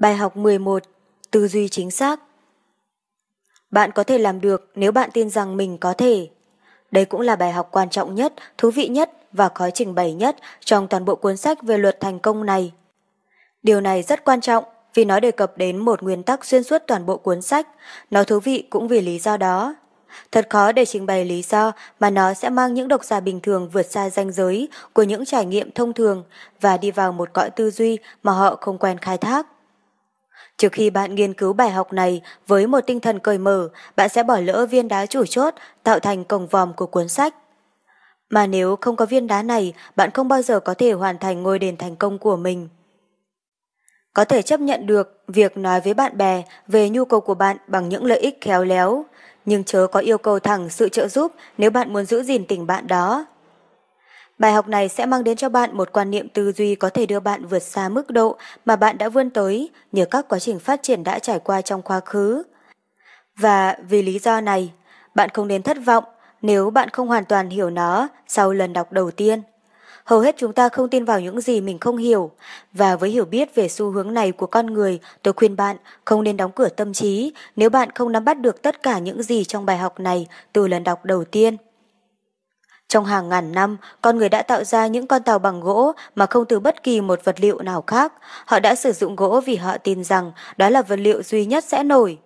Bài học 11. Tư duy chính xác Bạn có thể làm được nếu bạn tin rằng mình có thể. Đây cũng là bài học quan trọng nhất, thú vị nhất và khó trình bày nhất trong toàn bộ cuốn sách về luật thành công này. Điều này rất quan trọng vì nó đề cập đến một nguyên tắc xuyên suốt toàn bộ cuốn sách. Nó thú vị cũng vì lý do đó. Thật khó để trình bày lý do mà nó sẽ mang những độc giả bình thường vượt xa ranh giới của những trải nghiệm thông thường và đi vào một cõi tư duy mà họ không quen khai thác. Trước khi bạn nghiên cứu bài học này với một tinh thần cởi mở, bạn sẽ bỏ lỡ viên đá chủ chốt tạo thành cổng vòm của cuốn sách. Mà nếu không có viên đá này, bạn không bao giờ có thể hoàn thành ngôi đền thành công của mình. Có thể chấp nhận được việc nói với bạn bè về nhu cầu của bạn bằng những lợi ích khéo léo, nhưng chớ có yêu cầu thẳng sự trợ giúp nếu bạn muốn giữ gìn tình bạn đó. Bài học này sẽ mang đến cho bạn một quan niệm tư duy có thể đưa bạn vượt xa mức độ mà bạn đã vươn tới nhờ các quá trình phát triển đã trải qua trong quá khứ. Và vì lý do này, bạn không nên thất vọng nếu bạn không hoàn toàn hiểu nó sau lần đọc đầu tiên. Hầu hết chúng ta không tin vào những gì mình không hiểu, và với hiểu biết về xu hướng này của con người, tôi khuyên bạn không nên đóng cửa tâm trí nếu bạn không nắm bắt được tất cả những gì trong bài học này từ lần đọc đầu tiên. Trong hàng ngàn năm, con người đã tạo ra những con tàu bằng gỗ mà không từ bất kỳ một vật liệu nào khác. Họ đã sử dụng gỗ vì họ tin rằng đó là vật liệu duy nhất sẽ nổi.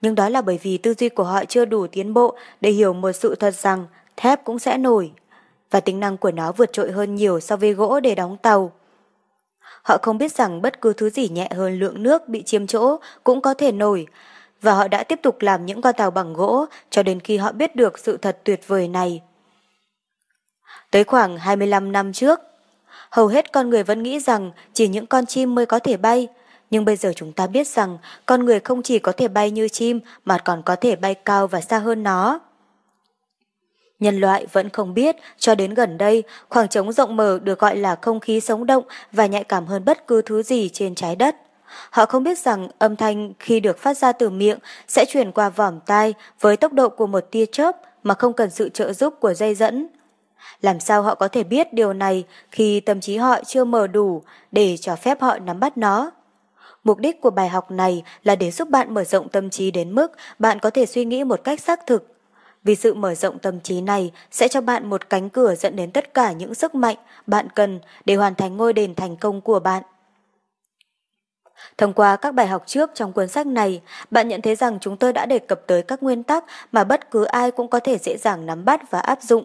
Nhưng đó là bởi vì tư duy của họ chưa đủ tiến bộ để hiểu một sự thật rằng thép cũng sẽ nổi. Và tính năng của nó vượt trội hơn nhiều so với gỗ để đóng tàu. Họ không biết rằng bất cứ thứ gì nhẹ hơn lượng nước bị chiếm chỗ cũng có thể nổi, và họ đã tiếp tục làm những con tàu bằng gỗ cho đến khi họ biết được sự thật tuyệt vời này. Tới khoảng 25 năm trước, hầu hết con người vẫn nghĩ rằng chỉ những con chim mới có thể bay, nhưng bây giờ chúng ta biết rằng con người không chỉ có thể bay như chim mà còn có thể bay cao và xa hơn nó. Nhân loại vẫn không biết cho đến gần đây khoảng trống rộng mở được gọi là không khí sống động và nhạy cảm hơn bất cứ thứ gì trên trái đất. Họ không biết rằng âm thanh khi được phát ra từ miệng sẽ truyền qua vòm tai với tốc độ của một tia chớp mà không cần sự trợ giúp của dây dẫn. Làm sao họ có thể biết điều này khi tâm trí họ chưa mở đủ để cho phép họ nắm bắt nó? Mục đích của bài học này là để giúp bạn mở rộng tâm trí đến mức bạn có thể suy nghĩ một cách xác thực. Vì sự mở rộng tâm trí này sẽ cho bạn một cánh cửa dẫn đến tất cả những sức mạnh bạn cần để hoàn thành ngôi đền thành công của bạn. Thông qua các bài học trước trong cuốn sách này, bạn nhận thấy rằng chúng tôi đã đề cập tới các nguyên tắc mà bất cứ ai cũng có thể dễ dàng nắm bắt và áp dụng.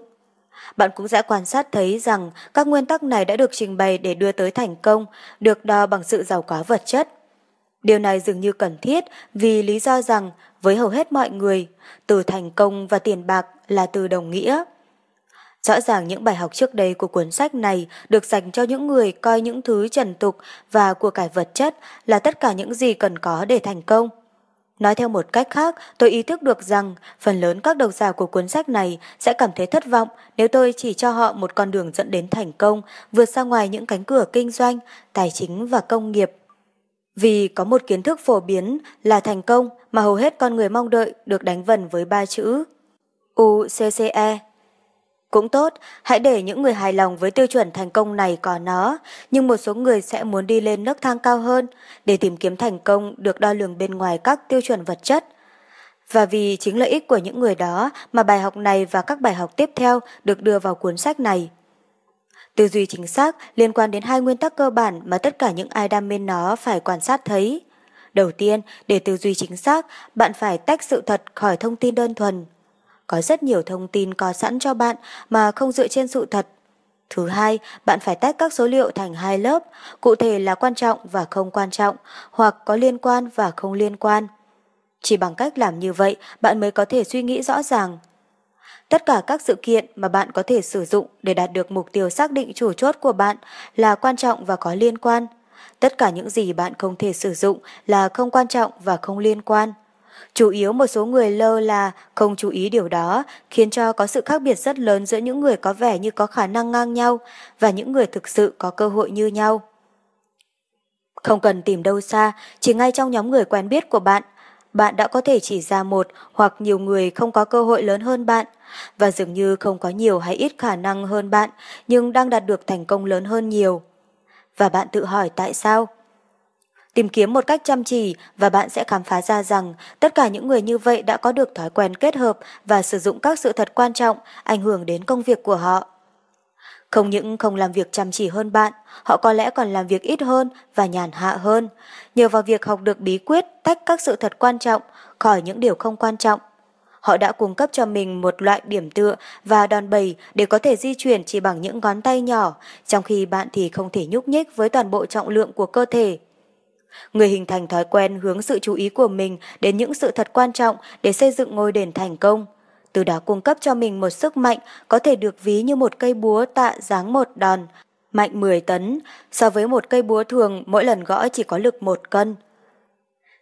Bạn cũng sẽ quan sát thấy rằng các nguyên tắc này đã được trình bày để đưa tới thành công, được đo bằng sự giàu có vật chất. Điều này dường như cần thiết vì lý do rằng với hầu hết mọi người, từ thành công và tiền bạc là từ đồng nghĩa. Rõ ràng những bài học trước đây của cuốn sách này được dành cho những người coi những thứ trần tục và của cải vật chất là tất cả những gì cần có để thành công. Nói theo một cách khác, tôi ý thức được rằng phần lớn các độc giả của cuốn sách này sẽ cảm thấy thất vọng nếu tôi chỉ cho họ một con đường dẫn đến thành công, vượt ra ngoài những cánh cửa kinh doanh, tài chính và công nghiệp. Vì có một kiến thức phổ biến là thành công mà hầu hết con người mong đợi được đánh vần với ba chữ UCCE cũng tốt, hãy để những người hài lòng với tiêu chuẩn thành công này có nó, nhưng một số người sẽ muốn đi lên nước thang cao hơn để tìm kiếm thành công được đo lường bên ngoài các tiêu chuẩn vật chất. Và vì chính lợi ích của những người đó mà bài học này và các bài học tiếp theo được đưa vào cuốn sách này. Tư duy chính xác liên quan đến hai nguyên tắc cơ bản mà tất cả những ai đam mê nó phải quan sát thấy. Đầu tiên, để tư duy chính xác, bạn phải tách sự thật khỏi thông tin đơn thuần – có rất nhiều thông tin có sẵn cho bạn mà không dựa trên sự thật. Thứ hai, bạn phải tách các số liệu thành hai lớp, cụ thể là quan trọng và không quan trọng, hoặc có liên quan và không liên quan. Chỉ bằng cách làm như vậy, bạn mới có thể suy nghĩ rõ ràng. Tất cả các sự kiện mà bạn có thể sử dụng để đạt được mục tiêu xác định chủ chốt của bạn là quan trọng và có liên quan. Tất cả những gì bạn không thể sử dụng là không quan trọng và không liên quan. Chủ yếu một số người lơ là không chú ý điều đó, khiến cho có sự khác biệt rất lớn giữa những người có vẻ như có khả năng ngang nhau và những người thực sự có cơ hội như nhau. Không cần tìm đâu xa, chỉ ngay trong nhóm người quen biết của bạn, bạn đã có thể chỉ ra một hoặc nhiều người không có cơ hội lớn hơn bạn và dường như không có nhiều hay ít khả năng hơn bạn nhưng đang đạt được thành công lớn hơn nhiều. Và bạn tự hỏi tại sao? Tìm kiếm một cách chăm chỉ và bạn sẽ khám phá ra rằng tất cả những người như vậy đã có được thói quen kết hợp và sử dụng các sự thật quan trọng ảnh hưởng đến công việc của họ. Không những không làm việc chăm chỉ hơn bạn, họ có lẽ còn làm việc ít hơn và nhàn hạ hơn, nhờ vào việc học được bí quyết tách các sự thật quan trọng khỏi những điều không quan trọng. Họ đã cung cấp cho mình một loại điểm tựa và đòn bẩy để có thể di chuyển chỉ bằng những ngón tay nhỏ, trong khi bạn thì không thể nhúc nhích với toàn bộ trọng lượng của cơ thể. Người hình thành thói quen hướng sự chú ý của mình đến những sự thật quan trọng để xây dựng ngôi đền thành công. Từ đó cung cấp cho mình một sức mạnh có thể được ví như một cây búa tạ dáng một đòn, mạnh 10 tấn, so với một cây búa thường mỗi lần gõ chỉ có lực một cân.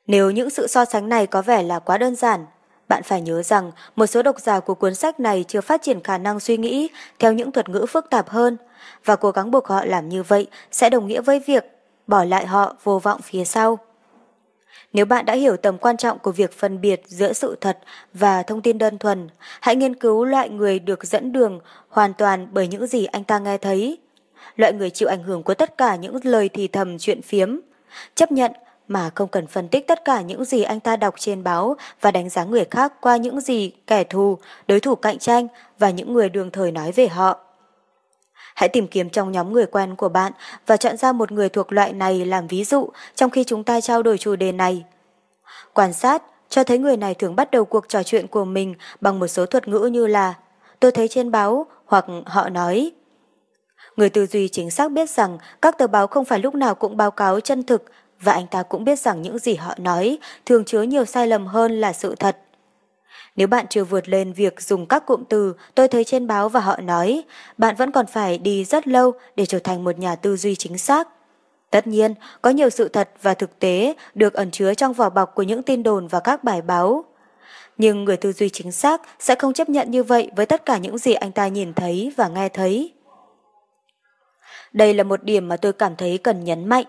Nếu những sự so sánh này có vẻ là quá đơn giản, bạn phải nhớ rằng một số độc giả của cuốn sách này chưa phát triển khả năng suy nghĩ theo những thuật ngữ phức tạp hơn và cố gắng buộc họ làm như vậy sẽ đồng nghĩa với việc bỏ lại họ vô vọng phía sau. Nếu bạn đã hiểu tầm quan trọng của việc phân biệt giữa sự thật và thông tin đơn thuần, hãy nghiên cứu loại người được dẫn đường hoàn toàn bởi những gì anh ta nghe thấy. Loại người chịu ảnh hưởng của tất cả những lời thì thầm chuyện phiếm, chấp nhận mà không cần phân tích tất cả những gì anh ta đọc trên báo và đánh giá người khác qua những gì kẻ thù, đối thủ cạnh tranh và những người đường thời nói về họ. Hãy tìm kiếm trong nhóm người quen của bạn và chọn ra một người thuộc loại này làm ví dụ trong khi chúng ta trao đổi chủ đề này. Quan sát cho thấy người này thường bắt đầu cuộc trò chuyện của mình bằng một số thuật ngữ như là tôi thấy trên báo hoặc họ nói. Người tư duy chính xác biết rằng các tờ báo không phải lúc nào cũng báo cáo chân thực và anh ta cũng biết rằng những gì họ nói thường chứa nhiều sai lầm hơn là sự thật. Nếu bạn chưa vượt lên việc dùng các cụm từ tôi thấy trên báo và họ nói, bạn vẫn còn phải đi rất lâu để trở thành một nhà tư duy chính xác. Tất nhiên, có nhiều sự thật và thực tế được ẩn chứa trong vỏ bọc của những tin đồn và các bài báo. Nhưng người tư duy chính xác sẽ không chấp nhận như vậy với tất cả những gì anh ta nhìn thấy và nghe thấy. Đây là một điểm mà tôi cảm thấy cần nhấn mạnh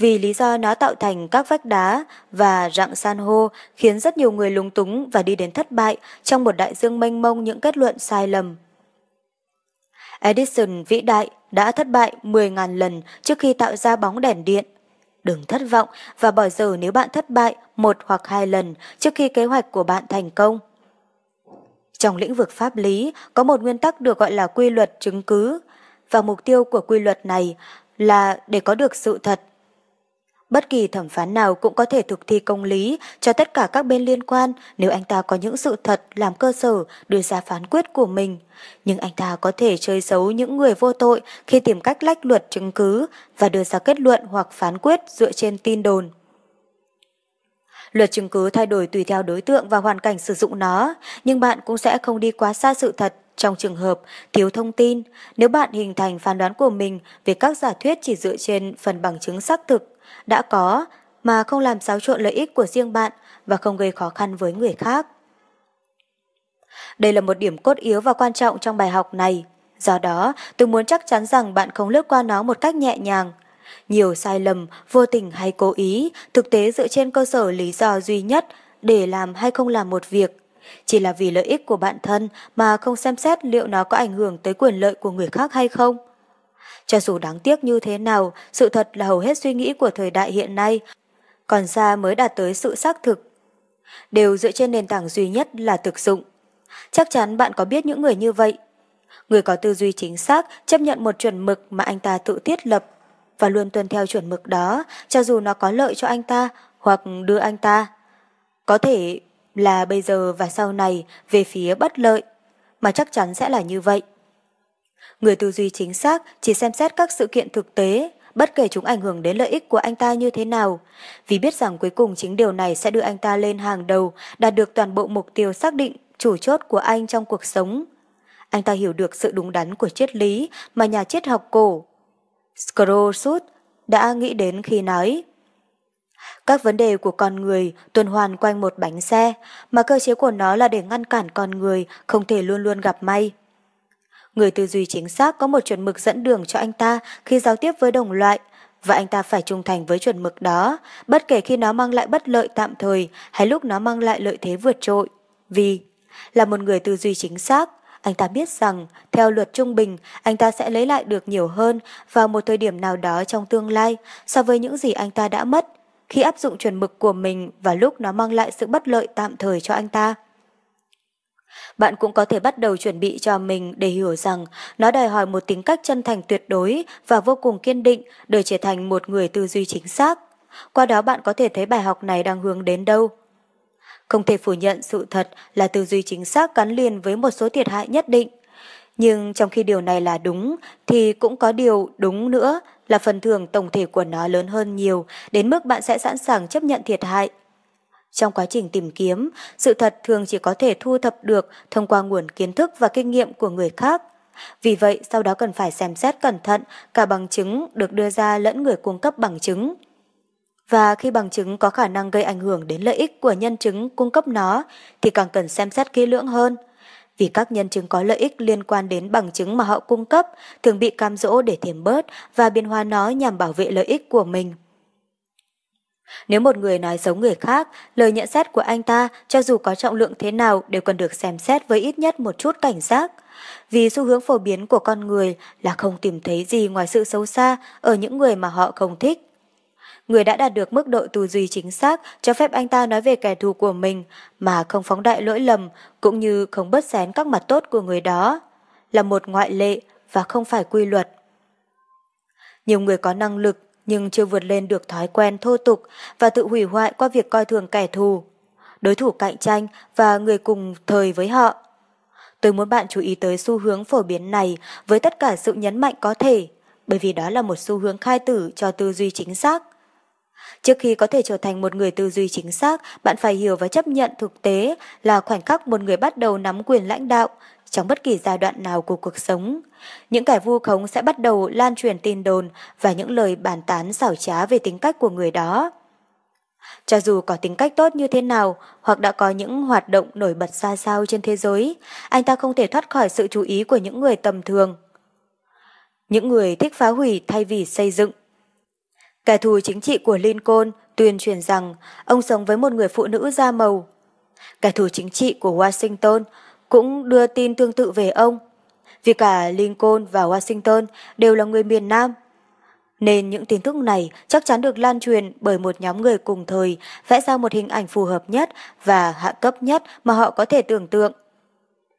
vì lý do nó tạo thành các vách đá và rặng san hô khiến rất nhiều người lúng túng và đi đến thất bại trong một đại dương mênh mông những kết luận sai lầm. Edison vĩ đại đã thất bại 10.000 lần trước khi tạo ra bóng đèn điện. Đừng thất vọng và bỏ giờ nếu bạn thất bại một hoặc hai lần trước khi kế hoạch của bạn thành công. Trong lĩnh vực pháp lý, có một nguyên tắc được gọi là quy luật chứng cứ, và mục tiêu của quy luật này là để có được sự thật Bất kỳ thẩm phán nào cũng có thể thực thi công lý cho tất cả các bên liên quan nếu anh ta có những sự thật làm cơ sở đưa ra phán quyết của mình. Nhưng anh ta có thể chơi xấu những người vô tội khi tìm cách lách luật chứng cứ và đưa ra kết luận hoặc phán quyết dựa trên tin đồn. Luật chứng cứ thay đổi tùy theo đối tượng và hoàn cảnh sử dụng nó, nhưng bạn cũng sẽ không đi quá xa sự thật trong trường hợp thiếu thông tin, nếu bạn hình thành phán đoán của mình về các giả thuyết chỉ dựa trên phần bằng chứng xác thực đã có mà không làm xáo trộn lợi ích của riêng bạn và không gây khó khăn với người khác. Đây là một điểm cốt yếu và quan trọng trong bài học này. Do đó, tôi muốn chắc chắn rằng bạn không lướt qua nó một cách nhẹ nhàng. Nhiều sai lầm, vô tình hay cố ý, thực tế dựa trên cơ sở lý do duy nhất để làm hay không làm một việc. Chỉ là vì lợi ích của bản thân mà không xem xét liệu nó có ảnh hưởng tới quyền lợi của người khác hay không. Cho dù đáng tiếc như thế nào, sự thật là hầu hết suy nghĩ của thời đại hiện nay, còn xa mới đạt tới sự xác thực. Đều dựa trên nền tảng duy nhất là thực dụng. Chắc chắn bạn có biết những người như vậy. Người có tư duy chính xác chấp nhận một chuẩn mực mà anh ta tự thiết lập và luôn tuân theo chuẩn mực đó cho dù nó có lợi cho anh ta hoặc đưa anh ta. Có thể là bây giờ và sau này về phía bất lợi, mà chắc chắn sẽ là như vậy. Người tư duy chính xác chỉ xem xét các sự kiện thực tế, bất kể chúng ảnh hưởng đến lợi ích của anh ta như thế nào. Vì biết rằng cuối cùng chính điều này sẽ đưa anh ta lên hàng đầu, đạt được toàn bộ mục tiêu xác định, chủ chốt của anh trong cuộc sống. Anh ta hiểu được sự đúng đắn của triết lý mà nhà triết học cổ Scrooge đã nghĩ đến khi nói các vấn đề của con người tuần hoàn quanh một bánh xe, mà cơ chế của nó là để ngăn cản con người không thể luôn luôn gặp may. Người tư duy chính xác có một chuẩn mực dẫn đường cho anh ta khi giao tiếp với đồng loại, và anh ta phải trung thành với chuẩn mực đó, bất kể khi nó mang lại bất lợi tạm thời hay lúc nó mang lại lợi thế vượt trội. Vì, là một người tư duy chính xác, anh ta biết rằng, theo luật trung bình, anh ta sẽ lấy lại được nhiều hơn vào một thời điểm nào đó trong tương lai so với những gì anh ta đã mất khi áp dụng chuẩn mực của mình và lúc nó mang lại sự bất lợi tạm thời cho anh ta. Bạn cũng có thể bắt đầu chuẩn bị cho mình để hiểu rằng nó đòi hỏi một tính cách chân thành tuyệt đối và vô cùng kiên định để trở thành một người tư duy chính xác. Qua đó bạn có thể thấy bài học này đang hướng đến đâu. Không thể phủ nhận sự thật là tư duy chính xác gắn liền với một số thiệt hại nhất định. Nhưng trong khi điều này là đúng thì cũng có điều đúng nữa là phần thưởng tổng thể của nó lớn hơn nhiều đến mức bạn sẽ sẵn sàng chấp nhận thiệt hại trong quá trình tìm kiếm, sự thật thường chỉ có thể thu thập được thông qua nguồn kiến thức và kinh nghiệm của người khác. Vì vậy, sau đó cần phải xem xét cẩn thận cả bằng chứng được đưa ra lẫn người cung cấp bằng chứng. Và khi bằng chứng có khả năng gây ảnh hưởng đến lợi ích của nhân chứng cung cấp nó thì càng cần xem xét kỹ lưỡng hơn. Vì các nhân chứng có lợi ích liên quan đến bằng chứng mà họ cung cấp thường bị cam dỗ để thêm bớt và biên hóa nó nhằm bảo vệ lợi ích của mình. Nếu một người nói giống người khác, lời nhận xét của anh ta cho dù có trọng lượng thế nào đều cần được xem xét với ít nhất một chút cảnh giác. Vì xu hướng phổ biến của con người là không tìm thấy gì ngoài sự xấu xa ở những người mà họ không thích. Người đã đạt được mức độ tư duy chính xác cho phép anh ta nói về kẻ thù của mình mà không phóng đại lỗi lầm cũng như không bớt xén các mặt tốt của người đó. Là một ngoại lệ và không phải quy luật. Nhiều người có năng lực nhưng chưa vượt lên được thói quen thô tục và tự hủy hoại qua việc coi thường kẻ thù, đối thủ cạnh tranh và người cùng thời với họ. Tôi muốn bạn chú ý tới xu hướng phổ biến này với tất cả sự nhấn mạnh có thể, bởi vì đó là một xu hướng khai tử cho tư duy chính xác. Trước khi có thể trở thành một người tư duy chính xác, bạn phải hiểu và chấp nhận thực tế là khoảnh khắc một người bắt đầu nắm quyền lãnh đạo trong bất kỳ giai đoạn nào của cuộc sống. Những kẻ vu khống sẽ bắt đầu lan truyền tin đồn và những lời bàn tán xảo trá về tính cách của người đó. Cho dù có tính cách tốt như thế nào hoặc đã có những hoạt động nổi bật xa sao trên thế giới, anh ta không thể thoát khỏi sự chú ý của những người tầm thường. Những người thích phá hủy thay vì xây dựng. Kẻ thù chính trị của Lincoln tuyên truyền rằng ông sống với một người phụ nữ da màu. Kẻ thù chính trị của Washington cũng đưa tin tương tự về ông. Vì cả Lincoln và Washington đều là người miền Nam. Nên những tin tức này chắc chắn được lan truyền bởi một nhóm người cùng thời vẽ ra một hình ảnh phù hợp nhất và hạ cấp nhất mà họ có thể tưởng tượng.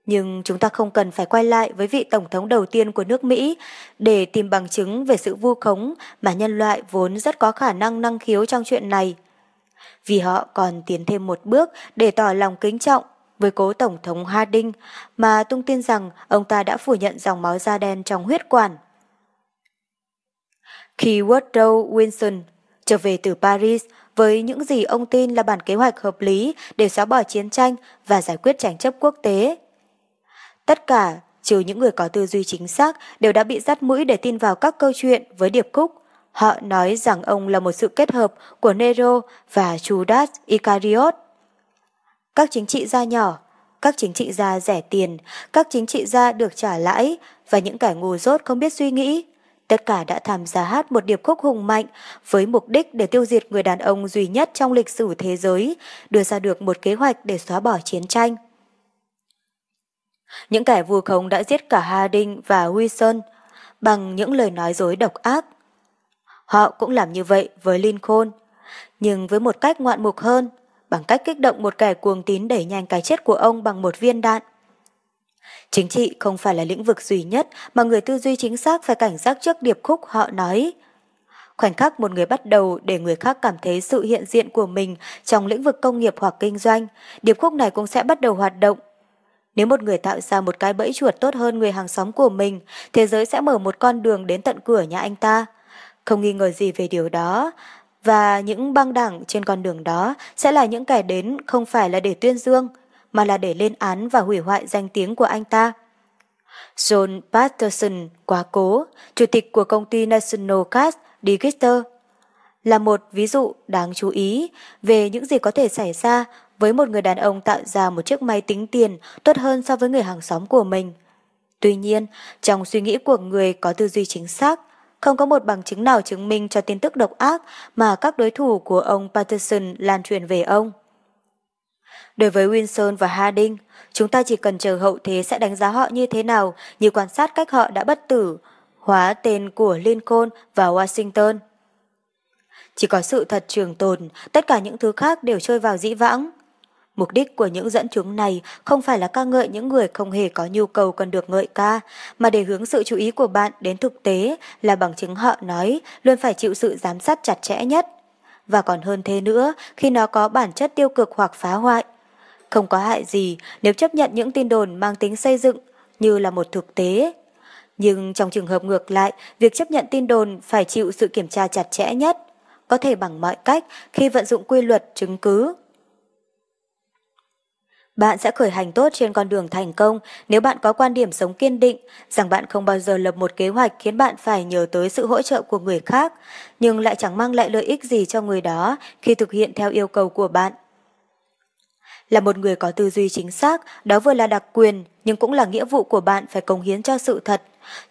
Nhưng chúng ta không cần phải quay lại với vị Tổng thống đầu tiên của nước Mỹ để tìm bằng chứng về sự vu khống mà nhân loại vốn rất có khả năng năng khiếu trong chuyện này. Vì họ còn tiến thêm một bước để tỏ lòng kính trọng với cố Tổng thống Harding, mà tung tin rằng ông ta đã phủ nhận dòng máu da đen trong huyết quản. Khi Woodrow Wilson trở về từ Paris với những gì ông tin là bản kế hoạch hợp lý để xóa bỏ chiến tranh và giải quyết tranh chấp quốc tế. Tất cả, trừ những người có tư duy chính xác, đều đã bị dắt mũi để tin vào các câu chuyện với điệp khúc. Họ nói rằng ông là một sự kết hợp của Nero và Judas Iscariot các chính trị gia nhỏ, các chính trị gia rẻ tiền, các chính trị gia được trả lãi và những kẻ ngu dốt không biết suy nghĩ. Tất cả đã tham gia hát một điệp khúc hùng mạnh với mục đích để tiêu diệt người đàn ông duy nhất trong lịch sử thế giới, đưa ra được một kế hoạch để xóa bỏ chiến tranh. Những kẻ vu khống đã giết cả Harding và Wilson bằng những lời nói dối độc ác. Họ cũng làm như vậy với Lincoln, nhưng với một cách ngoạn mục hơn – bằng cách kích động một kẻ cuồng tín đẩy nhanh cái chết của ông bằng một viên đạn. Chính trị không phải là lĩnh vực duy nhất mà người tư duy chính xác phải cảnh giác trước điệp khúc họ nói. Khoảnh khắc một người bắt đầu để người khác cảm thấy sự hiện diện của mình trong lĩnh vực công nghiệp hoặc kinh doanh, điệp khúc này cũng sẽ bắt đầu hoạt động. Nếu một người tạo ra một cái bẫy chuột tốt hơn người hàng xóm của mình, thế giới sẽ mở một con đường đến tận cửa nhà anh ta. Không nghi ngờ gì về điều đó, và những băng đảng trên con đường đó sẽ là những kẻ đến không phải là để tuyên dương, mà là để lên án và hủy hoại danh tiếng của anh ta. John Patterson quá cố, chủ tịch của công ty National Cast Digester, là một ví dụ đáng chú ý về những gì có thể xảy ra với một người đàn ông tạo ra một chiếc máy tính tiền tốt hơn so với người hàng xóm của mình. Tuy nhiên, trong suy nghĩ của người có tư duy chính xác, không có một bằng chứng nào chứng minh cho tin tức độc ác mà các đối thủ của ông Patterson lan truyền về ông. Đối với Wilson và Harding, chúng ta chỉ cần chờ hậu thế sẽ đánh giá họ như thế nào như quan sát cách họ đã bất tử, hóa tên của Lincoln và Washington. Chỉ có sự thật trường tồn, tất cả những thứ khác đều trôi vào dĩ vãng. Mục đích của những dẫn chứng này không phải là ca ngợi những người không hề có nhu cầu cần được ngợi ca, mà để hướng sự chú ý của bạn đến thực tế là bằng chứng họ nói luôn phải chịu sự giám sát chặt chẽ nhất. Và còn hơn thế nữa khi nó có bản chất tiêu cực hoặc phá hoại. Không có hại gì nếu chấp nhận những tin đồn mang tính xây dựng như là một thực tế. Nhưng trong trường hợp ngược lại, việc chấp nhận tin đồn phải chịu sự kiểm tra chặt chẽ nhất, có thể bằng mọi cách khi vận dụng quy luật, chứng cứ bạn sẽ khởi hành tốt trên con đường thành công nếu bạn có quan điểm sống kiên định rằng bạn không bao giờ lập một kế hoạch khiến bạn phải nhờ tới sự hỗ trợ của người khác, nhưng lại chẳng mang lại lợi ích gì cho người đó khi thực hiện theo yêu cầu của bạn. Là một người có tư duy chính xác, đó vừa là đặc quyền nhưng cũng là nghĩa vụ của bạn phải cống hiến cho sự thật,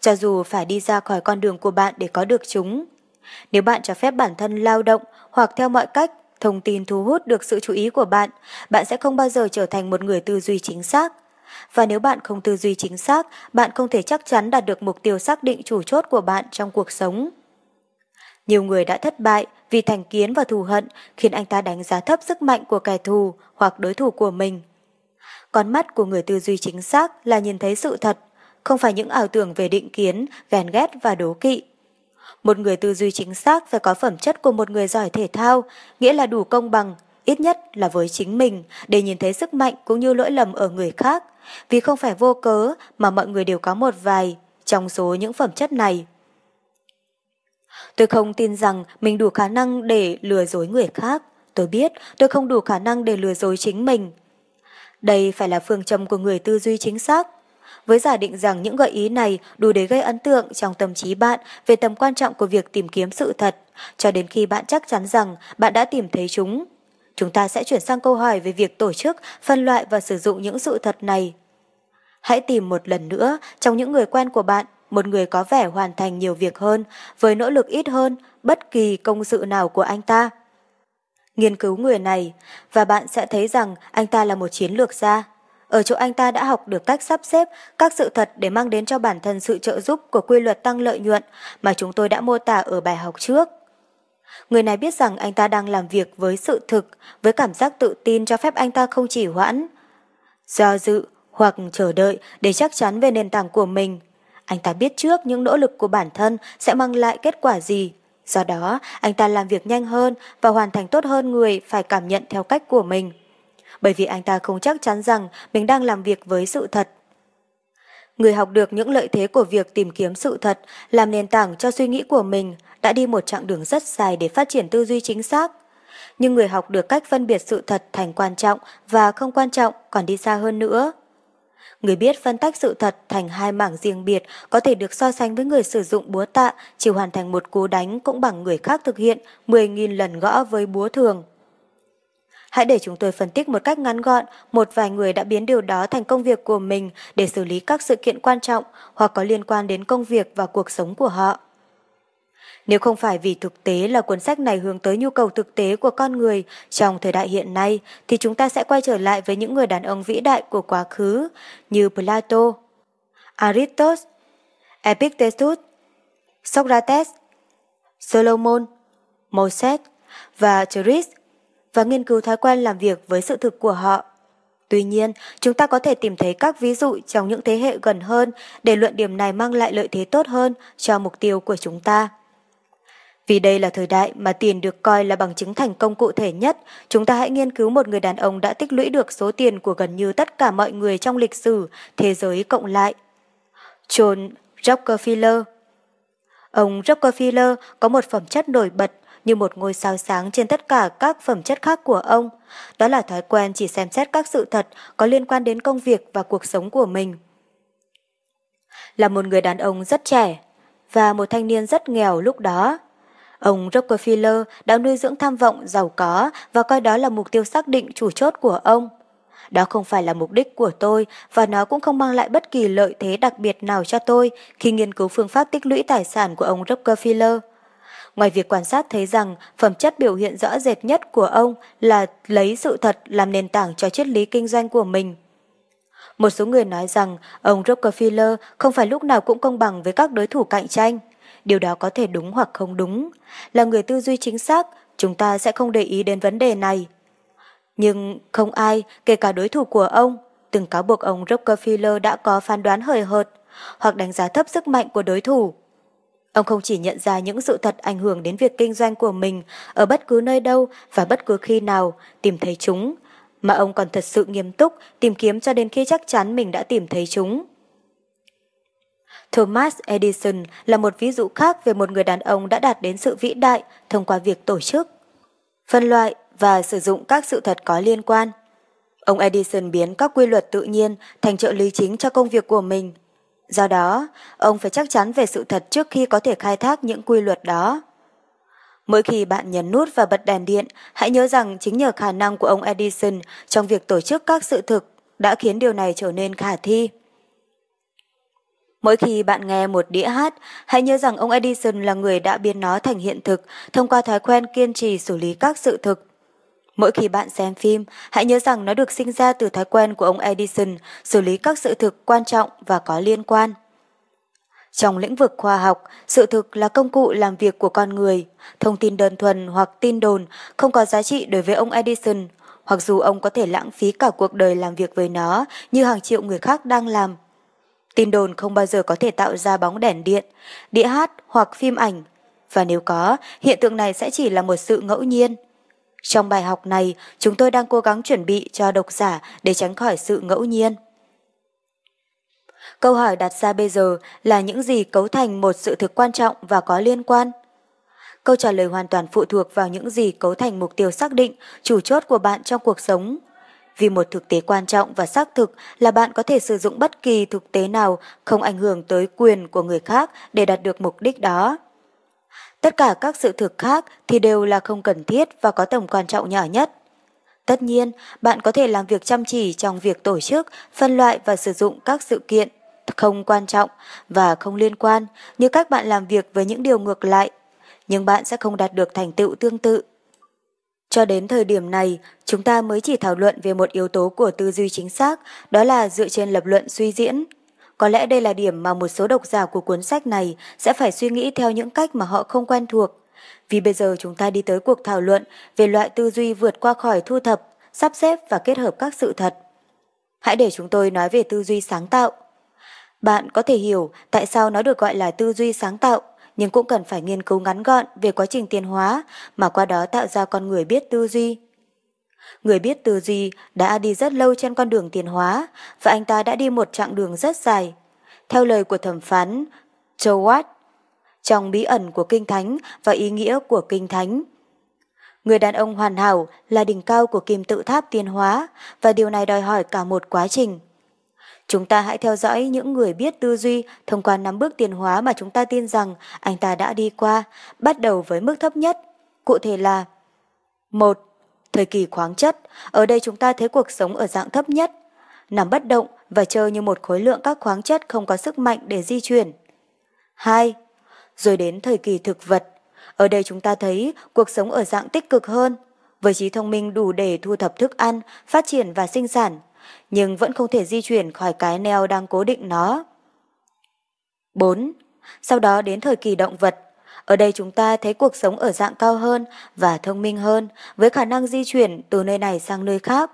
cho dù phải đi ra khỏi con đường của bạn để có được chúng. Nếu bạn cho phép bản thân lao động hoặc theo mọi cách thông tin thu hút được sự chú ý của bạn, bạn sẽ không bao giờ trở thành một người tư duy chính xác. Và nếu bạn không tư duy chính xác, bạn không thể chắc chắn đạt được mục tiêu xác định chủ chốt của bạn trong cuộc sống. Nhiều người đã thất bại vì thành kiến và thù hận khiến anh ta đánh giá thấp sức mạnh của kẻ thù hoặc đối thủ của mình. Con mắt của người tư duy chính xác là nhìn thấy sự thật, không phải những ảo tưởng về định kiến, ghen ghét và đố kỵ. Một người tư duy chính xác phải có phẩm chất của một người giỏi thể thao, nghĩa là đủ công bằng, ít nhất là với chính mình, để nhìn thấy sức mạnh cũng như lỗi lầm ở người khác. Vì không phải vô cớ mà mọi người đều có một vài trong số những phẩm chất này. Tôi không tin rằng mình đủ khả năng để lừa dối người khác. Tôi biết tôi không đủ khả năng để lừa dối chính mình. Đây phải là phương châm của người tư duy chính xác với giả định rằng những gợi ý này đủ để gây ấn tượng trong tâm trí bạn về tầm quan trọng của việc tìm kiếm sự thật, cho đến khi bạn chắc chắn rằng bạn đã tìm thấy chúng. Chúng ta sẽ chuyển sang câu hỏi về việc tổ chức, phân loại và sử dụng những sự thật này. Hãy tìm một lần nữa trong những người quen của bạn một người có vẻ hoàn thành nhiều việc hơn với nỗ lực ít hơn bất kỳ công sự nào của anh ta. Nghiên cứu người này và bạn sẽ thấy rằng anh ta là một chiến lược gia. Ở chỗ anh ta đã học được cách sắp xếp các sự thật để mang đến cho bản thân sự trợ giúp của quy luật tăng lợi nhuận mà chúng tôi đã mô tả ở bài học trước. Người này biết rằng anh ta đang làm việc với sự thực, với cảm giác tự tin cho phép anh ta không chỉ hoãn, do dự hoặc chờ đợi để chắc chắn về nền tảng của mình. Anh ta biết trước những nỗ lực của bản thân sẽ mang lại kết quả gì. Do đó, anh ta làm việc nhanh hơn và hoàn thành tốt hơn người phải cảm nhận theo cách của mình bởi vì anh ta không chắc chắn rằng mình đang làm việc với sự thật. Người học được những lợi thế của việc tìm kiếm sự thật, làm nền tảng cho suy nghĩ của mình, đã đi một chặng đường rất dài để phát triển tư duy chính xác. Nhưng người học được cách phân biệt sự thật thành quan trọng và không quan trọng còn đi xa hơn nữa. Người biết phân tách sự thật thành hai mảng riêng biệt có thể được so sánh với người sử dụng búa tạ chỉ hoàn thành một cú đánh cũng bằng người khác thực hiện 10.000 lần gõ với búa thường. Hãy để chúng tôi phân tích một cách ngắn gọn, một vài người đã biến điều đó thành công việc của mình để xử lý các sự kiện quan trọng hoặc có liên quan đến công việc và cuộc sống của họ. Nếu không phải vì thực tế là cuốn sách này hướng tới nhu cầu thực tế của con người trong thời đại hiện nay, thì chúng ta sẽ quay trở lại với những người đàn ông vĩ đại của quá khứ như Plato, Aristos, Epictetus, Socrates, Solomon, Moses và Chris và nghiên cứu thói quen làm việc với sự thực của họ. Tuy nhiên, chúng ta có thể tìm thấy các ví dụ trong những thế hệ gần hơn để luận điểm này mang lại lợi thế tốt hơn cho mục tiêu của chúng ta. Vì đây là thời đại mà tiền được coi là bằng chứng thành công cụ thể nhất, chúng ta hãy nghiên cứu một người đàn ông đã tích lũy được số tiền của gần như tất cả mọi người trong lịch sử, thế giới cộng lại. John Rockefeller Ông Rockefeller có một phẩm chất nổi bật như một ngôi sao sáng trên tất cả các phẩm chất khác của ông. Đó là thói quen chỉ xem xét các sự thật có liên quan đến công việc và cuộc sống của mình. Là một người đàn ông rất trẻ và một thanh niên rất nghèo lúc đó. Ông Rockefeller đã nuôi dưỡng tham vọng giàu có và coi đó là mục tiêu xác định chủ chốt của ông. Đó không phải là mục đích của tôi và nó cũng không mang lại bất kỳ lợi thế đặc biệt nào cho tôi khi nghiên cứu phương pháp tích lũy tài sản của ông Rockefeller. Ngoài việc quan sát thấy rằng phẩm chất biểu hiện rõ rệt nhất của ông là lấy sự thật làm nền tảng cho triết lý kinh doanh của mình. Một số người nói rằng ông Rockefeller không phải lúc nào cũng công bằng với các đối thủ cạnh tranh. Điều đó có thể đúng hoặc không đúng. Là người tư duy chính xác, chúng ta sẽ không để ý đến vấn đề này. Nhưng không ai, kể cả đối thủ của ông, từng cáo buộc ông Rockefeller đã có phán đoán hời hợt hoặc đánh giá thấp sức mạnh của đối thủ. Ông không chỉ nhận ra những sự thật ảnh hưởng đến việc kinh doanh của mình ở bất cứ nơi đâu và bất cứ khi nào tìm thấy chúng, mà ông còn thật sự nghiêm túc tìm kiếm cho đến khi chắc chắn mình đã tìm thấy chúng. Thomas Edison là một ví dụ khác về một người đàn ông đã đạt đến sự vĩ đại thông qua việc tổ chức, phân loại và sử dụng các sự thật có liên quan. Ông Edison biến các quy luật tự nhiên thành trợ lý chính cho công việc của mình – Do đó, ông phải chắc chắn về sự thật trước khi có thể khai thác những quy luật đó. Mỗi khi bạn nhấn nút và bật đèn điện, hãy nhớ rằng chính nhờ khả năng của ông Edison trong việc tổ chức các sự thực đã khiến điều này trở nên khả thi. Mỗi khi bạn nghe một đĩa hát, hãy nhớ rằng ông Edison là người đã biến nó thành hiện thực thông qua thói quen kiên trì xử lý các sự thực. Mỗi khi bạn xem phim, hãy nhớ rằng nó được sinh ra từ thói quen của ông Edison xử lý các sự thực quan trọng và có liên quan. Trong lĩnh vực khoa học, sự thực là công cụ làm việc của con người. Thông tin đơn thuần hoặc tin đồn không có giá trị đối với ông Edison, hoặc dù ông có thể lãng phí cả cuộc đời làm việc với nó như hàng triệu người khác đang làm. Tin đồn không bao giờ có thể tạo ra bóng đèn điện, đĩa hát hoặc phim ảnh. Và nếu có, hiện tượng này sẽ chỉ là một sự ngẫu nhiên – trong bài học này, chúng tôi đang cố gắng chuẩn bị cho độc giả để tránh khỏi sự ngẫu nhiên. Câu hỏi đặt ra bây giờ là những gì cấu thành một sự thực quan trọng và có liên quan? Câu trả lời hoàn toàn phụ thuộc vào những gì cấu thành mục tiêu xác định, chủ chốt của bạn trong cuộc sống. Vì một thực tế quan trọng và xác thực là bạn có thể sử dụng bất kỳ thực tế nào không ảnh hưởng tới quyền của người khác để đạt được mục đích đó. Tất cả các sự thực khác thì đều là không cần thiết và có tầm quan trọng nhỏ nhất. Tất nhiên, bạn có thể làm việc chăm chỉ trong việc tổ chức, phân loại và sử dụng các sự kiện không quan trọng và không liên quan như các bạn làm việc với những điều ngược lại, nhưng bạn sẽ không đạt được thành tựu tương tự. Cho đến thời điểm này, chúng ta mới chỉ thảo luận về một yếu tố của tư duy chính xác, đó là dựa trên lập luận suy diễn có lẽ đây là điểm mà một số độc giả của cuốn sách này sẽ phải suy nghĩ theo những cách mà họ không quen thuộc. Vì bây giờ chúng ta đi tới cuộc thảo luận về loại tư duy vượt qua khỏi thu thập, sắp xếp và kết hợp các sự thật. Hãy để chúng tôi nói về tư duy sáng tạo. Bạn có thể hiểu tại sao nó được gọi là tư duy sáng tạo, nhưng cũng cần phải nghiên cứu ngắn gọn về quá trình tiến hóa mà qua đó tạo ra con người biết tư duy. Người biết tư duy đã đi rất lâu trên con đường tiền hóa và anh ta đã đi một chặng đường rất dài. Theo lời của thẩm phán Châu Watt, trong bí ẩn của kinh thánh và ý nghĩa của kinh thánh. Người đàn ông hoàn hảo là đỉnh cao của kim tự tháp tiến hóa và điều này đòi hỏi cả một quá trình. Chúng ta hãy theo dõi những người biết tư duy thông qua năm bước tiến hóa mà chúng ta tin rằng anh ta đã đi qua, bắt đầu với mức thấp nhất. Cụ thể là một Thời kỳ khoáng chất, ở đây chúng ta thấy cuộc sống ở dạng thấp nhất, nằm bất động và chờ như một khối lượng các khoáng chất không có sức mạnh để di chuyển. 2. Rồi đến thời kỳ thực vật. Ở đây chúng ta thấy cuộc sống ở dạng tích cực hơn, với trí thông minh đủ để thu thập thức ăn, phát triển và sinh sản, nhưng vẫn không thể di chuyển khỏi cái neo đang cố định nó. 4. Sau đó đến thời kỳ động vật, ở đây chúng ta thấy cuộc sống ở dạng cao hơn và thông minh hơn với khả năng di chuyển từ nơi này sang nơi khác.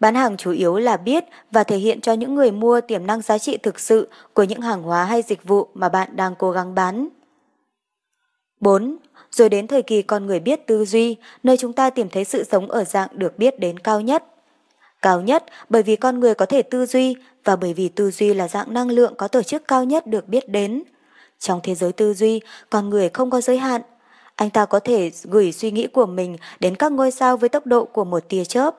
Bán hàng chủ yếu là biết và thể hiện cho những người mua tiềm năng giá trị thực sự của những hàng hóa hay dịch vụ mà bạn đang cố gắng bán. 4. Rồi đến thời kỳ con người biết tư duy, nơi chúng ta tìm thấy sự sống ở dạng được biết đến cao nhất. Cao nhất bởi vì con người có thể tư duy và bởi vì tư duy là dạng năng lượng có tổ chức cao nhất được biết đến – trong thế giới tư duy, con người không có giới hạn. Anh ta có thể gửi suy nghĩ của mình đến các ngôi sao với tốc độ của một tia chớp.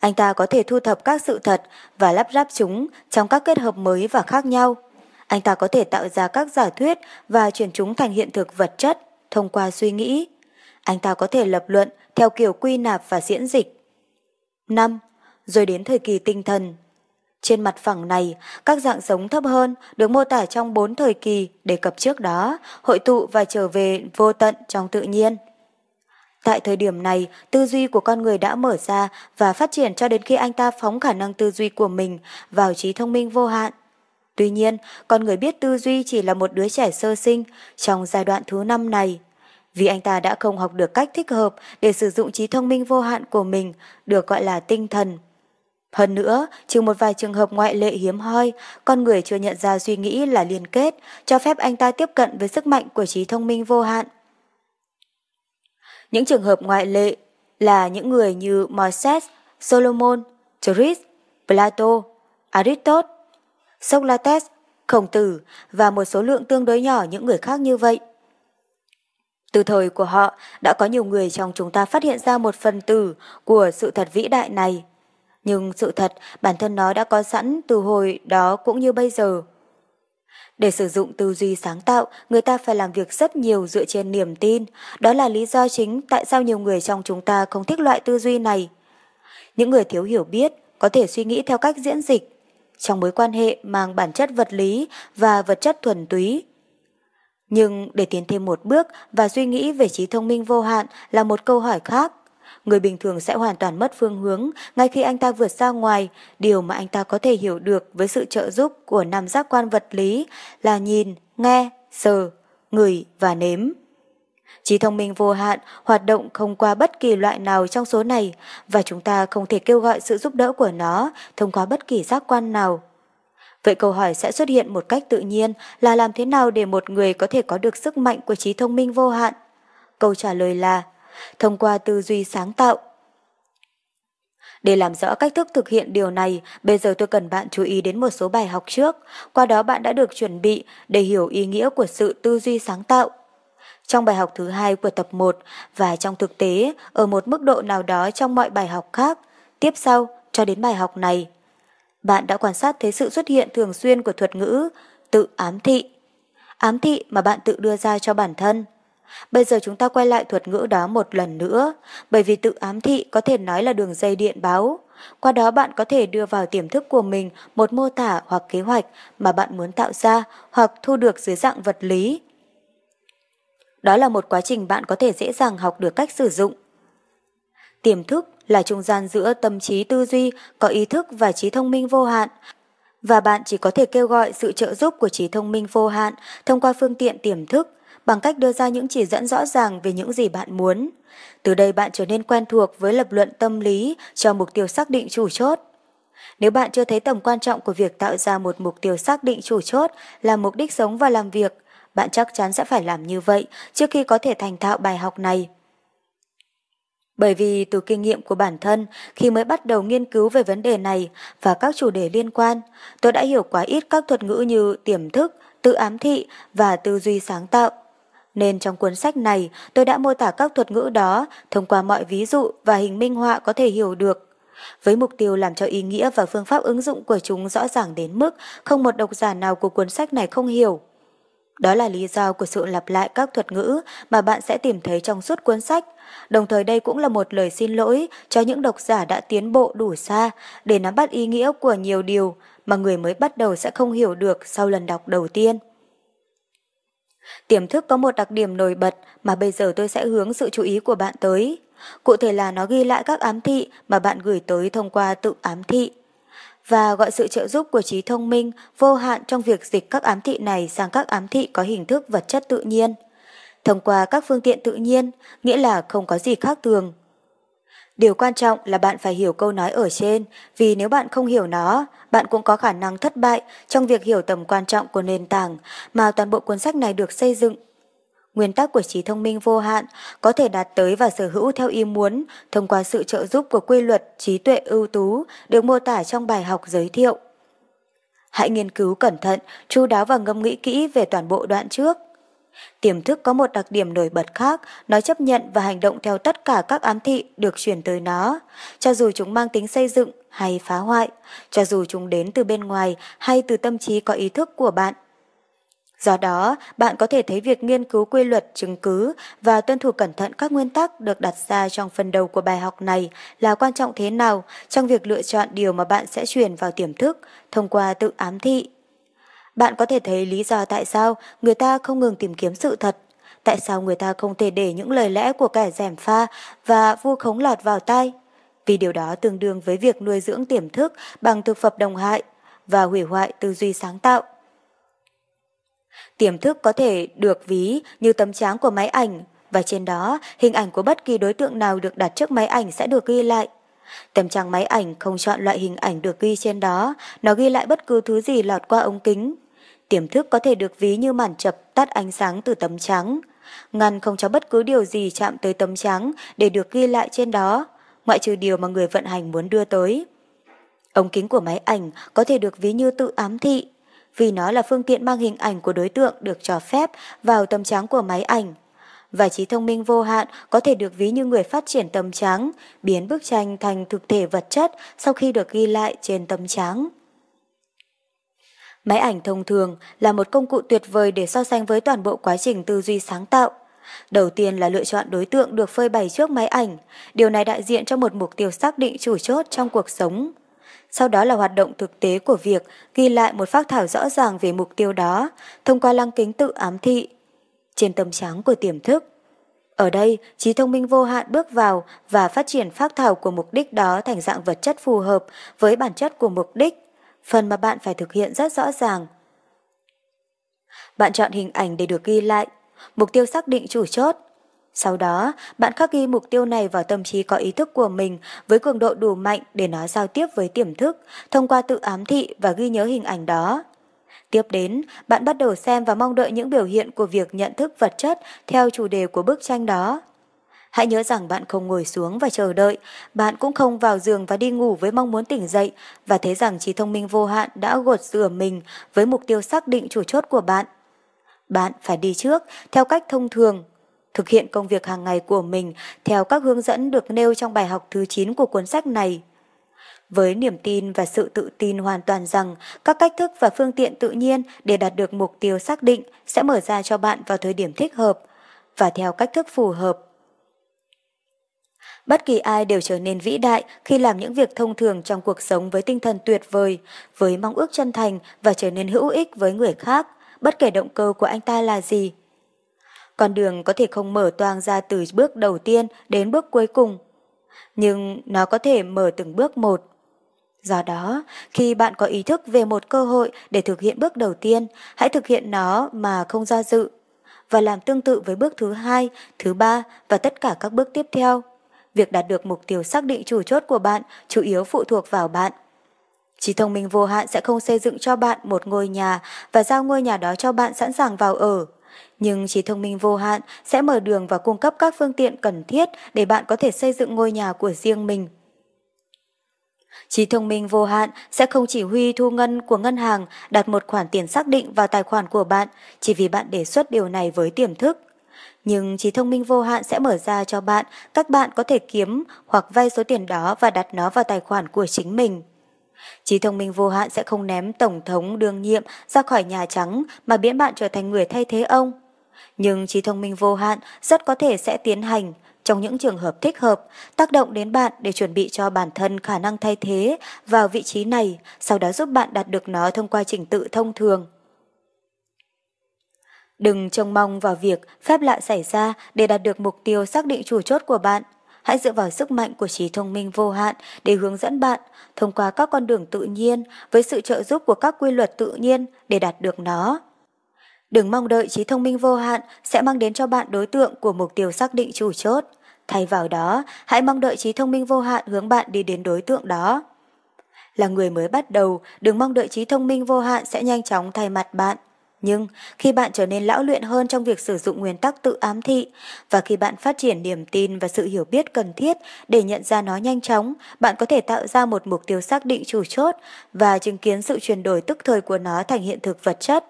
Anh ta có thể thu thập các sự thật và lắp ráp chúng trong các kết hợp mới và khác nhau. Anh ta có thể tạo ra các giả thuyết và chuyển chúng thành hiện thực vật chất thông qua suy nghĩ. Anh ta có thể lập luận theo kiểu quy nạp và diễn dịch. năm Rồi đến thời kỳ tinh thần, trên mặt phẳng này, các dạng sống thấp hơn được mô tả trong bốn thời kỳ đề cập trước đó, hội tụ và trở về vô tận trong tự nhiên. Tại thời điểm này, tư duy của con người đã mở ra và phát triển cho đến khi anh ta phóng khả năng tư duy của mình vào trí thông minh vô hạn. Tuy nhiên, con người biết tư duy chỉ là một đứa trẻ sơ sinh trong giai đoạn thứ năm này. Vì anh ta đã không học được cách thích hợp để sử dụng trí thông minh vô hạn của mình, được gọi là tinh thần hơn nữa, trừ một vài trường hợp ngoại lệ hiếm hoi, con người chưa nhận ra suy nghĩ là liên kết, cho phép anh ta tiếp cận với sức mạnh của trí thông minh vô hạn. Những trường hợp ngoại lệ là những người như Moses, Solomon, Chris, Plato, Aristotle, Socrates, Khổng Tử và một số lượng tương đối nhỏ những người khác như vậy. Từ thời của họ, đã có nhiều người trong chúng ta phát hiện ra một phần tử của sự thật vĩ đại này nhưng sự thật bản thân nó đã có sẵn từ hồi đó cũng như bây giờ. Để sử dụng tư duy sáng tạo, người ta phải làm việc rất nhiều dựa trên niềm tin. Đó là lý do chính tại sao nhiều người trong chúng ta không thích loại tư duy này. Những người thiếu hiểu biết có thể suy nghĩ theo cách diễn dịch, trong mối quan hệ mang bản chất vật lý và vật chất thuần túy. Nhưng để tiến thêm một bước và suy nghĩ về trí thông minh vô hạn là một câu hỏi khác. Người bình thường sẽ hoàn toàn mất phương hướng ngay khi anh ta vượt ra ngoài. Điều mà anh ta có thể hiểu được với sự trợ giúp của năm giác quan vật lý là nhìn, nghe, sờ, ngửi và nếm. Trí thông minh vô hạn hoạt động không qua bất kỳ loại nào trong số này và chúng ta không thể kêu gọi sự giúp đỡ của nó thông qua bất kỳ giác quan nào. Vậy câu hỏi sẽ xuất hiện một cách tự nhiên là làm thế nào để một người có thể có được sức mạnh của trí thông minh vô hạn? Câu trả lời là thông qua tư duy sáng tạo. Để làm rõ cách thức thực hiện điều này, bây giờ tôi cần bạn chú ý đến một số bài học trước, qua đó bạn đã được chuẩn bị để hiểu ý nghĩa của sự tư duy sáng tạo. Trong bài học thứ hai của tập 1 và trong thực tế, ở một mức độ nào đó trong mọi bài học khác, tiếp sau cho đến bài học này, bạn đã quan sát thấy sự xuất hiện thường xuyên của thuật ngữ tự ám thị. Ám thị mà bạn tự đưa ra cho bản thân. Bây giờ chúng ta quay lại thuật ngữ đó một lần nữa, bởi vì tự ám thị có thể nói là đường dây điện báo. Qua đó bạn có thể đưa vào tiềm thức của mình một mô tả hoặc kế hoạch mà bạn muốn tạo ra hoặc thu được dưới dạng vật lý. Đó là một quá trình bạn có thể dễ dàng học được cách sử dụng. Tiềm thức là trung gian giữa tâm trí tư duy có ý thức và trí thông minh vô hạn và bạn chỉ có thể kêu gọi sự trợ giúp của trí thông minh vô hạn thông qua phương tiện tiềm thức bằng cách đưa ra những chỉ dẫn rõ ràng về những gì bạn muốn. Từ đây bạn trở nên quen thuộc với lập luận tâm lý cho mục tiêu xác định chủ chốt. Nếu bạn chưa thấy tầm quan trọng của việc tạo ra một mục tiêu xác định chủ chốt là mục đích sống và làm việc, bạn chắc chắn sẽ phải làm như vậy trước khi có thể thành thạo bài học này. Bởi vì từ kinh nghiệm của bản thân, khi mới bắt đầu nghiên cứu về vấn đề này và các chủ đề liên quan, tôi đã hiểu quá ít các thuật ngữ như tiềm thức, tự ám thị và tư duy sáng tạo. Nên trong cuốn sách này, tôi đã mô tả các thuật ngữ đó thông qua mọi ví dụ và hình minh họa có thể hiểu được. Với mục tiêu làm cho ý nghĩa và phương pháp ứng dụng của chúng rõ ràng đến mức không một độc giả nào của cuốn sách này không hiểu. Đó là lý do của sự lặp lại các thuật ngữ mà bạn sẽ tìm thấy trong suốt cuốn sách. Đồng thời đây cũng là một lời xin lỗi cho những độc giả đã tiến bộ đủ xa để nắm bắt ý nghĩa của nhiều điều mà người mới bắt đầu sẽ không hiểu được sau lần đọc đầu tiên. Tiềm thức có một đặc điểm nổi bật mà bây giờ tôi sẽ hướng sự chú ý của bạn tới. Cụ thể là nó ghi lại các ám thị mà bạn gửi tới thông qua tự ám thị và gọi sự trợ giúp của trí thông minh vô hạn trong việc dịch các ám thị này sang các ám thị có hình thức vật chất tự nhiên. Thông qua các phương tiện tự nhiên, nghĩa là không có gì khác thường, Điều quan trọng là bạn phải hiểu câu nói ở trên, vì nếu bạn không hiểu nó, bạn cũng có khả năng thất bại trong việc hiểu tầm quan trọng của nền tảng mà toàn bộ cuốn sách này được xây dựng. Nguyên tắc của trí thông minh vô hạn có thể đạt tới và sở hữu theo ý muốn thông qua sự trợ giúp của quy luật trí tuệ ưu tú được mô tả trong bài học giới thiệu. Hãy nghiên cứu cẩn thận, chu đáo và ngâm nghĩ kỹ về toàn bộ đoạn trước – Tiềm thức có một đặc điểm nổi bật khác, nó chấp nhận và hành động theo tất cả các ám thị được truyền tới nó, cho dù chúng mang tính xây dựng hay phá hoại, cho dù chúng đến từ bên ngoài hay từ tâm trí có ý thức của bạn. Do đó, bạn có thể thấy việc nghiên cứu quy luật, chứng cứ và tuân thủ cẩn thận các nguyên tắc được đặt ra trong phần đầu của bài học này là quan trọng thế nào trong việc lựa chọn điều mà bạn sẽ truyền vào tiềm thức thông qua tự ám thị bạn có thể thấy lý do tại sao người ta không ngừng tìm kiếm sự thật. Tại sao người ta không thể để những lời lẽ của kẻ rèm pha và vu khống lọt vào tai. Vì điều đó tương đương với việc nuôi dưỡng tiềm thức bằng thực phẩm đồng hại và hủy hoại tư duy sáng tạo. Tiềm thức có thể được ví như tấm tráng của máy ảnh và trên đó hình ảnh của bất kỳ đối tượng nào được đặt trước máy ảnh sẽ được ghi lại. Tấm trắng máy ảnh không chọn loại hình ảnh được ghi trên đó, nó ghi lại bất cứ thứ gì lọt qua ống kính, Tiềm thức có thể được ví như màn chập tắt ánh sáng từ tấm trắng. Ngăn không cho bất cứ điều gì chạm tới tấm trắng để được ghi lại trên đó, ngoại trừ điều mà người vận hành muốn đưa tới. Ống kính của máy ảnh có thể được ví như tự ám thị, vì nó là phương tiện mang hình ảnh của đối tượng được cho phép vào tấm trắng của máy ảnh. Và trí thông minh vô hạn có thể được ví như người phát triển tấm trắng, biến bức tranh thành thực thể vật chất sau khi được ghi lại trên tấm trắng. Máy ảnh thông thường là một công cụ tuyệt vời để so sánh với toàn bộ quá trình tư duy sáng tạo. Đầu tiên là lựa chọn đối tượng được phơi bày trước máy ảnh, điều này đại diện cho một mục tiêu xác định chủ chốt trong cuộc sống. Sau đó là hoạt động thực tế của việc ghi lại một phác thảo rõ ràng về mục tiêu đó thông qua lăng kính tự ám thị trên tâm trắng của tiềm thức. Ở đây, trí thông minh vô hạn bước vào và phát triển phác thảo của mục đích đó thành dạng vật chất phù hợp với bản chất của mục đích phần mà bạn phải thực hiện rất rõ ràng. Bạn chọn hình ảnh để được ghi lại, mục tiêu xác định chủ chốt. Sau đó, bạn khắc ghi mục tiêu này vào tâm trí có ý thức của mình với cường độ đủ mạnh để nó giao tiếp với tiềm thức thông qua tự ám thị và ghi nhớ hình ảnh đó. Tiếp đến, bạn bắt đầu xem và mong đợi những biểu hiện của việc nhận thức vật chất theo chủ đề của bức tranh đó. Hãy nhớ rằng bạn không ngồi xuống và chờ đợi, bạn cũng không vào giường và đi ngủ với mong muốn tỉnh dậy và thấy rằng trí thông minh vô hạn đã gột rửa mình với mục tiêu xác định chủ chốt của bạn. Bạn phải đi trước theo cách thông thường, thực hiện công việc hàng ngày của mình theo các hướng dẫn được nêu trong bài học thứ 9 của cuốn sách này với niềm tin và sự tự tin hoàn toàn rằng các cách thức và phương tiện tự nhiên để đạt được mục tiêu xác định sẽ mở ra cho bạn vào thời điểm thích hợp và theo cách thức phù hợp Bất kỳ ai đều trở nên vĩ đại khi làm những việc thông thường trong cuộc sống với tinh thần tuyệt vời, với mong ước chân thành và trở nên hữu ích với người khác, bất kể động cơ của anh ta là gì. Con đường có thể không mở toang ra từ bước đầu tiên đến bước cuối cùng, nhưng nó có thể mở từng bước một. Do đó, khi bạn có ý thức về một cơ hội để thực hiện bước đầu tiên, hãy thực hiện nó mà không do dự và làm tương tự với bước thứ hai, thứ ba và tất cả các bước tiếp theo việc đạt được mục tiêu xác định chủ chốt của bạn chủ yếu phụ thuộc vào bạn. Trí thông minh vô hạn sẽ không xây dựng cho bạn một ngôi nhà và giao ngôi nhà đó cho bạn sẵn sàng vào ở. Nhưng trí thông minh vô hạn sẽ mở đường và cung cấp các phương tiện cần thiết để bạn có thể xây dựng ngôi nhà của riêng mình. Trí thông minh vô hạn sẽ không chỉ huy thu ngân của ngân hàng đặt một khoản tiền xác định vào tài khoản của bạn chỉ vì bạn đề xuất điều này với tiềm thức nhưng trí thông minh vô hạn sẽ mở ra cho bạn, các bạn có thể kiếm hoặc vay số tiền đó và đặt nó vào tài khoản của chính mình. Trí thông minh vô hạn sẽ không ném Tổng thống đương nhiệm ra khỏi Nhà Trắng mà biến bạn trở thành người thay thế ông. Nhưng trí thông minh vô hạn rất có thể sẽ tiến hành trong những trường hợp thích hợp, tác động đến bạn để chuẩn bị cho bản thân khả năng thay thế vào vị trí này, sau đó giúp bạn đạt được nó thông qua trình tự thông thường. Đừng trông mong vào việc phép lạ xảy ra để đạt được mục tiêu xác định chủ chốt của bạn. Hãy dựa vào sức mạnh của trí thông minh vô hạn để hướng dẫn bạn thông qua các con đường tự nhiên với sự trợ giúp của các quy luật tự nhiên để đạt được nó. Đừng mong đợi trí thông minh vô hạn sẽ mang đến cho bạn đối tượng của mục tiêu xác định chủ chốt. Thay vào đó, hãy mong đợi trí thông minh vô hạn hướng bạn đi đến đối tượng đó. Là người mới bắt đầu, đừng mong đợi trí thông minh vô hạn sẽ nhanh chóng thay mặt bạn. Nhưng khi bạn trở nên lão luyện hơn trong việc sử dụng nguyên tắc tự ám thị và khi bạn phát triển niềm tin và sự hiểu biết cần thiết để nhận ra nó nhanh chóng, bạn có thể tạo ra một mục tiêu xác định chủ chốt và chứng kiến sự chuyển đổi tức thời của nó thành hiện thực vật chất.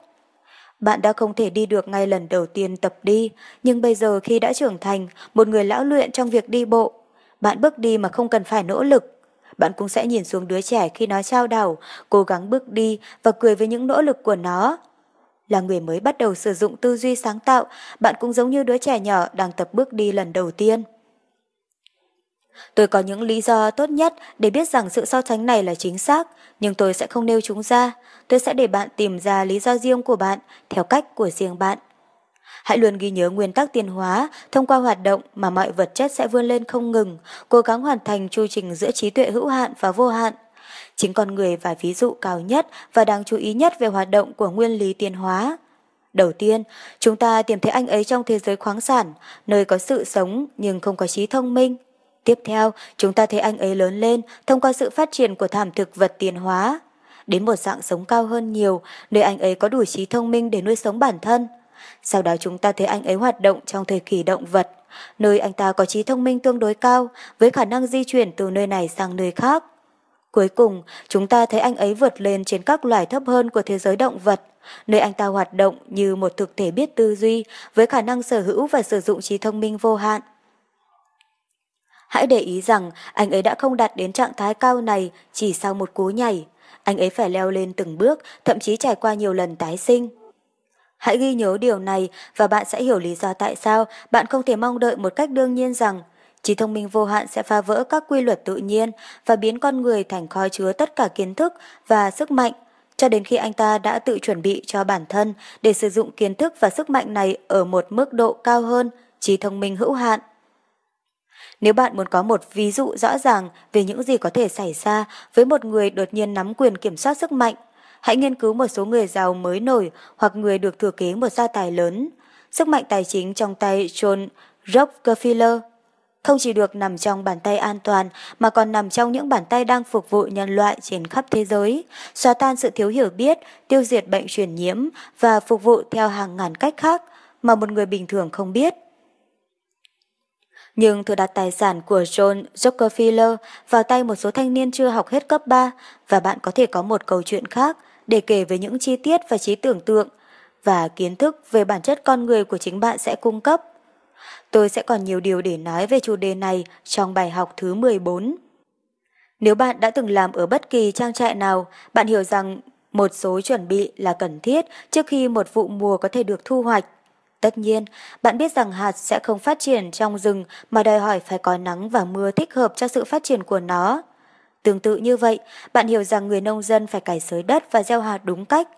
Bạn đã không thể đi được ngay lần đầu tiên tập đi, nhưng bây giờ khi đã trưởng thành, một người lão luyện trong việc đi bộ, bạn bước đi mà không cần phải nỗ lực. Bạn cũng sẽ nhìn xuống đứa trẻ khi nó trao đảo, cố gắng bước đi và cười với những nỗ lực của nó là người mới bắt đầu sử dụng tư duy sáng tạo, bạn cũng giống như đứa trẻ nhỏ đang tập bước đi lần đầu tiên. Tôi có những lý do tốt nhất để biết rằng sự so sánh này là chính xác, nhưng tôi sẽ không nêu chúng ra. Tôi sẽ để bạn tìm ra lý do riêng của bạn, theo cách của riêng bạn. Hãy luôn ghi nhớ nguyên tắc tiền hóa thông qua hoạt động mà mọi vật chất sẽ vươn lên không ngừng, cố gắng hoàn thành chu trình giữa trí tuệ hữu hạn và vô hạn chính con người và ví dụ cao nhất và đáng chú ý nhất về hoạt động của nguyên lý tiến hóa. Đầu tiên, chúng ta tìm thấy anh ấy trong thế giới khoáng sản, nơi có sự sống nhưng không có trí thông minh. Tiếp theo, chúng ta thấy anh ấy lớn lên thông qua sự phát triển của thảm thực vật tiến hóa. Đến một dạng sống cao hơn nhiều, nơi anh ấy có đủ trí thông minh để nuôi sống bản thân. Sau đó chúng ta thấy anh ấy hoạt động trong thời kỳ động vật, nơi anh ta có trí thông minh tương đối cao với khả năng di chuyển từ nơi này sang nơi khác. Cuối cùng, chúng ta thấy anh ấy vượt lên trên các loài thấp hơn của thế giới động vật, nơi anh ta hoạt động như một thực thể biết tư duy với khả năng sở hữu và sử dụng trí thông minh vô hạn. Hãy để ý rằng anh ấy đã không đạt đến trạng thái cao này chỉ sau một cú nhảy. Anh ấy phải leo lên từng bước, thậm chí trải qua nhiều lần tái sinh. Hãy ghi nhớ điều này và bạn sẽ hiểu lý do tại sao bạn không thể mong đợi một cách đương nhiên rằng trí thông minh vô hạn sẽ phá vỡ các quy luật tự nhiên và biến con người thành kho chứa tất cả kiến thức và sức mạnh cho đến khi anh ta đã tự chuẩn bị cho bản thân để sử dụng kiến thức và sức mạnh này ở một mức độ cao hơn, trí thông minh hữu hạn. Nếu bạn muốn có một ví dụ rõ ràng về những gì có thể xảy ra với một người đột nhiên nắm quyền kiểm soát sức mạnh, hãy nghiên cứu một số người giàu mới nổi hoặc người được thừa kế một gia tài lớn. Sức mạnh tài chính trong tay John Rockefeller không chỉ được nằm trong bàn tay an toàn mà còn nằm trong những bàn tay đang phục vụ nhân loại trên khắp thế giới, xóa tan sự thiếu hiểu biết, tiêu diệt bệnh truyền nhiễm và phục vụ theo hàng ngàn cách khác mà một người bình thường không biết. Nhưng thừa đặt tài sản của John Rockefeller vào tay một số thanh niên chưa học hết cấp 3 và bạn có thể có một câu chuyện khác để kể về những chi tiết và trí tưởng tượng và kiến thức về bản chất con người của chính bạn sẽ cung cấp Tôi sẽ còn nhiều điều để nói về chủ đề này trong bài học thứ 14. Nếu bạn đã từng làm ở bất kỳ trang trại nào, bạn hiểu rằng một số chuẩn bị là cần thiết trước khi một vụ mùa có thể được thu hoạch. Tất nhiên, bạn biết rằng hạt sẽ không phát triển trong rừng mà đòi hỏi phải có nắng và mưa thích hợp cho sự phát triển của nó. Tương tự như vậy, bạn hiểu rằng người nông dân phải cải sới đất và gieo hạt đúng cách.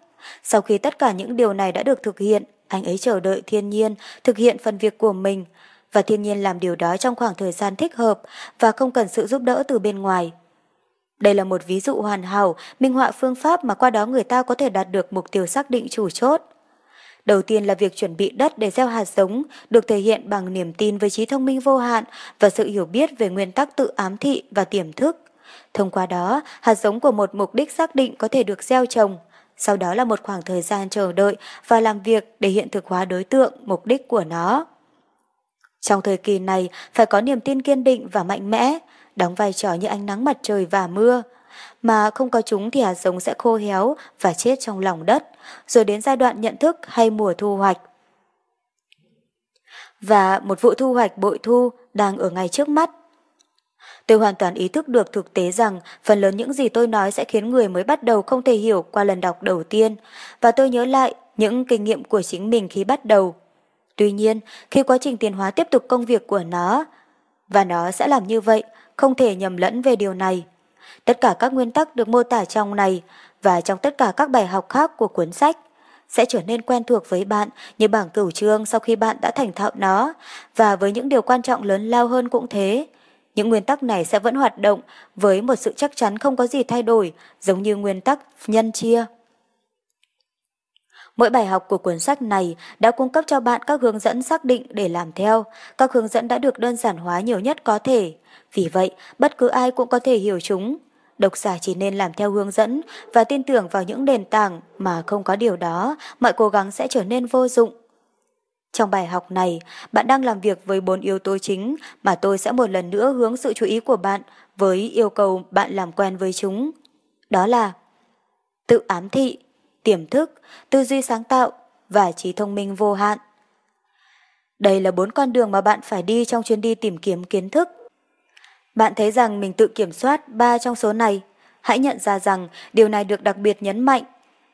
Sau khi tất cả những điều này đã được thực hiện, anh ấy chờ đợi thiên nhiên thực hiện phần việc của mình và thiên nhiên làm điều đó trong khoảng thời gian thích hợp và không cần sự giúp đỡ từ bên ngoài. Đây là một ví dụ hoàn hảo, minh họa phương pháp mà qua đó người ta có thể đạt được mục tiêu xác định chủ chốt. Đầu tiên là việc chuẩn bị đất để gieo hạt giống, được thể hiện bằng niềm tin với trí thông minh vô hạn và sự hiểu biết về nguyên tắc tự ám thị và tiềm thức. Thông qua đó, hạt giống của một mục đích xác định có thể được gieo trồng, sau đó là một khoảng thời gian chờ đợi và làm việc để hiện thực hóa đối tượng, mục đích của nó. Trong thời kỳ này, phải có niềm tin kiên định và mạnh mẽ, đóng vai trò như ánh nắng mặt trời và mưa. Mà không có chúng thì hạt giống sẽ khô héo và chết trong lòng đất, rồi đến giai đoạn nhận thức hay mùa thu hoạch. Và một vụ thu hoạch bội thu đang ở ngay trước mắt. Tôi hoàn toàn ý thức được thực tế rằng phần lớn những gì tôi nói sẽ khiến người mới bắt đầu không thể hiểu qua lần đọc đầu tiên, và tôi nhớ lại những kinh nghiệm của chính mình khi bắt đầu. Tuy nhiên, khi quá trình tiến hóa tiếp tục công việc của nó, và nó sẽ làm như vậy, không thể nhầm lẫn về điều này. Tất cả các nguyên tắc được mô tả trong này và trong tất cả các bài học khác của cuốn sách sẽ trở nên quen thuộc với bạn như bảng cửu chương sau khi bạn đã thành thạo nó và với những điều quan trọng lớn lao hơn cũng thế. Những nguyên tắc này sẽ vẫn hoạt động với một sự chắc chắn không có gì thay đổi giống như nguyên tắc nhân chia. Mỗi bài học của cuốn sách này đã cung cấp cho bạn các hướng dẫn xác định để làm theo. Các hướng dẫn đã được đơn giản hóa nhiều nhất có thể. Vì vậy, bất cứ ai cũng có thể hiểu chúng. Độc giả chỉ nên làm theo hướng dẫn và tin tưởng vào những nền tảng mà không có điều đó, mọi cố gắng sẽ trở nên vô dụng. Trong bài học này, bạn đang làm việc với bốn yếu tố chính mà tôi sẽ một lần nữa hướng sự chú ý của bạn với yêu cầu bạn làm quen với chúng. Đó là tự ám thị, tiềm thức, tư duy sáng tạo và trí thông minh vô hạn. Đây là bốn con đường mà bạn phải đi trong chuyến đi tìm kiếm kiến thức. Bạn thấy rằng mình tự kiểm soát ba trong số này. Hãy nhận ra rằng điều này được đặc biệt nhấn mạnh.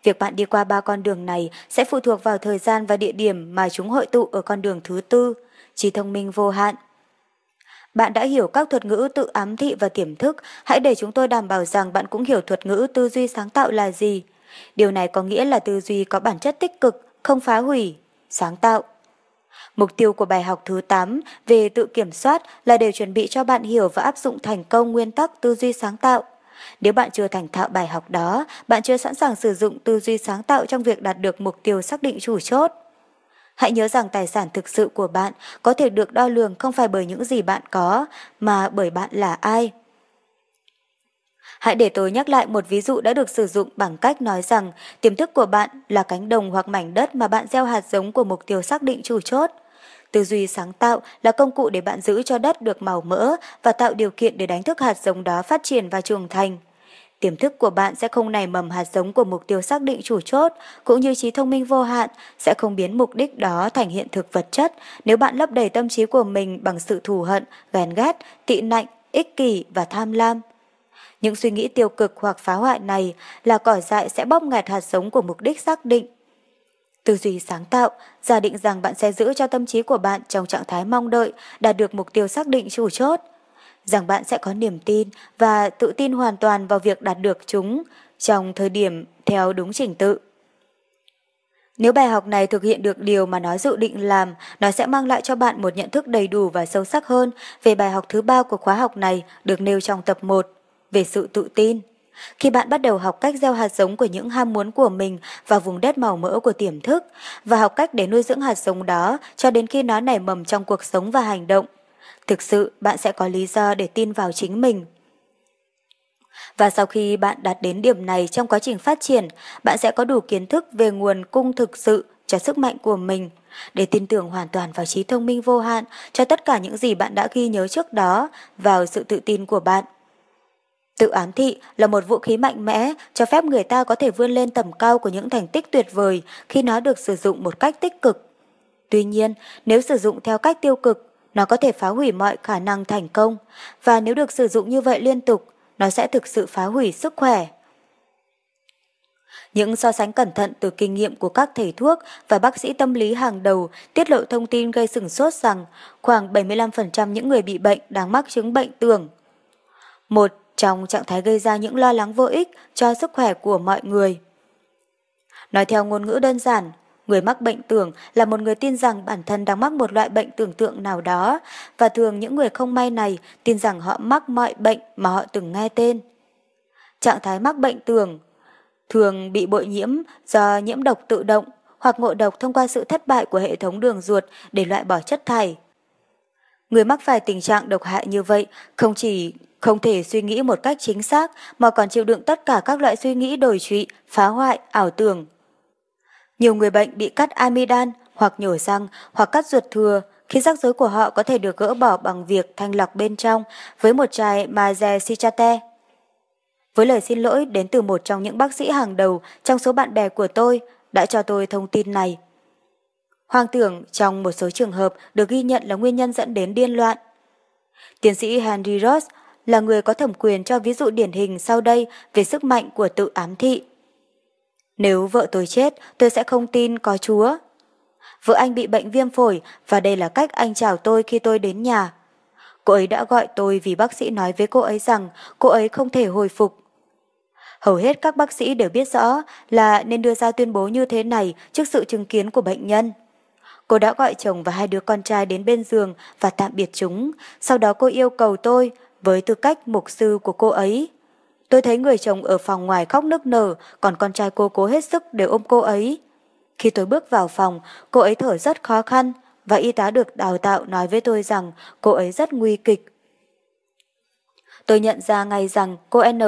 Việc bạn đi qua ba con đường này sẽ phụ thuộc vào thời gian và địa điểm mà chúng hội tụ ở con đường thứ tư, trí thông minh vô hạn. Bạn đã hiểu các thuật ngữ tự ám thị và tiềm thức, hãy để chúng tôi đảm bảo rằng bạn cũng hiểu thuật ngữ tư duy sáng tạo là gì. Điều này có nghĩa là tư duy có bản chất tích cực, không phá hủy, sáng tạo. Mục tiêu của bài học thứ 8 về tự kiểm soát là để chuẩn bị cho bạn hiểu và áp dụng thành công nguyên tắc tư duy sáng tạo. Nếu bạn chưa thành thạo bài học đó, bạn chưa sẵn sàng sử dụng tư duy sáng tạo trong việc đạt được mục tiêu xác định chủ chốt. Hãy nhớ rằng tài sản thực sự của bạn có thể được đo lường không phải bởi những gì bạn có, mà bởi bạn là ai. Hãy để tôi nhắc lại một ví dụ đã được sử dụng bằng cách nói rằng tiềm thức của bạn là cánh đồng hoặc mảnh đất mà bạn gieo hạt giống của mục tiêu xác định chủ chốt. Tư duy sáng tạo là công cụ để bạn giữ cho đất được màu mỡ và tạo điều kiện để đánh thức hạt giống đó phát triển và trưởng thành. Tiềm thức của bạn sẽ không nảy mầm hạt giống của mục tiêu xác định chủ chốt, cũng như trí thông minh vô hạn sẽ không biến mục đích đó thành hiện thực vật chất nếu bạn lấp đầy tâm trí của mình bằng sự thù hận, ghen ghét, tị nạnh, ích kỷ và tham lam. Những suy nghĩ tiêu cực hoặc phá hoại này là cỏ dại sẽ bóp nghẹt hạt giống của mục đích xác định. Tư duy sáng tạo, giả định rằng bạn sẽ giữ cho tâm trí của bạn trong trạng thái mong đợi đạt được mục tiêu xác định chủ chốt. Rằng bạn sẽ có niềm tin và tự tin hoàn toàn vào việc đạt được chúng trong thời điểm theo đúng trình tự. Nếu bài học này thực hiện được điều mà nó dự định làm, nó sẽ mang lại cho bạn một nhận thức đầy đủ và sâu sắc hơn về bài học thứ ba của khóa học này được nêu trong tập 1 về sự tự tin. Khi bạn bắt đầu học cách gieo hạt giống của những ham muốn của mình vào vùng đất màu mỡ của tiềm thức và học cách để nuôi dưỡng hạt giống đó cho đến khi nó nảy mầm trong cuộc sống và hành động, thực sự bạn sẽ có lý do để tin vào chính mình. Và sau khi bạn đạt đến điểm này trong quá trình phát triển, bạn sẽ có đủ kiến thức về nguồn cung thực sự cho sức mạnh của mình để tin tưởng hoàn toàn vào trí thông minh vô hạn cho tất cả những gì bạn đã ghi nhớ trước đó vào sự tự tin của bạn. Tự ám thị là một vũ khí mạnh mẽ cho phép người ta có thể vươn lên tầm cao của những thành tích tuyệt vời khi nó được sử dụng một cách tích cực. Tuy nhiên, nếu sử dụng theo cách tiêu cực, nó có thể phá hủy mọi khả năng thành công và nếu được sử dụng như vậy liên tục, nó sẽ thực sự phá hủy sức khỏe. Những so sánh cẩn thận từ kinh nghiệm của các thầy thuốc và bác sĩ tâm lý hàng đầu tiết lộ thông tin gây sửng sốt rằng khoảng 75% những người bị bệnh đang mắc chứng bệnh tưởng. Một trong trạng thái gây ra những lo lắng vô ích cho sức khỏe của mọi người. Nói theo ngôn ngữ đơn giản, người mắc bệnh tưởng là một người tin rằng bản thân đang mắc một loại bệnh tưởng tượng nào đó và thường những người không may này tin rằng họ mắc mọi bệnh mà họ từng nghe tên. Trạng thái mắc bệnh tưởng thường bị bội nhiễm do nhiễm độc tự động hoặc ngộ độc thông qua sự thất bại của hệ thống đường ruột để loại bỏ chất thải. Người mắc phải tình trạng độc hại như vậy không chỉ không thể suy nghĩ một cách chính xác mà còn chịu đựng tất cả các loại suy nghĩ đổi trụy, phá hoại, ảo tưởng. Nhiều người bệnh bị cắt amidan hoặc nhổ răng hoặc cắt ruột thừa khi rắc rối của họ có thể được gỡ bỏ bằng việc thanh lọc bên trong với một chai Maze Sichate. Với lời xin lỗi đến từ một trong những bác sĩ hàng đầu trong số bạn bè của tôi đã cho tôi thông tin này Hoang tưởng trong một số trường hợp được ghi nhận là nguyên nhân dẫn đến điên loạn. Tiến sĩ Henry Ross là người có thẩm quyền cho ví dụ điển hình sau đây về sức mạnh của tự ám thị. Nếu vợ tôi chết, tôi sẽ không tin có Chúa. Vợ anh bị bệnh viêm phổi và đây là cách anh chào tôi khi tôi đến nhà. Cô ấy đã gọi tôi vì bác sĩ nói với cô ấy rằng cô ấy không thể hồi phục. Hầu hết các bác sĩ đều biết rõ là nên đưa ra tuyên bố như thế này trước sự chứng kiến của bệnh nhân. Cô đã gọi chồng và hai đứa con trai đến bên giường và tạm biệt chúng. Sau đó cô yêu cầu tôi, với tư cách mục sư của cô ấy. Tôi thấy người chồng ở phòng ngoài khóc nức nở, còn con trai cô cố hết sức để ôm cô ấy. Khi tôi bước vào phòng, cô ấy thở rất khó khăn và y tá được đào tạo nói với tôi rằng cô ấy rất nguy kịch. Tôi nhận ra ngay rằng cô N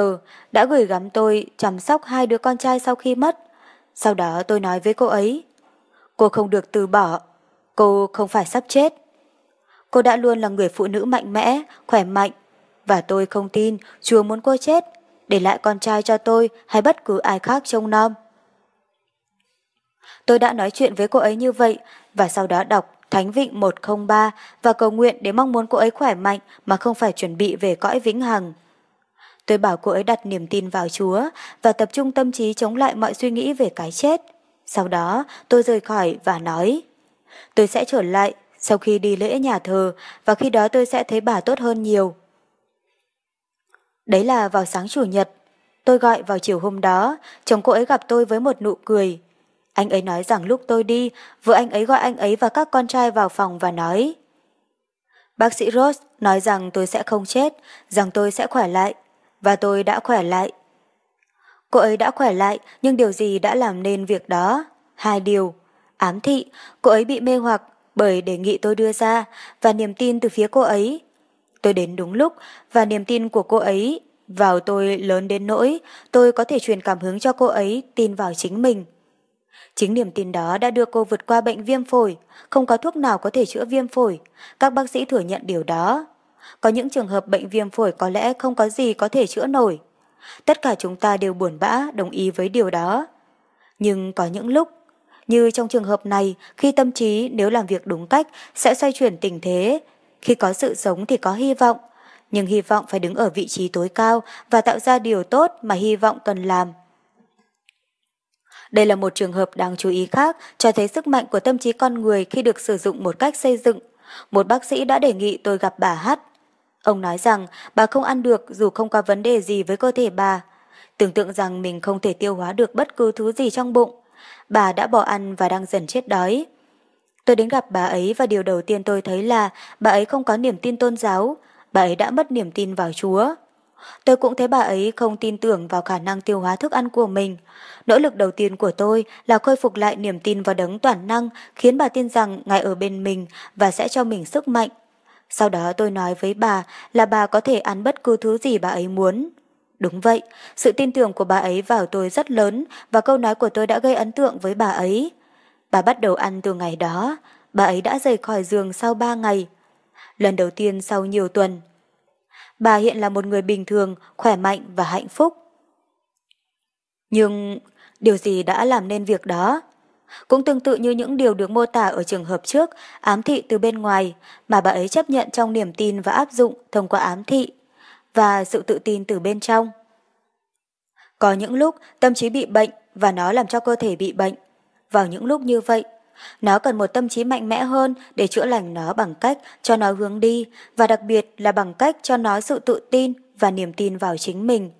đã gửi gắm tôi chăm sóc hai đứa con trai sau khi mất. Sau đó tôi nói với cô ấy, cô không được từ bỏ, cô không phải sắp chết. Cô đã luôn là người phụ nữ mạnh mẽ, khỏe mạnh, và tôi không tin Chúa muốn cô chết, để lại con trai cho tôi hay bất cứ ai khác trông nom. Tôi đã nói chuyện với cô ấy như vậy và sau đó đọc Thánh Vịnh 103 và cầu nguyện để mong muốn cô ấy khỏe mạnh mà không phải chuẩn bị về cõi vĩnh hằng. Tôi bảo cô ấy đặt niềm tin vào Chúa và tập trung tâm trí chống lại mọi suy nghĩ về cái chết. Sau đó tôi rời khỏi và nói Tôi sẽ trở lại sau khi đi lễ nhà thờ và khi đó tôi sẽ thấy bà tốt hơn nhiều. Đấy là vào sáng chủ nhật. Tôi gọi vào chiều hôm đó, chồng cô ấy gặp tôi với một nụ cười. Anh ấy nói rằng lúc tôi đi, vợ anh ấy gọi anh ấy và các con trai vào phòng và nói Bác sĩ Rose nói rằng tôi sẽ không chết, rằng tôi sẽ khỏe lại. Và tôi đã khỏe lại. Cô ấy đã khỏe lại, nhưng điều gì đã làm nên việc đó? Hai điều ám thị, cô ấy bị mê hoặc bởi đề nghị tôi đưa ra và niềm tin từ phía cô ấy. Tôi đến đúng lúc và niềm tin của cô ấy vào tôi lớn đến nỗi tôi có thể truyền cảm hứng cho cô ấy tin vào chính mình. Chính niềm tin đó đã đưa cô vượt qua bệnh viêm phổi, không có thuốc nào có thể chữa viêm phổi. Các bác sĩ thừa nhận điều đó. Có những trường hợp bệnh viêm phổi có lẽ không có gì có thể chữa nổi. Tất cả chúng ta đều buồn bã, đồng ý với điều đó. Nhưng có những lúc như trong trường hợp này, khi tâm trí nếu làm việc đúng cách sẽ xoay chuyển tình thế. Khi có sự sống thì có hy vọng, nhưng hy vọng phải đứng ở vị trí tối cao và tạo ra điều tốt mà hy vọng cần làm. Đây là một trường hợp đáng chú ý khác cho thấy sức mạnh của tâm trí con người khi được sử dụng một cách xây dựng. Một bác sĩ đã đề nghị tôi gặp bà Hát. Ông nói rằng bà không ăn được dù không có vấn đề gì với cơ thể bà. Tưởng tượng rằng mình không thể tiêu hóa được bất cứ thứ gì trong bụng bà đã bỏ ăn và đang dần chết đói. Tôi đến gặp bà ấy và điều đầu tiên tôi thấy là bà ấy không có niềm tin tôn giáo, bà ấy đã mất niềm tin vào Chúa. Tôi cũng thấy bà ấy không tin tưởng vào khả năng tiêu hóa thức ăn của mình. Nỗ lực đầu tiên của tôi là khôi phục lại niềm tin vào đấng toàn năng khiến bà tin rằng Ngài ở bên mình và sẽ cho mình sức mạnh. Sau đó tôi nói với bà là bà có thể ăn bất cứ thứ gì bà ấy muốn. Đúng vậy, sự tin tưởng của bà ấy vào tôi rất lớn và câu nói của tôi đã gây ấn tượng với bà ấy. Bà bắt đầu ăn từ ngày đó, bà ấy đã rời khỏi giường sau 3 ngày. Lần đầu tiên sau nhiều tuần. Bà hiện là một người bình thường, khỏe mạnh và hạnh phúc. Nhưng điều gì đã làm nên việc đó? Cũng tương tự như những điều được mô tả ở trường hợp trước, ám thị từ bên ngoài, mà bà ấy chấp nhận trong niềm tin và áp dụng thông qua ám thị và sự tự tin từ bên trong. Có những lúc tâm trí bị bệnh và nó làm cho cơ thể bị bệnh. Vào những lúc như vậy, nó cần một tâm trí mạnh mẽ hơn để chữa lành nó bằng cách cho nó hướng đi và đặc biệt là bằng cách cho nó sự tự tin và niềm tin vào chính mình.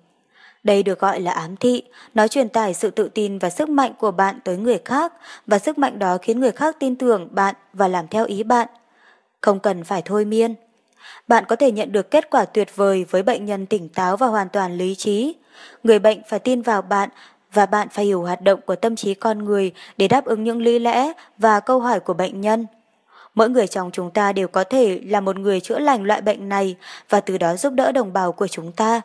Đây được gọi là ám thị, nó truyền tải sự tự tin và sức mạnh của bạn tới người khác và sức mạnh đó khiến người khác tin tưởng bạn và làm theo ý bạn. Không cần phải thôi miên bạn có thể nhận được kết quả tuyệt vời với bệnh nhân tỉnh táo và hoàn toàn lý trí. Người bệnh phải tin vào bạn và bạn phải hiểu hoạt động của tâm trí con người để đáp ứng những lý lẽ và câu hỏi của bệnh nhân. Mỗi người trong chúng ta đều có thể là một người chữa lành loại bệnh này và từ đó giúp đỡ đồng bào của chúng ta.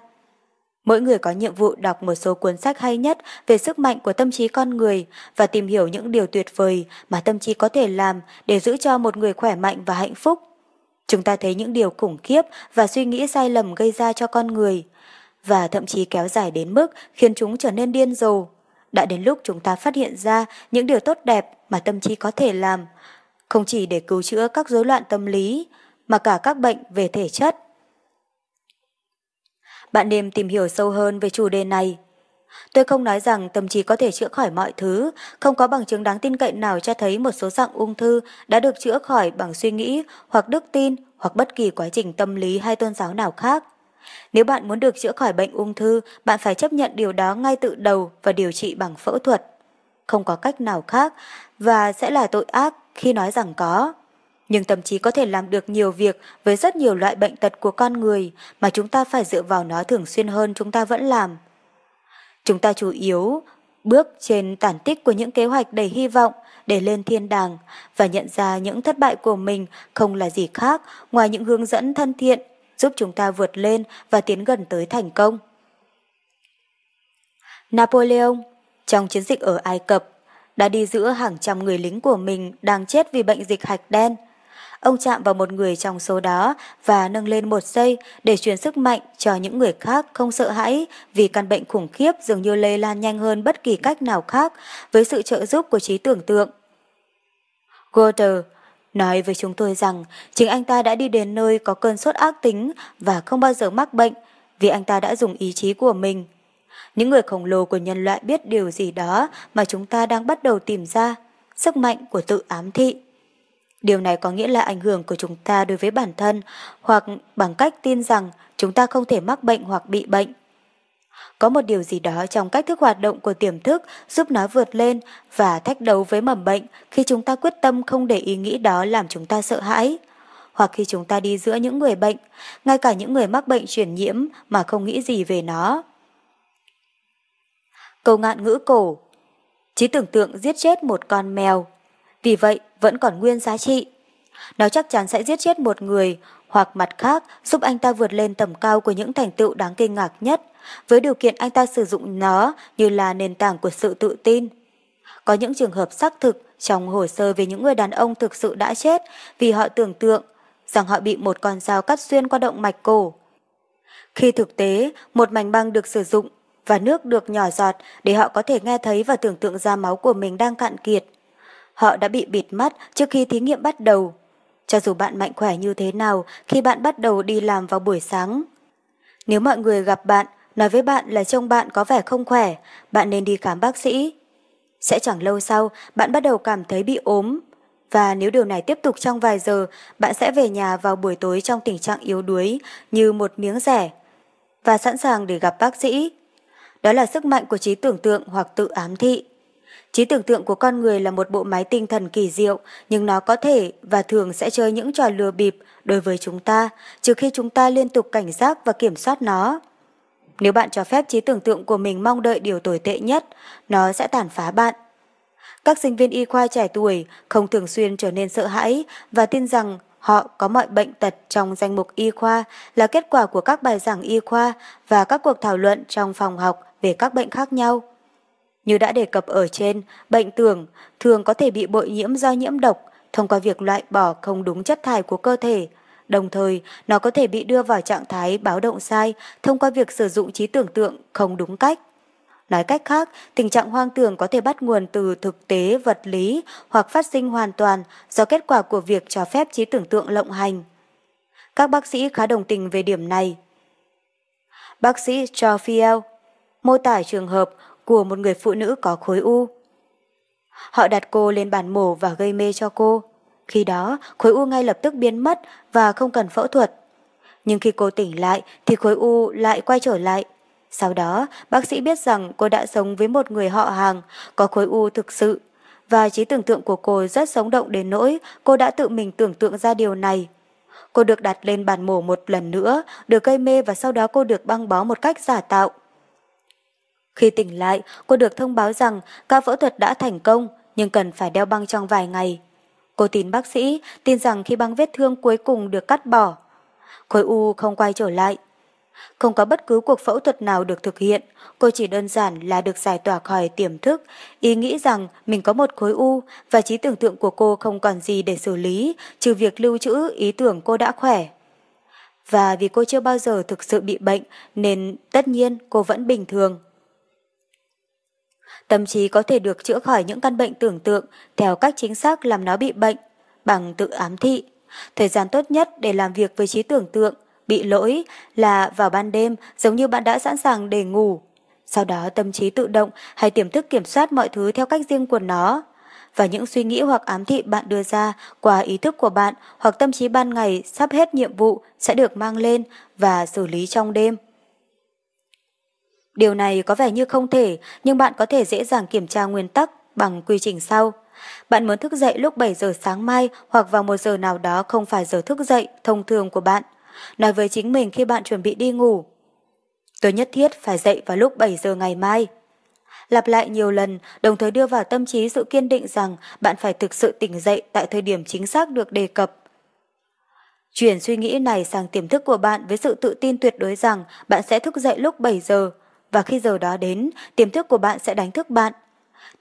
Mỗi người có nhiệm vụ đọc một số cuốn sách hay nhất về sức mạnh của tâm trí con người và tìm hiểu những điều tuyệt vời mà tâm trí có thể làm để giữ cho một người khỏe mạnh và hạnh phúc. Chúng ta thấy những điều khủng khiếp và suy nghĩ sai lầm gây ra cho con người, và thậm chí kéo dài đến mức khiến chúng trở nên điên rồ. Đã đến lúc chúng ta phát hiện ra những điều tốt đẹp mà tâm trí có thể làm, không chỉ để cứu chữa các rối loạn tâm lý, mà cả các bệnh về thể chất. Bạn nên tìm hiểu sâu hơn về chủ đề này Tôi không nói rằng tâm trí có thể chữa khỏi mọi thứ, không có bằng chứng đáng tin cậy nào cho thấy một số dạng ung thư đã được chữa khỏi bằng suy nghĩ hoặc đức tin hoặc bất kỳ quá trình tâm lý hay tôn giáo nào khác. Nếu bạn muốn được chữa khỏi bệnh ung thư, bạn phải chấp nhận điều đó ngay từ đầu và điều trị bằng phẫu thuật. Không có cách nào khác và sẽ là tội ác khi nói rằng có. Nhưng tâm trí có thể làm được nhiều việc với rất nhiều loại bệnh tật của con người mà chúng ta phải dựa vào nó thường xuyên hơn chúng ta vẫn làm. Chúng ta chủ yếu bước trên tản tích của những kế hoạch đầy hy vọng để lên thiên đàng và nhận ra những thất bại của mình không là gì khác ngoài những hướng dẫn thân thiện giúp chúng ta vượt lên và tiến gần tới thành công. Napoleon, trong chiến dịch ở Ai Cập, đã đi giữa hàng trăm người lính của mình đang chết vì bệnh dịch hạch đen – Ông chạm vào một người trong số đó và nâng lên một giây để truyền sức mạnh cho những người khác không sợ hãi vì căn bệnh khủng khiếp dường như lây lan nhanh hơn bất kỳ cách nào khác với sự trợ giúp của trí tưởng tượng. Goethe nói với chúng tôi rằng chính anh ta đã đi đến nơi có cơn sốt ác tính và không bao giờ mắc bệnh vì anh ta đã dùng ý chí của mình. Những người khổng lồ của nhân loại biết điều gì đó mà chúng ta đang bắt đầu tìm ra, sức mạnh của tự ám thị. Điều này có nghĩa là ảnh hưởng của chúng ta đối với bản thân hoặc bằng cách tin rằng chúng ta không thể mắc bệnh hoặc bị bệnh. Có một điều gì đó trong cách thức hoạt động của tiềm thức giúp nó vượt lên và thách đấu với mầm bệnh khi chúng ta quyết tâm không để ý nghĩ đó làm chúng ta sợ hãi. Hoặc khi chúng ta đi giữa những người bệnh, ngay cả những người mắc bệnh truyền nhiễm mà không nghĩ gì về nó. Câu ngạn ngữ cổ Trí tưởng tượng giết chết một con mèo vì vậy vẫn còn nguyên giá trị. Nó chắc chắn sẽ giết chết một người, hoặc mặt khác giúp anh ta vượt lên tầm cao của những thành tựu đáng kinh ngạc nhất, với điều kiện anh ta sử dụng nó như là nền tảng của sự tự tin. Có những trường hợp xác thực trong hồ sơ về những người đàn ông thực sự đã chết vì họ tưởng tượng rằng họ bị một con dao cắt xuyên qua động mạch cổ. Khi thực tế, một mảnh băng được sử dụng và nước được nhỏ giọt để họ có thể nghe thấy và tưởng tượng ra máu của mình đang cạn kiệt. Họ đã bị bịt mắt trước khi thí nghiệm bắt đầu. Cho dù bạn mạnh khỏe như thế nào khi bạn bắt đầu đi làm vào buổi sáng. Nếu mọi người gặp bạn, nói với bạn là trông bạn có vẻ không khỏe, bạn nên đi khám bác sĩ. Sẽ chẳng lâu sau, bạn bắt đầu cảm thấy bị ốm. Và nếu điều này tiếp tục trong vài giờ, bạn sẽ về nhà vào buổi tối trong tình trạng yếu đuối như một miếng rẻ và sẵn sàng để gặp bác sĩ. Đó là sức mạnh của trí tưởng tượng hoặc tự ám thị. Trí tưởng tượng của con người là một bộ máy tinh thần kỳ diệu, nhưng nó có thể và thường sẽ chơi những trò lừa bịp đối với chúng ta, trừ khi chúng ta liên tục cảnh giác và kiểm soát nó. Nếu bạn cho phép trí tưởng tượng của mình mong đợi điều tồi tệ nhất, nó sẽ tàn phá bạn. Các sinh viên y khoa trẻ tuổi không thường xuyên trở nên sợ hãi và tin rằng họ có mọi bệnh tật trong danh mục y khoa là kết quả của các bài giảng y khoa và các cuộc thảo luận trong phòng học về các bệnh khác nhau. Như đã đề cập ở trên, bệnh tường thường có thể bị bội nhiễm do nhiễm độc thông qua việc loại bỏ không đúng chất thải của cơ thể. Đồng thời, nó có thể bị đưa vào trạng thái báo động sai thông qua việc sử dụng trí tưởng tượng không đúng cách. Nói cách khác, tình trạng hoang tưởng có thể bắt nguồn từ thực tế vật lý hoặc phát sinh hoàn toàn do kết quả của việc cho phép trí tưởng tượng lộng hành. Các bác sĩ khá đồng tình về điểm này. Bác sĩ Charles mô tả trường hợp của một người phụ nữ có khối u. Họ đặt cô lên bàn mổ và gây mê cho cô. Khi đó, khối u ngay lập tức biến mất và không cần phẫu thuật. Nhưng khi cô tỉnh lại thì khối u lại quay trở lại. Sau đó, bác sĩ biết rằng cô đã sống với một người họ hàng có khối u thực sự và trí tưởng tượng của cô rất sống động đến nỗi cô đã tự mình tưởng tượng ra điều này. Cô được đặt lên bàn mổ một lần nữa, được gây mê và sau đó cô được băng bó một cách giả tạo. Khi tỉnh lại, cô được thông báo rằng ca phẫu thuật đã thành công nhưng cần phải đeo băng trong vài ngày. Cô tin bác sĩ, tin rằng khi băng vết thương cuối cùng được cắt bỏ, khối u không quay trở lại. Không có bất cứ cuộc phẫu thuật nào được thực hiện, cô chỉ đơn giản là được giải tỏa khỏi tiềm thức, ý nghĩ rằng mình có một khối u và trí tưởng tượng của cô không còn gì để xử lý, trừ việc lưu trữ ý tưởng cô đã khỏe. Và vì cô chưa bao giờ thực sự bị bệnh nên tất nhiên cô vẫn bình thường. Tâm trí có thể được chữa khỏi những căn bệnh tưởng tượng theo cách chính xác làm nó bị bệnh, bằng tự ám thị. Thời gian tốt nhất để làm việc với trí tưởng tượng bị lỗi là vào ban đêm giống như bạn đã sẵn sàng để ngủ. Sau đó tâm trí tự động hay tiềm thức kiểm soát mọi thứ theo cách riêng của nó. Và những suy nghĩ hoặc ám thị bạn đưa ra qua ý thức của bạn hoặc tâm trí ban ngày sắp hết nhiệm vụ sẽ được mang lên và xử lý trong đêm. Điều này có vẻ như không thể, nhưng bạn có thể dễ dàng kiểm tra nguyên tắc bằng quy trình sau. Bạn muốn thức dậy lúc 7 giờ sáng mai hoặc vào một giờ nào đó không phải giờ thức dậy thông thường của bạn. Nói với chính mình khi bạn chuẩn bị đi ngủ. Tôi nhất thiết phải dậy vào lúc 7 giờ ngày mai. Lặp lại nhiều lần, đồng thời đưa vào tâm trí sự kiên định rằng bạn phải thực sự tỉnh dậy tại thời điểm chính xác được đề cập. Chuyển suy nghĩ này sang tiềm thức của bạn với sự tự tin tuyệt đối rằng bạn sẽ thức dậy lúc 7 giờ, và khi giờ đó đến, tiềm thức của bạn sẽ đánh thức bạn.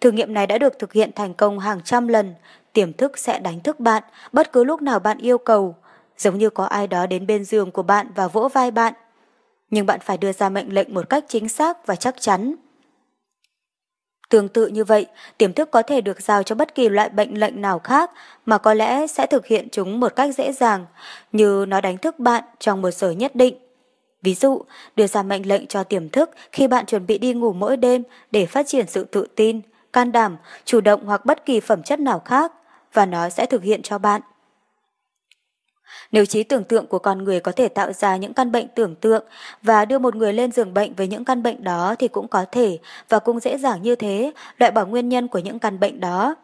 Thử nghiệm này đã được thực hiện thành công hàng trăm lần, tiềm thức sẽ đánh thức bạn bất cứ lúc nào bạn yêu cầu, giống như có ai đó đến bên giường của bạn và vỗ vai bạn. Nhưng bạn phải đưa ra mệnh lệnh một cách chính xác và chắc chắn. Tương tự như vậy, tiềm thức có thể được giao cho bất kỳ loại bệnh lệnh nào khác mà có lẽ sẽ thực hiện chúng một cách dễ dàng, như nó đánh thức bạn trong một giờ nhất định. Ví dụ, đưa ra mệnh lệnh cho tiềm thức khi bạn chuẩn bị đi ngủ mỗi đêm để phát triển sự tự tin, can đảm, chủ động hoặc bất kỳ phẩm chất nào khác và nó sẽ thực hiện cho bạn. Nếu trí tưởng tượng của con người có thể tạo ra những căn bệnh tưởng tượng và đưa một người lên giường bệnh với những căn bệnh đó thì cũng có thể và cũng dễ dàng như thế loại bỏ nguyên nhân của những căn bệnh đó.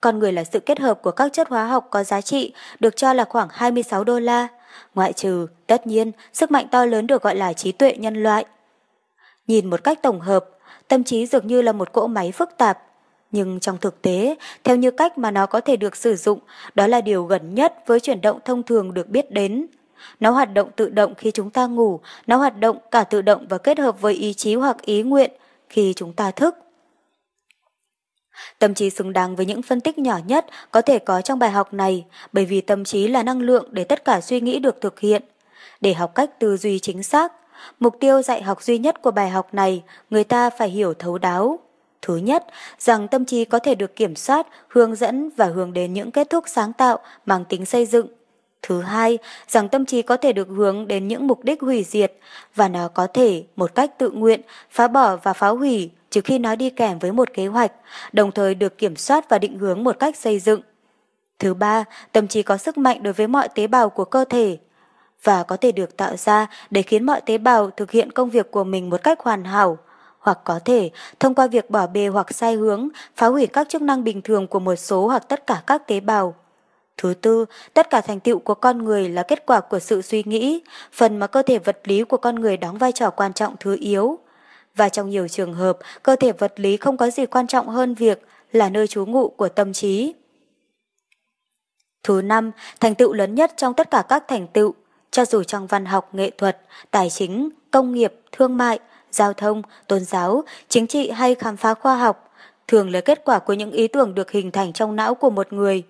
Con người là sự kết hợp của các chất hóa học có giá trị được cho là khoảng 26 đô la Ngoại trừ, tất nhiên, sức mạnh to lớn được gọi là trí tuệ nhân loại. Nhìn một cách tổng hợp, tâm trí dường như là một cỗ máy phức tạp. Nhưng trong thực tế, theo như cách mà nó có thể được sử dụng, đó là điều gần nhất với chuyển động thông thường được biết đến. Nó hoạt động tự động khi chúng ta ngủ, nó hoạt động cả tự động và kết hợp với ý chí hoặc ý nguyện khi chúng ta thức. Tâm trí xứng đáng với những phân tích nhỏ nhất có thể có trong bài học này, bởi vì tâm trí là năng lượng để tất cả suy nghĩ được thực hiện. Để học cách tư duy chính xác, mục tiêu dạy học duy nhất của bài học này, người ta phải hiểu thấu đáo. Thứ nhất, rằng tâm trí có thể được kiểm soát, hướng dẫn và hướng đến những kết thúc sáng tạo mang tính xây dựng. Thứ hai, rằng tâm trí có thể được hướng đến những mục đích hủy diệt và nó có thể, một cách tự nguyện, phá bỏ và phá hủy trừ khi nó đi kèm với một kế hoạch, đồng thời được kiểm soát và định hướng một cách xây dựng. Thứ ba, tâm trí có sức mạnh đối với mọi tế bào của cơ thể và có thể được tạo ra để khiến mọi tế bào thực hiện công việc của mình một cách hoàn hảo hoặc có thể thông qua việc bỏ bê hoặc sai hướng phá hủy các chức năng bình thường của một số hoặc tất cả các tế bào. Thứ tư, tất cả thành tựu của con người là kết quả của sự suy nghĩ, phần mà cơ thể vật lý của con người đóng vai trò quan trọng thứ yếu và trong nhiều trường hợp, cơ thể vật lý không có gì quan trọng hơn việc là nơi trú ngụ của tâm trí. Thứ năm, thành tựu lớn nhất trong tất cả các thành tựu, cho dù trong văn học, nghệ thuật, tài chính, công nghiệp, thương mại, giao thông, tôn giáo, chính trị hay khám phá khoa học, thường là kết quả của những ý tưởng được hình thành trong não của một người,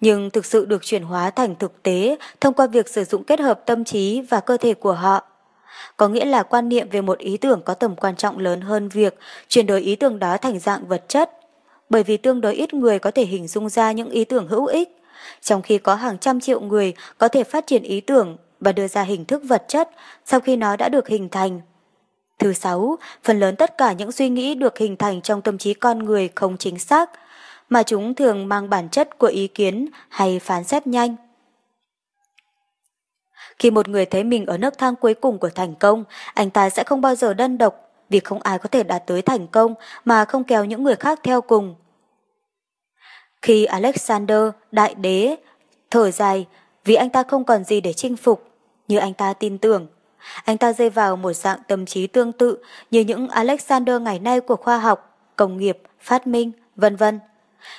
nhưng thực sự được chuyển hóa thành thực tế thông qua việc sử dụng kết hợp tâm trí và cơ thể của họ có nghĩa là quan niệm về một ý tưởng có tầm quan trọng lớn hơn việc chuyển đổi ý tưởng đó thành dạng vật chất. Bởi vì tương đối ít người có thể hình dung ra những ý tưởng hữu ích, trong khi có hàng trăm triệu người có thể phát triển ý tưởng và đưa ra hình thức vật chất sau khi nó đã được hình thành. Thứ sáu, phần lớn tất cả những suy nghĩ được hình thành trong tâm trí con người không chính xác, mà chúng thường mang bản chất của ý kiến hay phán xét nhanh. Khi một người thấy mình ở nấc thang cuối cùng của thành công, anh ta sẽ không bao giờ đơn độc vì không ai có thể đạt tới thành công mà không kéo những người khác theo cùng. Khi Alexander, đại đế, thở dài vì anh ta không còn gì để chinh phục, như anh ta tin tưởng. Anh ta rơi vào một dạng tâm trí tương tự như những Alexander ngày nay của khoa học, công nghiệp, phát minh, vân vân.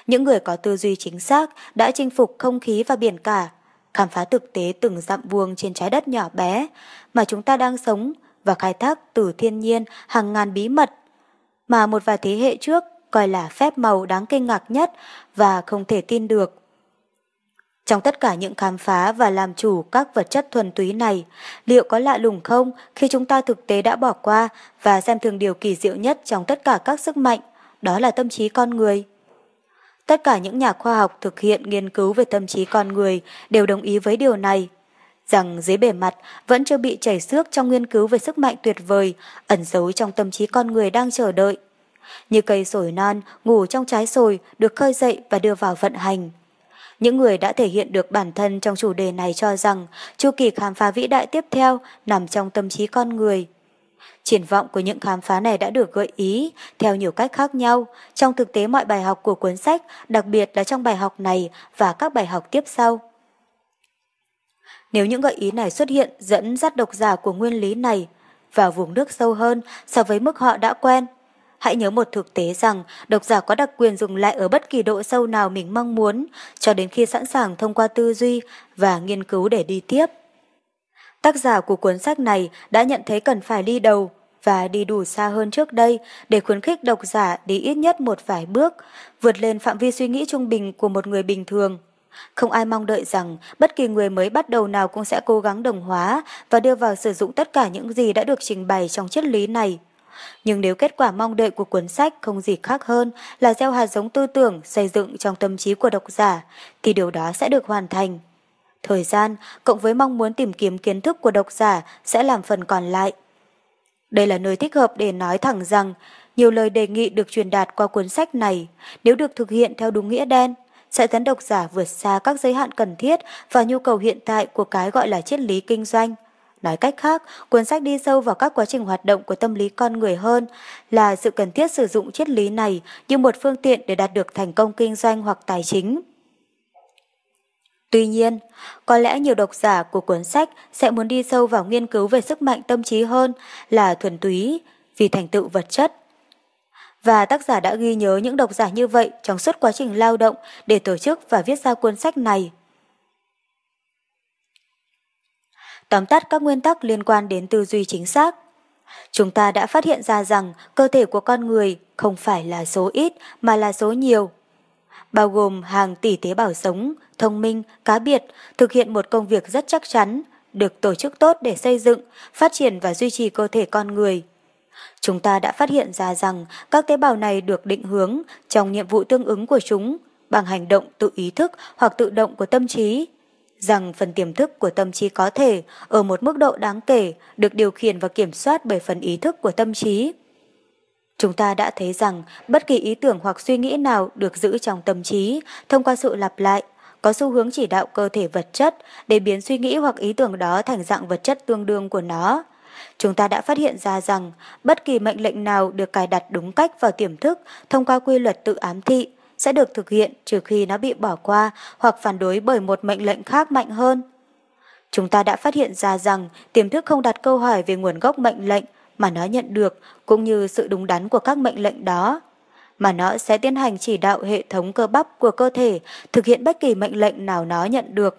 Những người có tư duy chính xác đã chinh phục không khí và biển cả, khám phá thực tế từng dặm vuông trên trái đất nhỏ bé mà chúng ta đang sống và khai thác từ thiên nhiên hàng ngàn bí mật mà một vài thế hệ trước coi là phép màu đáng kinh ngạc nhất và không thể tin được. Trong tất cả những khám phá và làm chủ các vật chất thuần túy này, liệu có lạ lùng không khi chúng ta thực tế đã bỏ qua và xem thường điều kỳ diệu nhất trong tất cả các sức mạnh, đó là tâm trí con người? Tất cả những nhà khoa học thực hiện nghiên cứu về tâm trí con người đều đồng ý với điều này, rằng dưới bề mặt vẫn chưa bị chảy xước trong nghiên cứu về sức mạnh tuyệt vời ẩn giấu trong tâm trí con người đang chờ đợi. Như cây sồi non ngủ trong trái sồi được khơi dậy và đưa vào vận hành. Những người đã thể hiện được bản thân trong chủ đề này cho rằng chu kỳ khám phá vĩ đại tiếp theo nằm trong tâm trí con người – Triển vọng của những khám phá này đã được gợi ý theo nhiều cách khác nhau. Trong thực tế mọi bài học của cuốn sách, đặc biệt là trong bài học này và các bài học tiếp sau. Nếu những gợi ý này xuất hiện dẫn dắt độc giả của nguyên lý này vào vùng nước sâu hơn so với mức họ đã quen, hãy nhớ một thực tế rằng độc giả có đặc quyền dùng lại ở bất kỳ độ sâu nào mình mong muốn cho đến khi sẵn sàng thông qua tư duy và nghiên cứu để đi tiếp. Tác giả của cuốn sách này đã nhận thấy cần phải đi đầu và đi đủ xa hơn trước đây để khuyến khích độc giả đi ít nhất một vài bước, vượt lên phạm vi suy nghĩ trung bình của một người bình thường. Không ai mong đợi rằng bất kỳ người mới bắt đầu nào cũng sẽ cố gắng đồng hóa và đưa vào sử dụng tất cả những gì đã được trình bày trong triết lý này. Nhưng nếu kết quả mong đợi của cuốn sách không gì khác hơn là gieo hạt giống tư tưởng xây dựng trong tâm trí của độc giả, thì điều đó sẽ được hoàn thành thời gian cộng với mong muốn tìm kiếm kiến thức của độc giả sẽ làm phần còn lại. Đây là nơi thích hợp để nói thẳng rằng nhiều lời đề nghị được truyền đạt qua cuốn sách này nếu được thực hiện theo đúng nghĩa đen sẽ dẫn độc giả vượt xa các giới hạn cần thiết và nhu cầu hiện tại của cái gọi là triết lý kinh doanh. Nói cách khác, cuốn sách đi sâu vào các quá trình hoạt động của tâm lý con người hơn là sự cần thiết sử dụng triết lý này như một phương tiện để đạt được thành công kinh doanh hoặc tài chính. Tuy nhiên, có lẽ nhiều độc giả của cuốn sách sẽ muốn đi sâu vào nghiên cứu về sức mạnh tâm trí hơn là thuần túy vì thành tựu vật chất. Và tác giả đã ghi nhớ những độc giả như vậy trong suốt quá trình lao động để tổ chức và viết ra cuốn sách này. Tóm tắt các nguyên tắc liên quan đến tư duy chính xác. Chúng ta đã phát hiện ra rằng cơ thể của con người không phải là số ít mà là số nhiều bao gồm hàng tỷ tế bào sống, thông minh, cá biệt, thực hiện một công việc rất chắc chắn, được tổ chức tốt để xây dựng, phát triển và duy trì cơ thể con người. Chúng ta đã phát hiện ra rằng các tế bào này được định hướng trong nhiệm vụ tương ứng của chúng bằng hành động tự ý thức hoặc tự động của tâm trí, rằng phần tiềm thức của tâm trí có thể, ở một mức độ đáng kể, được điều khiển và kiểm soát bởi phần ý thức của tâm trí. Chúng ta đã thấy rằng bất kỳ ý tưởng hoặc suy nghĩ nào được giữ trong tâm trí thông qua sự lặp lại có xu hướng chỉ đạo cơ thể vật chất để biến suy nghĩ hoặc ý tưởng đó thành dạng vật chất tương đương của nó. Chúng ta đã phát hiện ra rằng bất kỳ mệnh lệnh nào được cài đặt đúng cách vào tiềm thức thông qua quy luật tự ám thị sẽ được thực hiện trừ khi nó bị bỏ qua hoặc phản đối bởi một mệnh lệnh khác mạnh hơn. Chúng ta đã phát hiện ra rằng tiềm thức không đặt câu hỏi về nguồn gốc mệnh lệnh mà nó nhận được cũng như sự đúng đắn của các mệnh lệnh đó mà nó sẽ tiến hành chỉ đạo hệ thống cơ bắp của cơ thể thực hiện bất kỳ mệnh lệnh nào nó nhận được.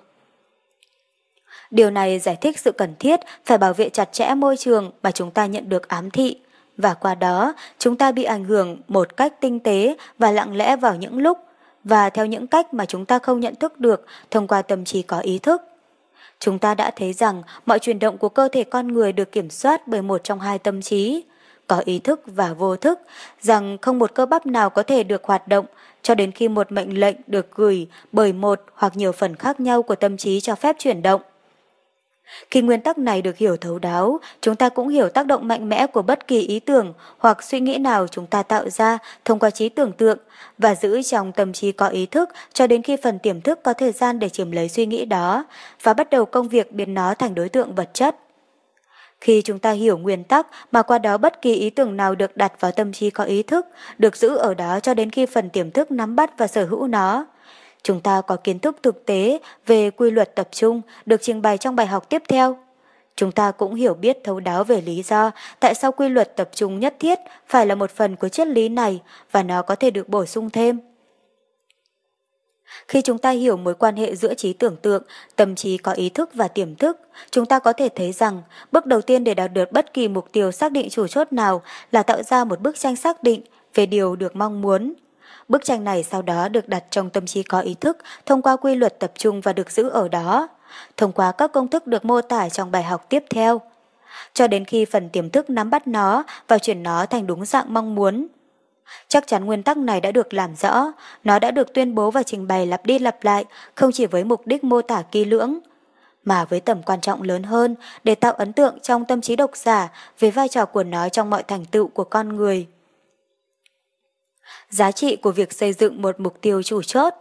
Điều này giải thích sự cần thiết phải bảo vệ chặt chẽ môi trường mà chúng ta nhận được ám thị và qua đó chúng ta bị ảnh hưởng một cách tinh tế và lặng lẽ vào những lúc và theo những cách mà chúng ta không nhận thức được thông qua tâm trí có ý thức. Chúng ta đã thấy rằng mọi chuyển động của cơ thể con người được kiểm soát bởi một trong hai tâm trí, có ý thức và vô thức, rằng không một cơ bắp nào có thể được hoạt động cho đến khi một mệnh lệnh được gửi bởi một hoặc nhiều phần khác nhau của tâm trí cho phép chuyển động. Khi nguyên tắc này được hiểu thấu đáo, chúng ta cũng hiểu tác động mạnh mẽ của bất kỳ ý tưởng hoặc suy nghĩ nào chúng ta tạo ra thông qua trí tưởng tượng và giữ trong tâm trí có ý thức cho đến khi phần tiềm thức có thời gian để chiếm lấy suy nghĩ đó và bắt đầu công việc biến nó thành đối tượng vật chất. Khi chúng ta hiểu nguyên tắc mà qua đó bất kỳ ý tưởng nào được đặt vào tâm trí có ý thức, được giữ ở đó cho đến khi phần tiềm thức nắm bắt và sở hữu nó, Chúng ta có kiến thức thực tế về quy luật tập trung được trình bày trong bài học tiếp theo. Chúng ta cũng hiểu biết thấu đáo về lý do tại sao quy luật tập trung nhất thiết phải là một phần của triết lý này và nó có thể được bổ sung thêm. Khi chúng ta hiểu mối quan hệ giữa trí tưởng tượng, tâm trí có ý thức và tiềm thức, chúng ta có thể thấy rằng bước đầu tiên để đạt được bất kỳ mục tiêu xác định chủ chốt nào là tạo ra một bức tranh xác định về điều được mong muốn. Bức tranh này sau đó được đặt trong tâm trí có ý thức thông qua quy luật tập trung và được giữ ở đó, thông qua các công thức được mô tả trong bài học tiếp theo. Cho đến khi phần tiềm thức nắm bắt nó và chuyển nó thành đúng dạng mong muốn. Chắc chắn nguyên tắc này đã được làm rõ, nó đã được tuyên bố và trình bày lặp đi lặp lại, không chỉ với mục đích mô tả kỹ lưỡng, mà với tầm quan trọng lớn hơn để tạo ấn tượng trong tâm trí độc giả về vai trò của nó trong mọi thành tựu của con người giá trị của việc xây dựng một mục tiêu chủ chốt.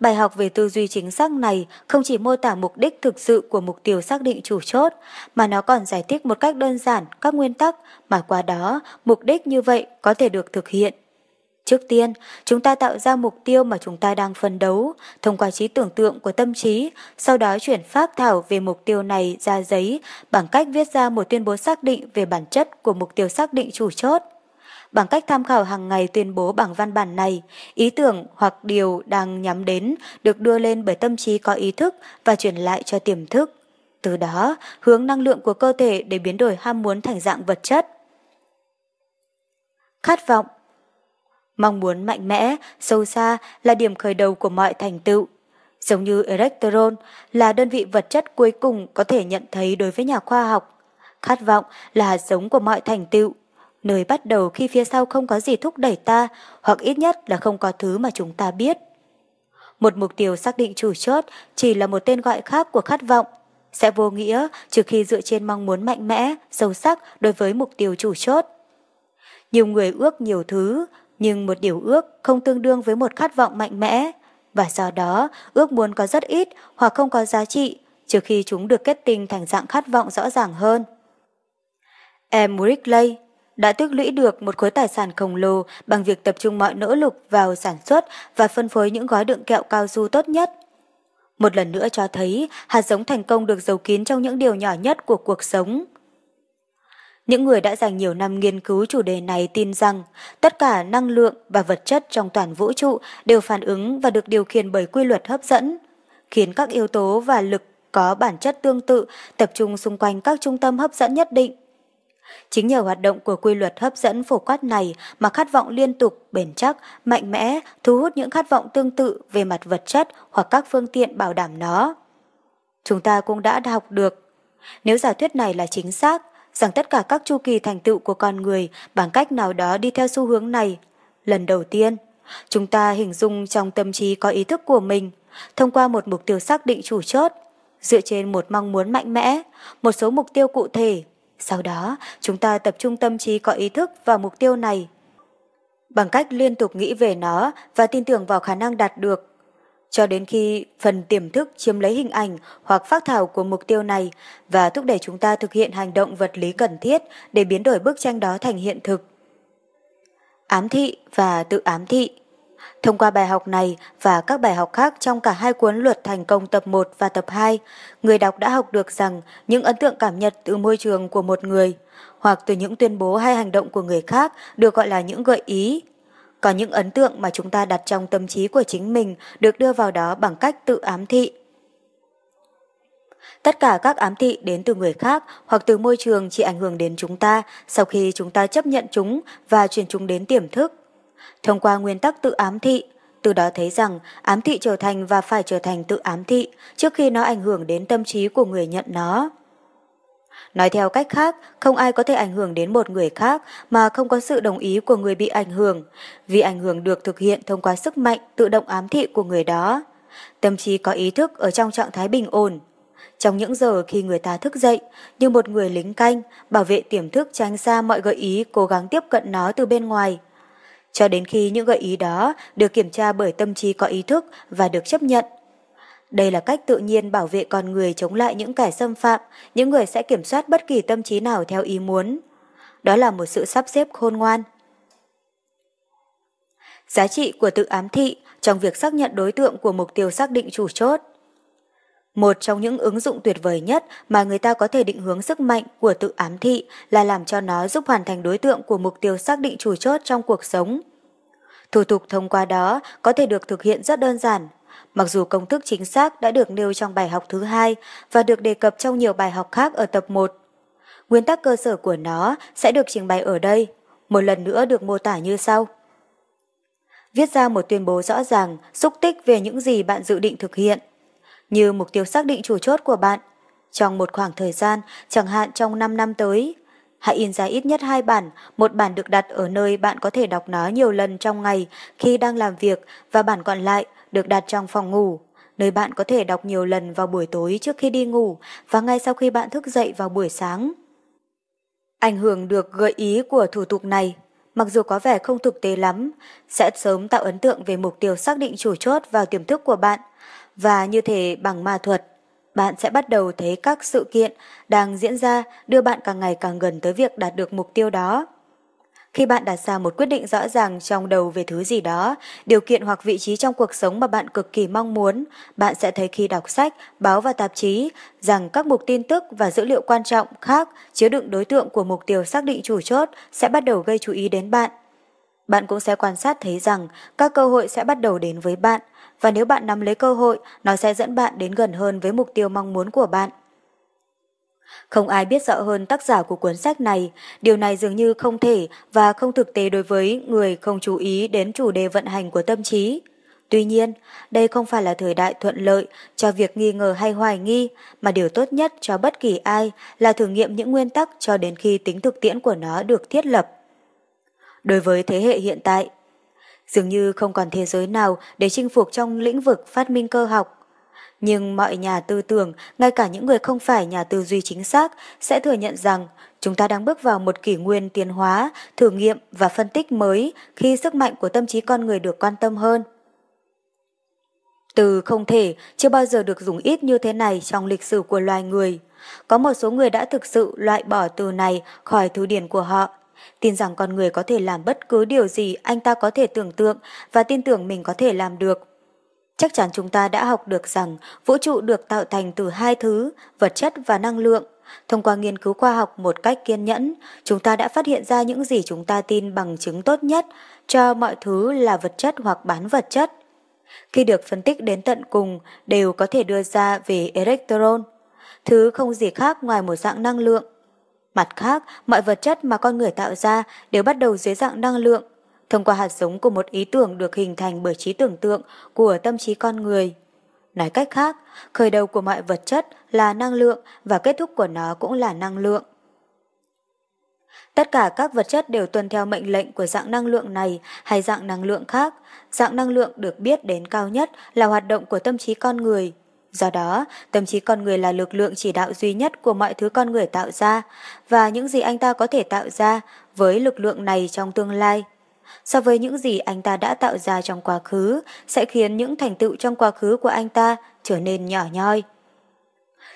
Bài học về tư duy chính xác này không chỉ mô tả mục đích thực sự của mục tiêu xác định chủ chốt, mà nó còn giải thích một cách đơn giản các nguyên tắc mà qua đó mục đích như vậy có thể được thực hiện. Trước tiên, chúng ta tạo ra mục tiêu mà chúng ta đang phấn đấu thông qua trí tưởng tượng của tâm trí, sau đó chuyển phác thảo về mục tiêu này ra giấy bằng cách viết ra một tuyên bố xác định về bản chất của mục tiêu xác định chủ chốt bằng cách tham khảo hàng ngày tuyên bố bằng văn bản này, ý tưởng hoặc điều đang nhắm đến được đưa lên bởi tâm trí có ý thức và truyền lại cho tiềm thức. Từ đó, hướng năng lượng của cơ thể để biến đổi ham muốn thành dạng vật chất. Khát vọng Mong muốn mạnh mẽ, sâu xa là điểm khởi đầu của mọi thành tựu. Giống như electron là đơn vị vật chất cuối cùng có thể nhận thấy đối với nhà khoa học. Khát vọng là hạt giống của mọi thành tựu nơi bắt đầu khi phía sau không có gì thúc đẩy ta, hoặc ít nhất là không có thứ mà chúng ta biết. Một mục tiêu xác định chủ chốt chỉ là một tên gọi khác của khát vọng, sẽ vô nghĩa trừ khi dựa trên mong muốn mạnh mẽ, sâu sắc đối với mục tiêu chủ chốt. Nhiều người ước nhiều thứ, nhưng một điều ước không tương đương với một khát vọng mạnh mẽ, và do đó ước muốn có rất ít hoặc không có giá trị trừ khi chúng được kết tinh thành dạng khát vọng rõ ràng hơn. Em Rickley đã tích lũy được một khối tài sản khổng lồ bằng việc tập trung mọi nỗ lực vào sản xuất và phân phối những gói đựng kẹo cao su tốt nhất. Một lần nữa cho thấy hạt giống thành công được giấu kín trong những điều nhỏ nhất của cuộc sống. Những người đã dành nhiều năm nghiên cứu chủ đề này tin rằng tất cả năng lượng và vật chất trong toàn vũ trụ đều phản ứng và được điều khiển bởi quy luật hấp dẫn, khiến các yếu tố và lực có bản chất tương tự tập trung xung quanh các trung tâm hấp dẫn nhất định. Chính nhờ hoạt động của quy luật hấp dẫn phổ quát này mà khát vọng liên tục, bền chắc, mạnh mẽ, thu hút những khát vọng tương tự về mặt vật chất hoặc các phương tiện bảo đảm nó. Chúng ta cũng đã học được. Nếu giả thuyết này là chính xác, rằng tất cả các chu kỳ thành tựu của con người bằng cách nào đó đi theo xu hướng này, lần đầu tiên, chúng ta hình dung trong tâm trí có ý thức của mình, thông qua một mục tiêu xác định chủ chốt, dựa trên một mong muốn mạnh mẽ, một số mục tiêu cụ thể sau đó, chúng ta tập trung tâm trí có ý thức vào mục tiêu này. Bằng cách liên tục nghĩ về nó và tin tưởng vào khả năng đạt được. Cho đến khi phần tiềm thức chiếm lấy hình ảnh hoặc phác thảo của mục tiêu này và thúc đẩy chúng ta thực hiện hành động vật lý cần thiết để biến đổi bức tranh đó thành hiện thực. Ám thị và tự ám thị Thông qua bài học này và các bài học khác trong cả hai cuốn luật thành công tập 1 và tập 2, người đọc đã học được rằng những ấn tượng cảm nhận từ môi trường của một người hoặc từ những tuyên bố hay hành động của người khác được gọi là những gợi ý. Còn những ấn tượng mà chúng ta đặt trong tâm trí của chính mình được đưa vào đó bằng cách tự ám thị. Tất cả các ám thị đến từ người khác hoặc từ môi trường chỉ ảnh hưởng đến chúng ta sau khi chúng ta chấp nhận chúng và chuyển chúng đến tiềm thức. Thông qua nguyên tắc tự ám thị, từ đó thấy rằng ám thị trở thành và phải trở thành tự ám thị trước khi nó ảnh hưởng đến tâm trí của người nhận nó. Nói theo cách khác, không ai có thể ảnh hưởng đến một người khác mà không có sự đồng ý của người bị ảnh hưởng, vì ảnh hưởng được thực hiện thông qua sức mạnh tự động ám thị của người đó. Tâm trí có ý thức ở trong trạng thái bình ổn. Trong những giờ khi người ta thức dậy, như một người lính canh, bảo vệ tiềm thức tránh xa mọi gợi ý cố gắng tiếp cận nó từ bên ngoài cho đến khi những gợi ý đó được kiểm tra bởi tâm trí có ý thức và được chấp nhận. Đây là cách tự nhiên bảo vệ con người chống lại những kẻ xâm phạm, những người sẽ kiểm soát bất kỳ tâm trí nào theo ý muốn. Đó là một sự sắp xếp khôn ngoan. Giá trị của tự ám thị trong việc xác nhận đối tượng của mục tiêu xác định chủ chốt – một trong những ứng dụng tuyệt vời nhất mà người ta có thể định hướng sức mạnh của tự ám thị là làm cho nó giúp hoàn thành đối tượng của mục tiêu xác định chủ chốt trong cuộc sống. Thủ tục thông qua đó có thể được thực hiện rất đơn giản. Mặc dù công thức chính xác đã được nêu trong bài học thứ hai và được đề cập trong nhiều bài học khác ở tập 1. Nguyên tắc cơ sở của nó sẽ được trình bày ở đây, một lần nữa được mô tả như sau. Viết ra một tuyên bố rõ ràng, xúc tích về những gì bạn dự định thực hiện như mục tiêu xác định chủ chốt của bạn. Trong một khoảng thời gian, chẳng hạn trong 5 năm tới, hãy in ra ít nhất hai bản, một bản được đặt ở nơi bạn có thể đọc nó nhiều lần trong ngày khi đang làm việc và bản còn lại được đặt trong phòng ngủ, nơi bạn có thể đọc nhiều lần vào buổi tối trước khi đi ngủ và ngay sau khi bạn thức dậy vào buổi sáng. Ảnh hưởng được gợi ý của thủ tục này, mặc dù có vẻ không thực tế lắm, sẽ sớm tạo ấn tượng về mục tiêu xác định chủ chốt vào tiềm thức của bạn và như thể bằng ma thuật, bạn sẽ bắt đầu thấy các sự kiện đang diễn ra đưa bạn càng ngày càng gần tới việc đạt được mục tiêu đó. Khi bạn đặt ra một quyết định rõ ràng trong đầu về thứ gì đó, điều kiện hoặc vị trí trong cuộc sống mà bạn cực kỳ mong muốn, bạn sẽ thấy khi đọc sách, báo và tạp chí rằng các mục tin tức và dữ liệu quan trọng khác chứa đựng đối tượng của mục tiêu xác định chủ chốt sẽ bắt đầu gây chú ý đến bạn. Bạn cũng sẽ quan sát thấy rằng các cơ hội sẽ bắt đầu đến với bạn – và nếu bạn nắm lấy cơ hội, nó sẽ dẫn bạn đến gần hơn với mục tiêu mong muốn của bạn. Không ai biết rõ hơn tác giả của cuốn sách này, điều này dường như không thể và không thực tế đối với người không chú ý đến chủ đề vận hành của tâm trí. Tuy nhiên, đây không phải là thời đại thuận lợi cho việc nghi ngờ hay hoài nghi, mà điều tốt nhất cho bất kỳ ai là thử nghiệm những nguyên tắc cho đến khi tính thực tiễn của nó được thiết lập. Đối với thế hệ hiện tại, Dường như không còn thế giới nào để chinh phục trong lĩnh vực phát minh cơ học. Nhưng mọi nhà tư tưởng, ngay cả những người không phải nhà tư duy chính xác, sẽ thừa nhận rằng chúng ta đang bước vào một kỷ nguyên tiến hóa, thử nghiệm và phân tích mới khi sức mạnh của tâm trí con người được quan tâm hơn. Từ không thể chưa bao giờ được dùng ít như thế này trong lịch sử của loài người. Có một số người đã thực sự loại bỏ từ này khỏi thư điển của họ tin rằng con người có thể làm bất cứ điều gì anh ta có thể tưởng tượng và tin tưởng mình có thể làm được. Chắc chắn chúng ta đã học được rằng vũ trụ được tạo thành từ hai thứ, vật chất và năng lượng. Thông qua nghiên cứu khoa học một cách kiên nhẫn, chúng ta đã phát hiện ra những gì chúng ta tin bằng chứng tốt nhất cho mọi thứ là vật chất hoặc bán vật chất. Khi được phân tích đến tận cùng, đều có thể đưa ra về electron, thứ không gì khác ngoài một dạng năng lượng. Mặt khác, mọi vật chất mà con người tạo ra đều bắt đầu dưới dạng năng lượng, thông qua hạt giống của một ý tưởng được hình thành bởi trí tưởng tượng của tâm trí con người. Nói cách khác, khởi đầu của mọi vật chất là năng lượng và kết thúc của nó cũng là năng lượng. Tất cả các vật chất đều tuân theo mệnh lệnh của dạng năng lượng này hay dạng năng lượng khác. Dạng năng lượng được biết đến cao nhất là hoạt động của tâm trí con người. Do đó, tâm trí con người là lực lượng chỉ đạo duy nhất của mọi thứ con người tạo ra và những gì anh ta có thể tạo ra với lực lượng này trong tương lai. So với những gì anh ta đã tạo ra trong quá khứ sẽ khiến những thành tựu trong quá khứ của anh ta trở nên nhỏ nhoi.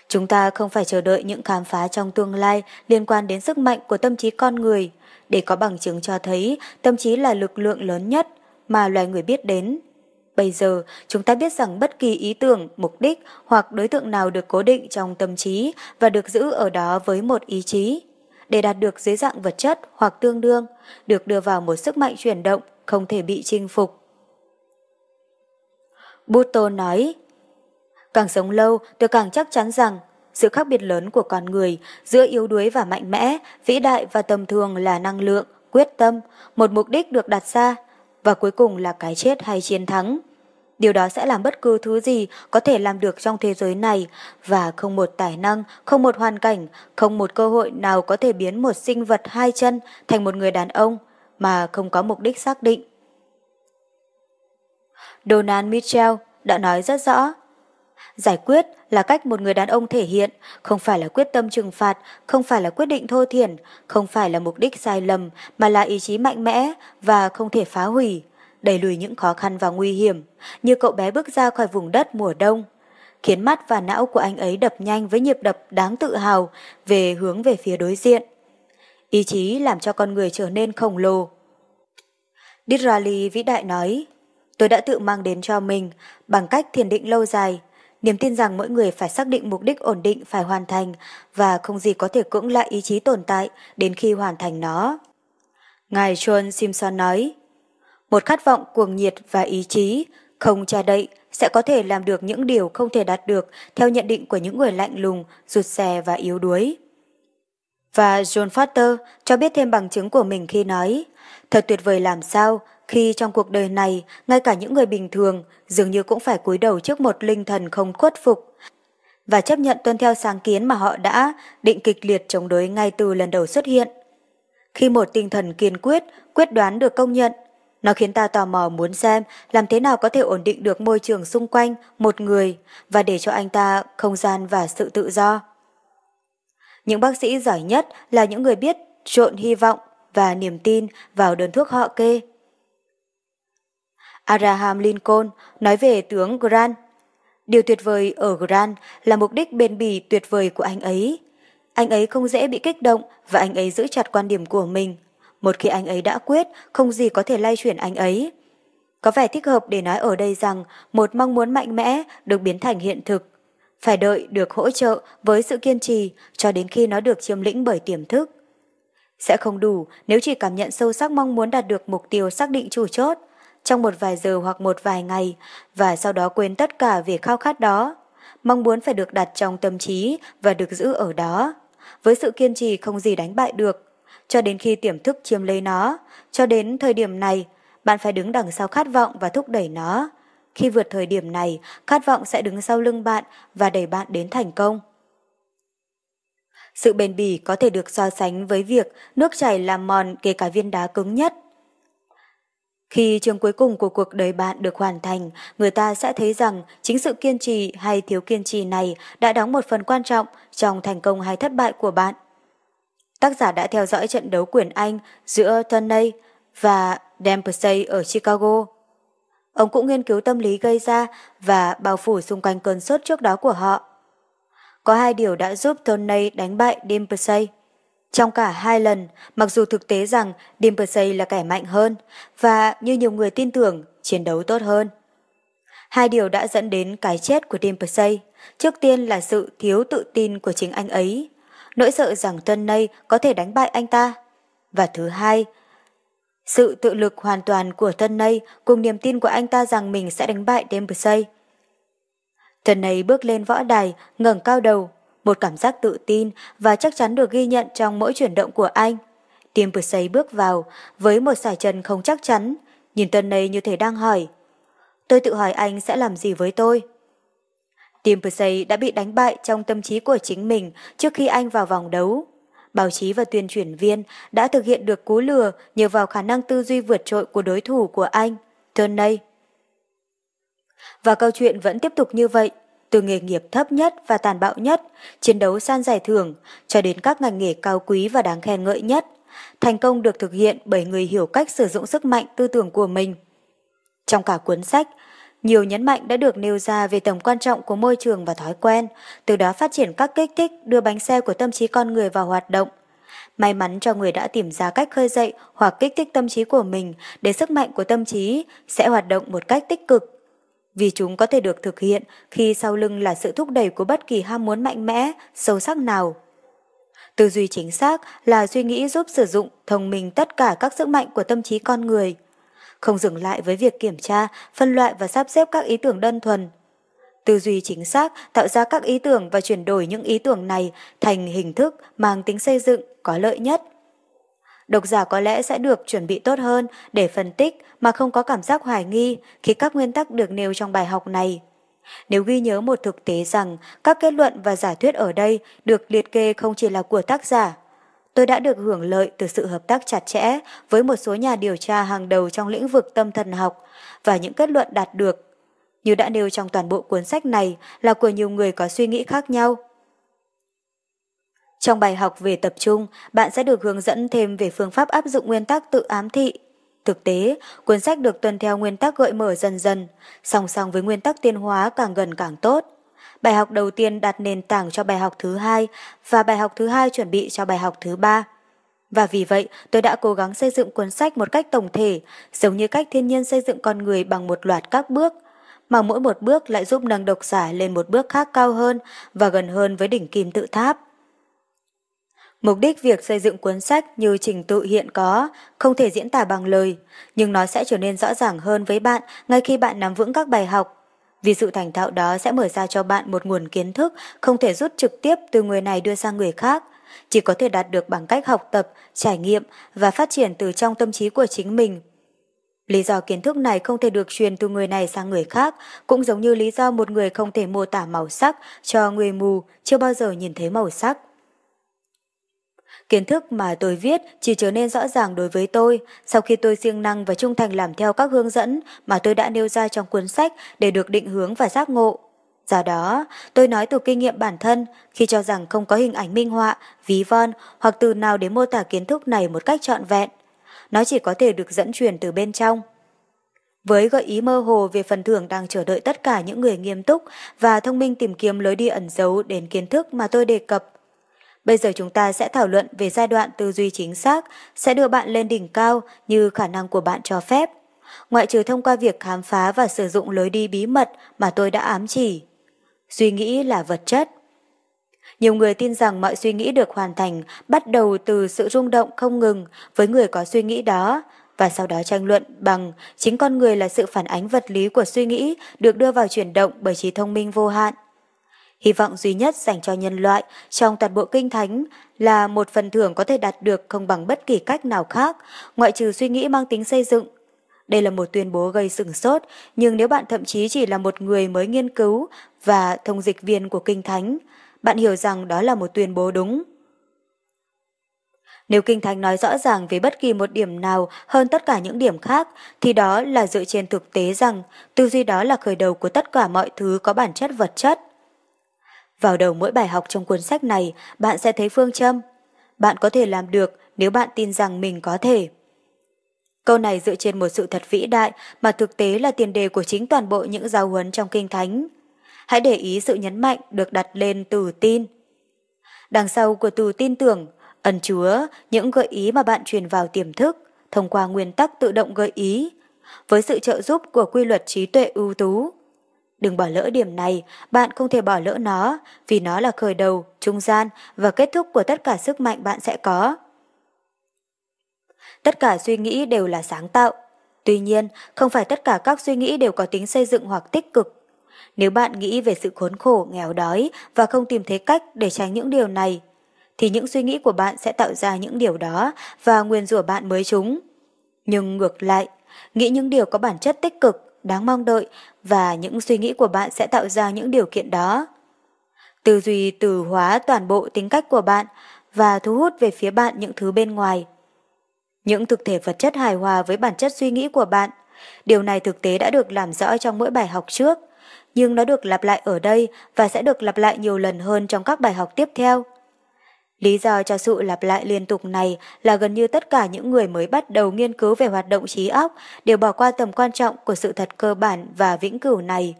Chúng ta không phải chờ đợi những khám phá trong tương lai liên quan đến sức mạnh của tâm trí con người để có bằng chứng cho thấy tâm trí là lực lượng lớn nhất mà loài người biết đến Bây giờ, chúng ta biết rằng bất kỳ ý tưởng, mục đích hoặc đối tượng nào được cố định trong tâm trí và được giữ ở đó với một ý chí, để đạt được dưới dạng vật chất hoặc tương đương, được đưa vào một sức mạnh chuyển động không thể bị chinh phục. Buto nói, càng sống lâu tôi càng chắc chắn rằng sự khác biệt lớn của con người giữa yếu đuối và mạnh mẽ, vĩ đại và tầm thường là năng lượng, quyết tâm, một mục đích được đặt ra, và cuối cùng là cái chết hay chiến thắng. Điều đó sẽ làm bất cứ thứ gì có thể làm được trong thế giới này và không một tài năng, không một hoàn cảnh, không một cơ hội nào có thể biến một sinh vật hai chân thành một người đàn ông mà không có mục đích xác định. Donald Mitchell đã nói rất rõ Giải quyết là cách một người đàn ông thể hiện, không phải là quyết tâm trừng phạt, không phải là quyết định thô thiển, không phải là mục đích sai lầm, mà là ý chí mạnh mẽ và không thể phá hủy, đẩy lùi những khó khăn và nguy hiểm, như cậu bé bước ra khỏi vùng đất mùa đông, khiến mắt và não của anh ấy đập nhanh với nhịp đập đáng tự hào về hướng về phía đối diện. Ý chí làm cho con người trở nên khổng lồ. Disraeli vĩ đại nói, tôi đã tự mang đến cho mình bằng cách thiền định lâu dài niềm tin rằng mỗi người phải xác định mục đích ổn định phải hoàn thành và không gì có thể cưỡng lại ý chí tồn tại đến khi hoàn thành nó. Ngài John Simpson nói, một khát vọng cuồng nhiệt và ý chí, không che đậy, sẽ có thể làm được những điều không thể đạt được theo nhận định của những người lạnh lùng, rụt rè và yếu đuối. Và John Foster cho biết thêm bằng chứng của mình khi nói, thật tuyệt vời làm sao khi trong cuộc đời này, ngay cả những người bình thường dường như cũng phải cúi đầu trước một linh thần không khuất phục và chấp nhận tuân theo sáng kiến mà họ đã định kịch liệt chống đối ngay từ lần đầu xuất hiện. Khi một tinh thần kiên quyết, quyết đoán được công nhận, nó khiến ta tò mò muốn xem làm thế nào có thể ổn định được môi trường xung quanh một người và để cho anh ta không gian và sự tự do. Những bác sĩ giỏi nhất là những người biết trộn hy vọng và niềm tin vào đơn thuốc họ kê. Abraham Lincoln nói về tướng Grant. Điều tuyệt vời ở Grant là mục đích bền bỉ tuyệt vời của anh ấy. Anh ấy không dễ bị kích động và anh ấy giữ chặt quan điểm của mình. Một khi anh ấy đã quyết, không gì có thể lay chuyển anh ấy. Có vẻ thích hợp để nói ở đây rằng một mong muốn mạnh mẽ được biến thành hiện thực. Phải đợi được hỗ trợ với sự kiên trì cho đến khi nó được chiếm lĩnh bởi tiềm thức. Sẽ không đủ nếu chỉ cảm nhận sâu sắc mong muốn đạt được mục tiêu xác định chủ chốt – trong một vài giờ hoặc một vài ngày và sau đó quên tất cả về khao khát đó. Mong muốn phải được đặt trong tâm trí và được giữ ở đó. Với sự kiên trì không gì đánh bại được, cho đến khi tiềm thức chiếm lấy nó, cho đến thời điểm này, bạn phải đứng đằng sau khát vọng và thúc đẩy nó. Khi vượt thời điểm này, khát vọng sẽ đứng sau lưng bạn và đẩy bạn đến thành công. Sự bền bỉ có thể được so sánh với việc nước chảy làm mòn kể cả viên đá cứng nhất. Khi chương cuối cùng của cuộc đời bạn được hoàn thành, người ta sẽ thấy rằng chính sự kiên trì hay thiếu kiên trì này đã đóng một phần quan trọng trong thành công hay thất bại của bạn. Tác giả đã theo dõi trận đấu quyền Anh giữa Tunney và Dempsey ở Chicago. Ông cũng nghiên cứu tâm lý gây ra và bao phủ xung quanh cơn sốt trước đó của họ. Có hai điều đã giúp Tunney đánh bại Dempsey. Trong cả hai lần, mặc dù thực tế rằng Dimpersey là kẻ mạnh hơn và như nhiều người tin tưởng, chiến đấu tốt hơn. Hai điều đã dẫn đến cái chết của Dimpersey. Trước tiên là sự thiếu tự tin của chính anh ấy, nỗi sợ rằng Tân Nây có thể đánh bại anh ta. Và thứ hai, sự tự lực hoàn toàn của Tân Nây cùng niềm tin của anh ta rằng mình sẽ đánh bại Dimpersey. Tân Nây bước lên võ đài, ngẩng cao đầu, một cảm giác tự tin và chắc chắn được ghi nhận trong mỗi chuyển động của anh. Tim Percy bước vào với một sải chân không chắc chắn, nhìn Tân Nây như thể đang hỏi. Tôi tự hỏi anh sẽ làm gì với tôi? Tim Percy đã bị đánh bại trong tâm trí của chính mình trước khi anh vào vòng đấu. Báo chí và tuyên truyền viên đã thực hiện được cú lừa nhờ vào khả năng tư duy vượt trội của đối thủ của anh, Tân Nây. Và câu chuyện vẫn tiếp tục như vậy từ nghề nghiệp thấp nhất và tàn bạo nhất, chiến đấu san giải thưởng, cho đến các ngành nghề cao quý và đáng khen ngợi nhất. Thành công được thực hiện bởi người hiểu cách sử dụng sức mạnh tư tưởng của mình. Trong cả cuốn sách, nhiều nhấn mạnh đã được nêu ra về tầm quan trọng của môi trường và thói quen, từ đó phát triển các kích thích đưa bánh xe của tâm trí con người vào hoạt động. May mắn cho người đã tìm ra cách khơi dậy hoặc kích thích tâm trí của mình để sức mạnh của tâm trí sẽ hoạt động một cách tích cực, vì chúng có thể được thực hiện khi sau lưng là sự thúc đẩy của bất kỳ ham muốn mạnh mẽ, sâu sắc nào. Tư duy chính xác là suy nghĩ giúp sử dụng thông minh tất cả các sức mạnh của tâm trí con người. Không dừng lại với việc kiểm tra, phân loại và sắp xếp các ý tưởng đơn thuần. Tư duy chính xác tạo ra các ý tưởng và chuyển đổi những ý tưởng này thành hình thức mang tính xây dựng có lợi nhất Độc giả có lẽ sẽ được chuẩn bị tốt hơn để phân tích mà không có cảm giác hoài nghi khi các nguyên tắc được nêu trong bài học này. Nếu ghi nhớ một thực tế rằng các kết luận và giả thuyết ở đây được liệt kê không chỉ là của tác giả, tôi đã được hưởng lợi từ sự hợp tác chặt chẽ với một số nhà điều tra hàng đầu trong lĩnh vực tâm thần học và những kết luận đạt được. Như đã nêu trong toàn bộ cuốn sách này là của nhiều người có suy nghĩ khác nhau. Trong bài học về tập trung, bạn sẽ được hướng dẫn thêm về phương pháp áp dụng nguyên tắc tự ám thị. Thực tế, cuốn sách được tuân theo nguyên tắc gợi mở dần dần, song song với nguyên tắc tiên hóa càng gần càng tốt. Bài học đầu tiên đặt nền tảng cho bài học thứ hai và bài học thứ hai chuẩn bị cho bài học thứ ba. Và vì vậy, tôi đã cố gắng xây dựng cuốn sách một cách tổng thể, giống như cách thiên nhiên xây dựng con người bằng một loạt các bước, mà mỗi một bước lại giúp nâng độc giả lên một bước khác cao hơn và gần hơn với đỉnh kim tự tháp. Mục đích việc xây dựng cuốn sách như trình tự hiện có không thể diễn tả bằng lời, nhưng nó sẽ trở nên rõ ràng hơn với bạn ngay khi bạn nắm vững các bài học. Vì sự thành thạo đó sẽ mở ra cho bạn một nguồn kiến thức không thể rút trực tiếp từ người này đưa sang người khác, chỉ có thể đạt được bằng cách học tập, trải nghiệm và phát triển từ trong tâm trí của chính mình. Lý do kiến thức này không thể được truyền từ người này sang người khác, cũng giống như lý do một người không thể mô tả màu sắc cho người mù chưa bao giờ nhìn thấy màu sắc. Kiến thức mà tôi viết chỉ trở nên rõ ràng đối với tôi sau khi tôi siêng năng và trung thành làm theo các hướng dẫn mà tôi đã nêu ra trong cuốn sách để được định hướng và giác ngộ. Do đó, tôi nói từ kinh nghiệm bản thân khi cho rằng không có hình ảnh minh họa, ví von hoặc từ nào để mô tả kiến thức này một cách trọn vẹn. Nó chỉ có thể được dẫn truyền từ bên trong. Với gợi ý mơ hồ về phần thưởng đang chờ đợi tất cả những người nghiêm túc và thông minh tìm kiếm lối đi ẩn giấu đến kiến thức mà tôi đề cập, Bây giờ chúng ta sẽ thảo luận về giai đoạn tư duy chính xác sẽ đưa bạn lên đỉnh cao như khả năng của bạn cho phép. Ngoại trừ thông qua việc khám phá và sử dụng lối đi bí mật mà tôi đã ám chỉ. Suy nghĩ là vật chất. Nhiều người tin rằng mọi suy nghĩ được hoàn thành bắt đầu từ sự rung động không ngừng với người có suy nghĩ đó và sau đó tranh luận bằng chính con người là sự phản ánh vật lý của suy nghĩ được đưa vào chuyển động bởi trí thông minh vô hạn. Hy vọng duy nhất dành cho nhân loại trong toàn bộ kinh thánh là một phần thưởng có thể đạt được không bằng bất kỳ cách nào khác, ngoại trừ suy nghĩ mang tính xây dựng. Đây là một tuyên bố gây sửng sốt, nhưng nếu bạn thậm chí chỉ là một người mới nghiên cứu và thông dịch viên của kinh thánh, bạn hiểu rằng đó là một tuyên bố đúng. Nếu Kinh Thánh nói rõ ràng về bất kỳ một điểm nào hơn tất cả những điểm khác, thì đó là dựa trên thực tế rằng tư duy đó là khởi đầu của tất cả mọi thứ có bản chất vật chất. Vào đầu mỗi bài học trong cuốn sách này, bạn sẽ thấy phương châm. Bạn có thể làm được nếu bạn tin rằng mình có thể. Câu này dựa trên một sự thật vĩ đại mà thực tế là tiền đề của chính toàn bộ những giáo huấn trong Kinh Thánh. Hãy để ý sự nhấn mạnh được đặt lên từ tin. Đằng sau của từ tin tưởng, ẩn chứa những gợi ý mà bạn truyền vào tiềm thức thông qua nguyên tắc tự động gợi ý với sự trợ giúp của quy luật trí tuệ ưu tú Đừng bỏ lỡ điểm này, bạn không thể bỏ lỡ nó, vì nó là khởi đầu, trung gian và kết thúc của tất cả sức mạnh bạn sẽ có. Tất cả suy nghĩ đều là sáng tạo. Tuy nhiên, không phải tất cả các suy nghĩ đều có tính xây dựng hoặc tích cực. Nếu bạn nghĩ về sự khốn khổ, nghèo đói và không tìm thấy cách để tránh những điều này, thì những suy nghĩ của bạn sẽ tạo ra những điều đó và nguyên rủa bạn mới chúng. Nhưng ngược lại, nghĩ những điều có bản chất tích cực đáng mong đợi và những suy nghĩ của bạn sẽ tạo ra những điều kiện đó. Tư duy từ hóa toàn bộ tính cách của bạn và thu hút về phía bạn những thứ bên ngoài. Những thực thể vật chất hài hòa với bản chất suy nghĩ của bạn. Điều này thực tế đã được làm rõ trong mỗi bài học trước, nhưng nó được lặp lại ở đây và sẽ được lặp lại nhiều lần hơn trong các bài học tiếp theo. Lý do cho sự lặp lại liên tục này là gần như tất cả những người mới bắt đầu nghiên cứu về hoạt động trí óc đều bỏ qua tầm quan trọng của sự thật cơ bản và vĩnh cửu này.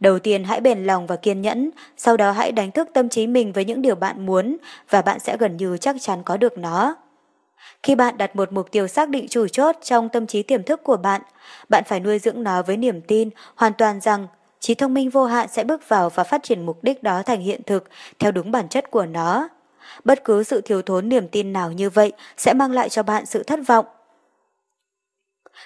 Đầu tiên hãy bền lòng và kiên nhẫn, sau đó hãy đánh thức tâm trí mình với những điều bạn muốn và bạn sẽ gần như chắc chắn có được nó. Khi bạn đặt một mục tiêu xác định chủ chốt trong tâm trí tiềm thức của bạn, bạn phải nuôi dưỡng nó với niềm tin hoàn toàn rằng trí thông minh vô hạn sẽ bước vào và phát triển mục đích đó thành hiện thực theo đúng bản chất của nó bất cứ sự thiếu thốn niềm tin nào như vậy sẽ mang lại cho bạn sự thất vọng.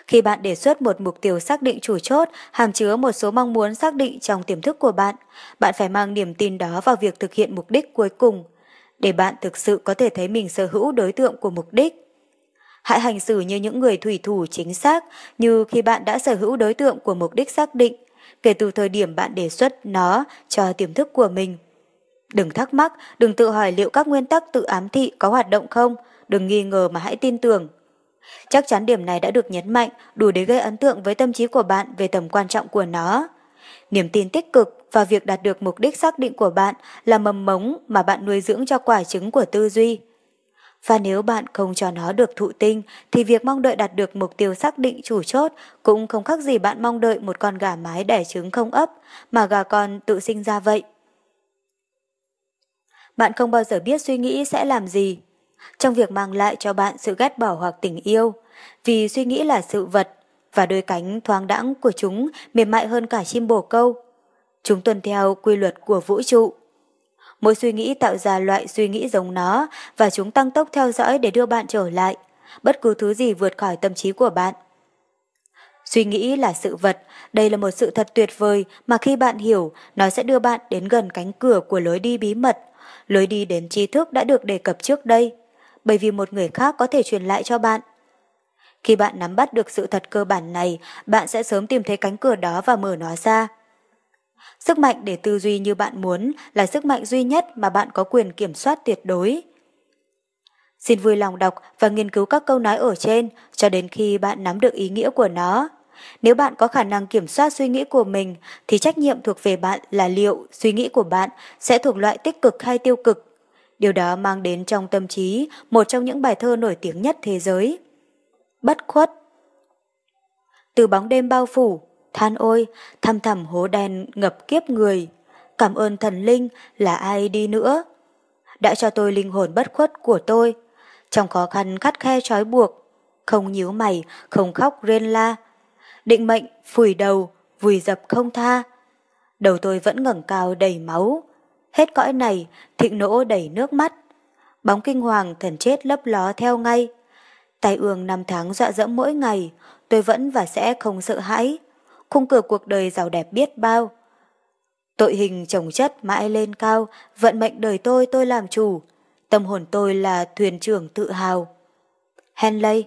Khi bạn đề xuất một mục tiêu xác định chủ chốt, hàm chứa một số mong muốn xác định trong tiềm thức của bạn, bạn phải mang niềm tin đó vào việc thực hiện mục đích cuối cùng, để bạn thực sự có thể thấy mình sở hữu đối tượng của mục đích. Hãy hành xử như những người thủy thủ chính xác, như khi bạn đã sở hữu đối tượng của mục đích xác định, kể từ thời điểm bạn đề xuất nó cho tiềm thức của mình. Đừng thắc mắc, đừng tự hỏi liệu các nguyên tắc tự ám thị có hoạt động không, đừng nghi ngờ mà hãy tin tưởng. Chắc chắn điểm này đã được nhấn mạnh, đủ để gây ấn tượng với tâm trí của bạn về tầm quan trọng của nó. Niềm tin tích cực và việc đạt được mục đích xác định của bạn là mầm mống mà bạn nuôi dưỡng cho quả trứng của tư duy. Và nếu bạn không cho nó được thụ tinh, thì việc mong đợi đạt được mục tiêu xác định chủ chốt cũng không khác gì bạn mong đợi một con gà mái đẻ trứng không ấp, mà gà con tự sinh ra vậy. Bạn không bao giờ biết suy nghĩ sẽ làm gì. Trong việc mang lại cho bạn sự ghét bỏ hoặc tình yêu, vì suy nghĩ là sự vật, và đôi cánh thoáng đãng của chúng mềm mại hơn cả chim bồ câu. Chúng tuân theo quy luật của vũ trụ. Mỗi suy nghĩ tạo ra loại suy nghĩ giống nó và chúng tăng tốc theo dõi để đưa bạn trở lại, bất cứ thứ gì vượt khỏi tâm trí của bạn. Suy nghĩ là sự vật, đây là một sự thật tuyệt vời mà khi bạn hiểu, nó sẽ đưa bạn đến gần cánh cửa của lối đi bí mật lối đi đến tri thức đã được đề cập trước đây, bởi vì một người khác có thể truyền lại cho bạn. Khi bạn nắm bắt được sự thật cơ bản này, bạn sẽ sớm tìm thấy cánh cửa đó và mở nó ra. Sức mạnh để tư duy như bạn muốn là sức mạnh duy nhất mà bạn có quyền kiểm soát tuyệt đối. Xin vui lòng đọc và nghiên cứu các câu nói ở trên cho đến khi bạn nắm được ý nghĩa của nó. Nếu bạn có khả năng kiểm soát suy nghĩ của mình, thì trách nhiệm thuộc về bạn là liệu suy nghĩ của bạn sẽ thuộc loại tích cực hay tiêu cực. Điều đó mang đến trong tâm trí một trong những bài thơ nổi tiếng nhất thế giới. Bất khuất Từ bóng đêm bao phủ, than ôi, thăm thẳm hố đen ngập kiếp người. Cảm ơn thần linh là ai đi nữa. Đã cho tôi linh hồn bất khuất của tôi. Trong khó khăn khắt khe trói buộc, không nhíu mày, không khóc rên la, định mệnh phủi đầu, vùi dập không tha. Đầu tôi vẫn ngẩng cao đầy máu, hết cõi này thịnh nỗ đầy nước mắt. Bóng kinh hoàng thần chết lấp ló theo ngay. tay ương năm tháng dọa dẫm mỗi ngày, tôi vẫn và sẽ không sợ hãi. Khung cửa cuộc đời giàu đẹp biết bao. Tội hình trồng chất mãi lên cao, vận mệnh đời tôi tôi làm chủ. Tâm hồn tôi là thuyền trưởng tự hào. Henley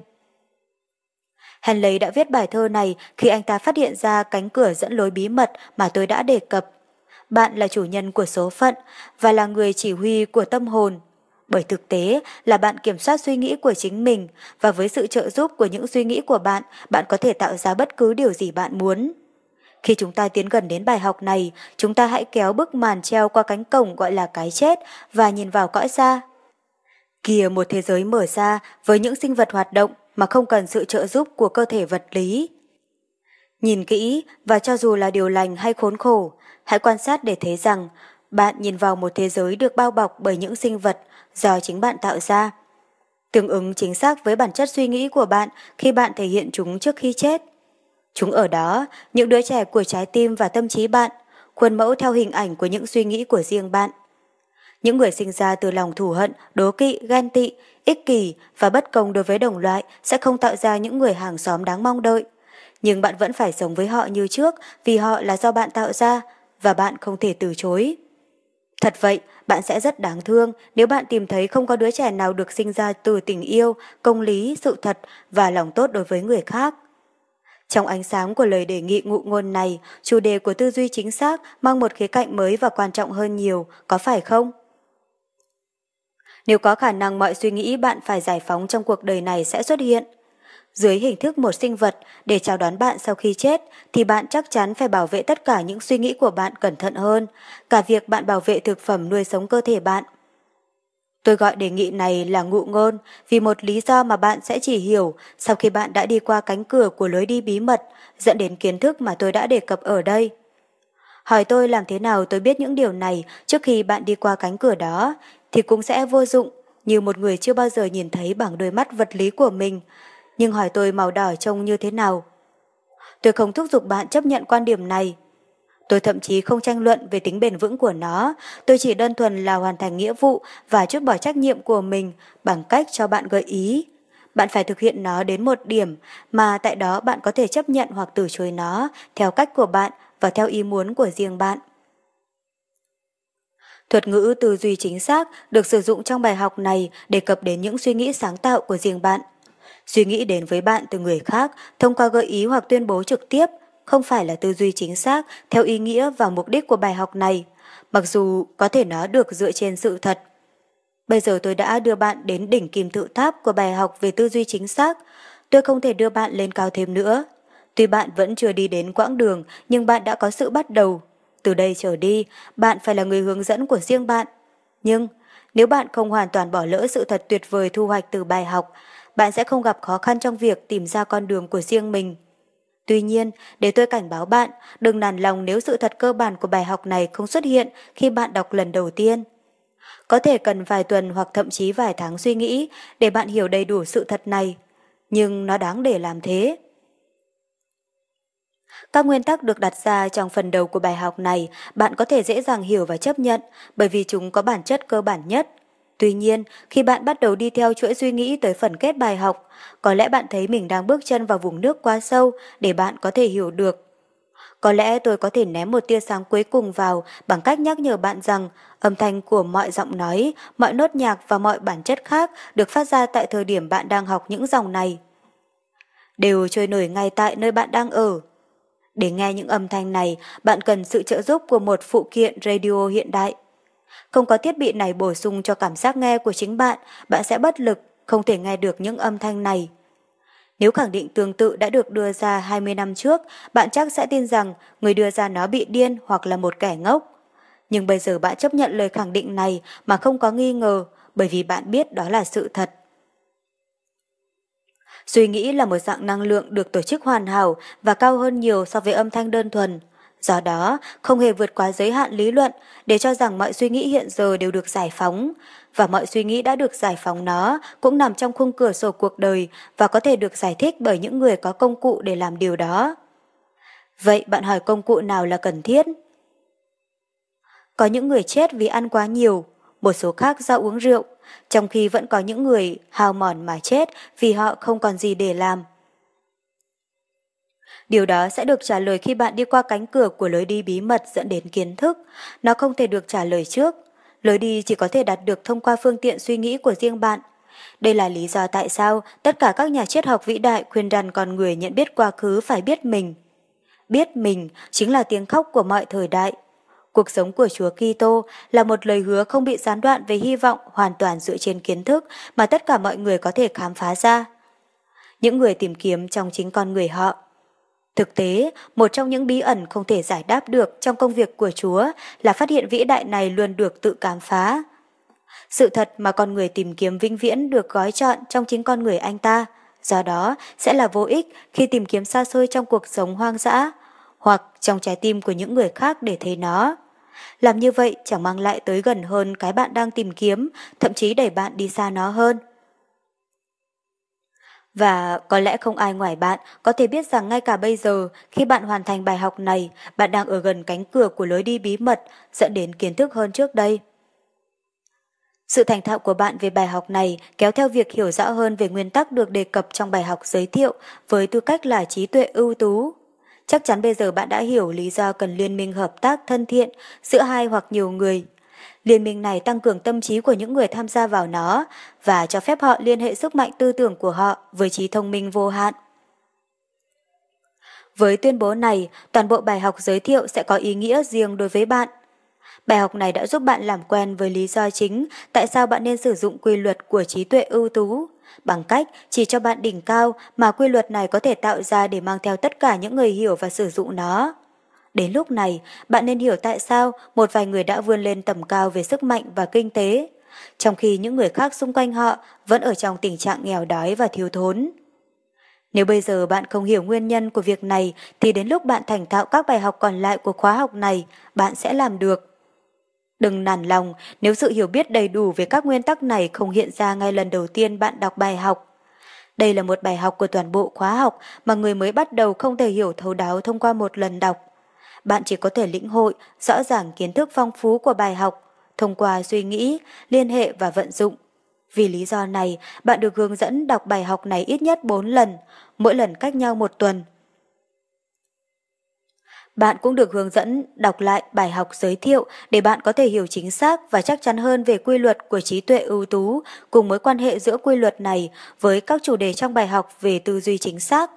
Hèn lấy đã viết bài thơ này khi anh ta phát hiện ra cánh cửa dẫn lối bí mật mà tôi đã đề cập. Bạn là chủ nhân của số phận và là người chỉ huy của tâm hồn. Bởi thực tế là bạn kiểm soát suy nghĩ của chính mình và với sự trợ giúp của những suy nghĩ của bạn, bạn có thể tạo ra bất cứ điều gì bạn muốn. Khi chúng ta tiến gần đến bài học này, chúng ta hãy kéo bức màn treo qua cánh cổng gọi là cái chết và nhìn vào cõi xa. Kìa một thế giới mở ra với những sinh vật hoạt động, mà không cần sự trợ giúp của cơ thể vật lý. Nhìn kỹ và cho dù là điều lành hay khốn khổ, hãy quan sát để thấy rằng bạn nhìn vào một thế giới được bao bọc bởi những sinh vật do chính bạn tạo ra. Tương ứng chính xác với bản chất suy nghĩ của bạn khi bạn thể hiện chúng trước khi chết. Chúng ở đó, những đứa trẻ của trái tim và tâm trí bạn, khuôn mẫu theo hình ảnh của những suy nghĩ của riêng bạn. Những người sinh ra từ lòng thù hận, đố kỵ, ghen tị, ích kỷ và bất công đối với đồng loại sẽ không tạo ra những người hàng xóm đáng mong đợi. Nhưng bạn vẫn phải sống với họ như trước vì họ là do bạn tạo ra và bạn không thể từ chối. Thật vậy, bạn sẽ rất đáng thương nếu bạn tìm thấy không có đứa trẻ nào được sinh ra từ tình yêu, công lý, sự thật và lòng tốt đối với người khác. Trong ánh sáng của lời đề nghị ngụ ngôn này, chủ đề của tư duy chính xác mang một khía cạnh mới và quan trọng hơn nhiều, có phải không? Nếu có khả năng mọi suy nghĩ bạn phải giải phóng trong cuộc đời này sẽ xuất hiện. Dưới hình thức một sinh vật để chào đón bạn sau khi chết thì bạn chắc chắn phải bảo vệ tất cả những suy nghĩ của bạn cẩn thận hơn, cả việc bạn bảo vệ thực phẩm nuôi sống cơ thể bạn. Tôi gọi đề nghị này là ngụ ngôn vì một lý do mà bạn sẽ chỉ hiểu sau khi bạn đã đi qua cánh cửa của lối đi bí mật dẫn đến kiến thức mà tôi đã đề cập ở đây. Hỏi tôi làm thế nào tôi biết những điều này trước khi bạn đi qua cánh cửa đó thì cũng sẽ vô dụng, như một người chưa bao giờ nhìn thấy bằng đôi mắt vật lý của mình, nhưng hỏi tôi màu đỏ trông như thế nào. Tôi không thúc giục bạn chấp nhận quan điểm này. Tôi thậm chí không tranh luận về tính bền vững của nó, tôi chỉ đơn thuần là hoàn thành nghĩa vụ và chút bỏ trách nhiệm của mình bằng cách cho bạn gợi ý. Bạn phải thực hiện nó đến một điểm mà tại đó bạn có thể chấp nhận hoặc từ chối nó theo cách của bạn và theo ý muốn của riêng bạn. Thuật ngữ tư duy chính xác được sử dụng trong bài học này đề cập đến những suy nghĩ sáng tạo của riêng bạn. Suy nghĩ đến với bạn từ người khác thông qua gợi ý hoặc tuyên bố trực tiếp không phải là tư duy chính xác theo ý nghĩa và mục đích của bài học này, mặc dù có thể nó được dựa trên sự thật. Bây giờ tôi đã đưa bạn đến đỉnh kim tự tháp của bài học về tư duy chính xác. Tôi không thể đưa bạn lên cao thêm nữa. Tuy bạn vẫn chưa đi đến quãng đường, nhưng bạn đã có sự bắt đầu từ đây trở đi, bạn phải là người hướng dẫn của riêng bạn. Nhưng, nếu bạn không hoàn toàn bỏ lỡ sự thật tuyệt vời thu hoạch từ bài học, bạn sẽ không gặp khó khăn trong việc tìm ra con đường của riêng mình. Tuy nhiên, để tôi cảnh báo bạn, đừng nản lòng nếu sự thật cơ bản của bài học này không xuất hiện khi bạn đọc lần đầu tiên. Có thể cần vài tuần hoặc thậm chí vài tháng suy nghĩ để bạn hiểu đầy đủ sự thật này, nhưng nó đáng để làm thế. Các nguyên tắc được đặt ra trong phần đầu của bài học này bạn có thể dễ dàng hiểu và chấp nhận bởi vì chúng có bản chất cơ bản nhất. Tuy nhiên, khi bạn bắt đầu đi theo chuỗi suy nghĩ tới phần kết bài học, có lẽ bạn thấy mình đang bước chân vào vùng nước quá sâu để bạn có thể hiểu được. Có lẽ tôi có thể ném một tia sáng cuối cùng vào bằng cách nhắc nhở bạn rằng âm thanh của mọi giọng nói, mọi nốt nhạc và mọi bản chất khác được phát ra tại thời điểm bạn đang học những dòng này. Đều trôi nổi ngay tại nơi bạn đang ở. Để nghe những âm thanh này, bạn cần sự trợ giúp của một phụ kiện radio hiện đại. Không có thiết bị này bổ sung cho cảm giác nghe của chính bạn, bạn sẽ bất lực, không thể nghe được những âm thanh này. Nếu khẳng định tương tự đã được đưa ra 20 năm trước, bạn chắc sẽ tin rằng người đưa ra nó bị điên hoặc là một kẻ ngốc. Nhưng bây giờ bạn chấp nhận lời khẳng định này mà không có nghi ngờ, bởi vì bạn biết đó là sự thật. Suy nghĩ là một dạng năng lượng được tổ chức hoàn hảo và cao hơn nhiều so với âm thanh đơn thuần. Do đó, không hề vượt quá giới hạn lý luận để cho rằng mọi suy nghĩ hiện giờ đều được giải phóng. Và mọi suy nghĩ đã được giải phóng nó cũng nằm trong khung cửa sổ cuộc đời và có thể được giải thích bởi những người có công cụ để làm điều đó. Vậy bạn hỏi công cụ nào là cần thiết? Có những người chết vì ăn quá nhiều, một số khác do uống rượu, trong khi vẫn có những người hao mòn mà chết vì họ không còn gì để làm. Điều đó sẽ được trả lời khi bạn đi qua cánh cửa của lối đi bí mật dẫn đến kiến thức. Nó không thể được trả lời trước. Lối đi chỉ có thể đạt được thông qua phương tiện suy nghĩ của riêng bạn. Đây là lý do tại sao tất cả các nhà triết học vĩ đại khuyên rằng con người nhận biết quá khứ phải biết mình. Biết mình chính là tiếng khóc của mọi thời đại. Cuộc sống của Chúa Kitô là một lời hứa không bị gián đoạn về hy vọng hoàn toàn dựa trên kiến thức mà tất cả mọi người có thể khám phá ra. Những người tìm kiếm trong chính con người họ. Thực tế, một trong những bí ẩn không thể giải đáp được trong công việc của Chúa là phát hiện vĩ đại này luôn được tự khám phá. Sự thật mà con người tìm kiếm vĩnh viễn được gói chọn trong chính con người anh ta, do đó sẽ là vô ích khi tìm kiếm xa xôi trong cuộc sống hoang dã hoặc trong trái tim của những người khác để thấy nó. Làm như vậy chẳng mang lại tới gần hơn cái bạn đang tìm kiếm, thậm chí đẩy bạn đi xa nó hơn. Và có lẽ không ai ngoài bạn có thể biết rằng ngay cả bây giờ, khi bạn hoàn thành bài học này, bạn đang ở gần cánh cửa của lối đi bí mật dẫn đến kiến thức hơn trước đây. Sự thành thạo của bạn về bài học này kéo theo việc hiểu rõ hơn về nguyên tắc được đề cập trong bài học giới thiệu với tư cách là trí tuệ ưu tú. Chắc chắn bây giờ bạn đã hiểu lý do cần liên minh hợp tác thân thiện giữa hai hoặc nhiều người. Liên minh này tăng cường tâm trí của những người tham gia vào nó và cho phép họ liên hệ sức mạnh tư tưởng của họ với trí thông minh vô hạn. Với tuyên bố này, toàn bộ bài học giới thiệu sẽ có ý nghĩa riêng đối với bạn. Bài học này đã giúp bạn làm quen với lý do chính tại sao bạn nên sử dụng quy luật của trí tuệ ưu tú bằng cách chỉ cho bạn đỉnh cao mà quy luật này có thể tạo ra để mang theo tất cả những người hiểu và sử dụng nó. Đến lúc này, bạn nên hiểu tại sao một vài người đã vươn lên tầm cao về sức mạnh và kinh tế, trong khi những người khác xung quanh họ vẫn ở trong tình trạng nghèo đói và thiếu thốn. Nếu bây giờ bạn không hiểu nguyên nhân của việc này thì đến lúc bạn thành thạo các bài học còn lại của khóa học này, bạn sẽ làm được. Đừng nản lòng, nếu sự hiểu biết đầy đủ về các nguyên tắc này không hiện ra ngay lần đầu tiên bạn đọc bài học. Đây là một bài học của toàn bộ khóa học mà người mới bắt đầu không thể hiểu thấu đáo thông qua một lần đọc. Bạn chỉ có thể lĩnh hội rõ ràng kiến thức phong phú của bài học thông qua suy nghĩ, liên hệ và vận dụng. Vì lý do này, bạn được hướng dẫn đọc bài học này ít nhất 4 lần, mỗi lần cách nhau một tuần, bạn cũng được hướng dẫn đọc lại bài học giới thiệu để bạn có thể hiểu chính xác và chắc chắn hơn về quy luật của trí tuệ ưu tú cùng mối quan hệ giữa quy luật này với các chủ đề trong bài học về tư duy chính xác.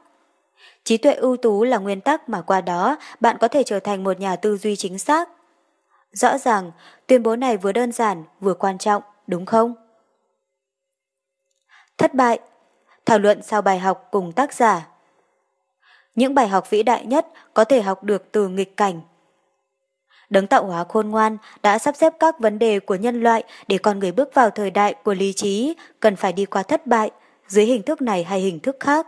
Trí tuệ ưu tú là nguyên tắc mà qua đó bạn có thể trở thành một nhà tư duy chính xác. Rõ ràng, tuyên bố này vừa đơn giản vừa quan trọng, đúng không? Thất bại Thảo luận sau bài học cùng tác giả những bài học vĩ đại nhất có thể học được từ nghịch cảnh. Đấng tạo hóa khôn ngoan đã sắp xếp các vấn đề của nhân loại để con người bước vào thời đại của lý trí cần phải đi qua thất bại dưới hình thức này hay hình thức khác.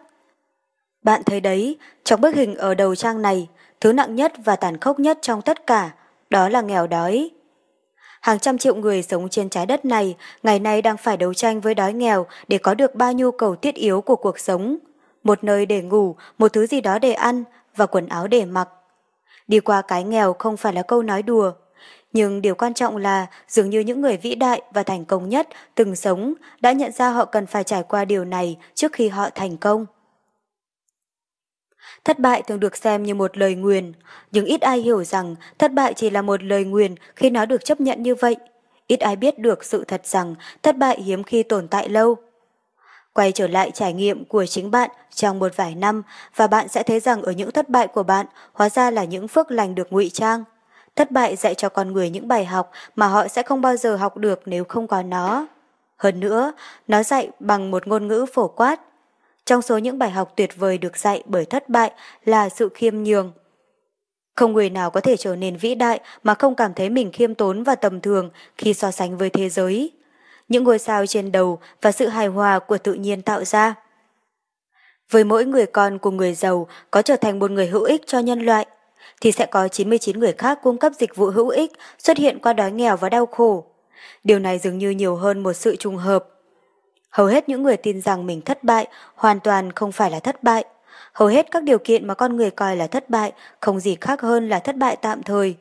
Bạn thấy đấy, trong bức hình ở đầu trang này, thứ nặng nhất và tàn khốc nhất trong tất cả đó là nghèo đói. Hàng trăm triệu người sống trên trái đất này ngày nay đang phải đấu tranh với đói nghèo để có được ba nhu cầu thiết yếu của cuộc sống – một nơi để ngủ, một thứ gì đó để ăn và quần áo để mặc. Đi qua cái nghèo không phải là câu nói đùa, nhưng điều quan trọng là dường như những người vĩ đại và thành công nhất từng sống đã nhận ra họ cần phải trải qua điều này trước khi họ thành công. Thất bại thường được xem như một lời nguyền, nhưng ít ai hiểu rằng thất bại chỉ là một lời nguyền khi nó được chấp nhận như vậy. Ít ai biết được sự thật rằng thất bại hiếm khi tồn tại lâu. Quay trở lại trải nghiệm của chính bạn trong một vài năm và bạn sẽ thấy rằng ở những thất bại của bạn hóa ra là những phước lành được ngụy trang. Thất bại dạy cho con người những bài học mà họ sẽ không bao giờ học được nếu không có nó. Hơn nữa, nó dạy bằng một ngôn ngữ phổ quát. Trong số những bài học tuyệt vời được dạy bởi thất bại là sự khiêm nhường. Không người nào có thể trở nên vĩ đại mà không cảm thấy mình khiêm tốn và tầm thường khi so sánh với thế giới những ngôi sao trên đầu và sự hài hòa của tự nhiên tạo ra. Với mỗi người con của người giàu có trở thành một người hữu ích cho nhân loại, thì sẽ có 99 người khác cung cấp dịch vụ hữu ích xuất hiện qua đói nghèo và đau khổ. Điều này dường như nhiều hơn một sự trùng hợp. Hầu hết những người tin rằng mình thất bại hoàn toàn không phải là thất bại. Hầu hết các điều kiện mà con người coi là thất bại không gì khác hơn là thất bại tạm thời.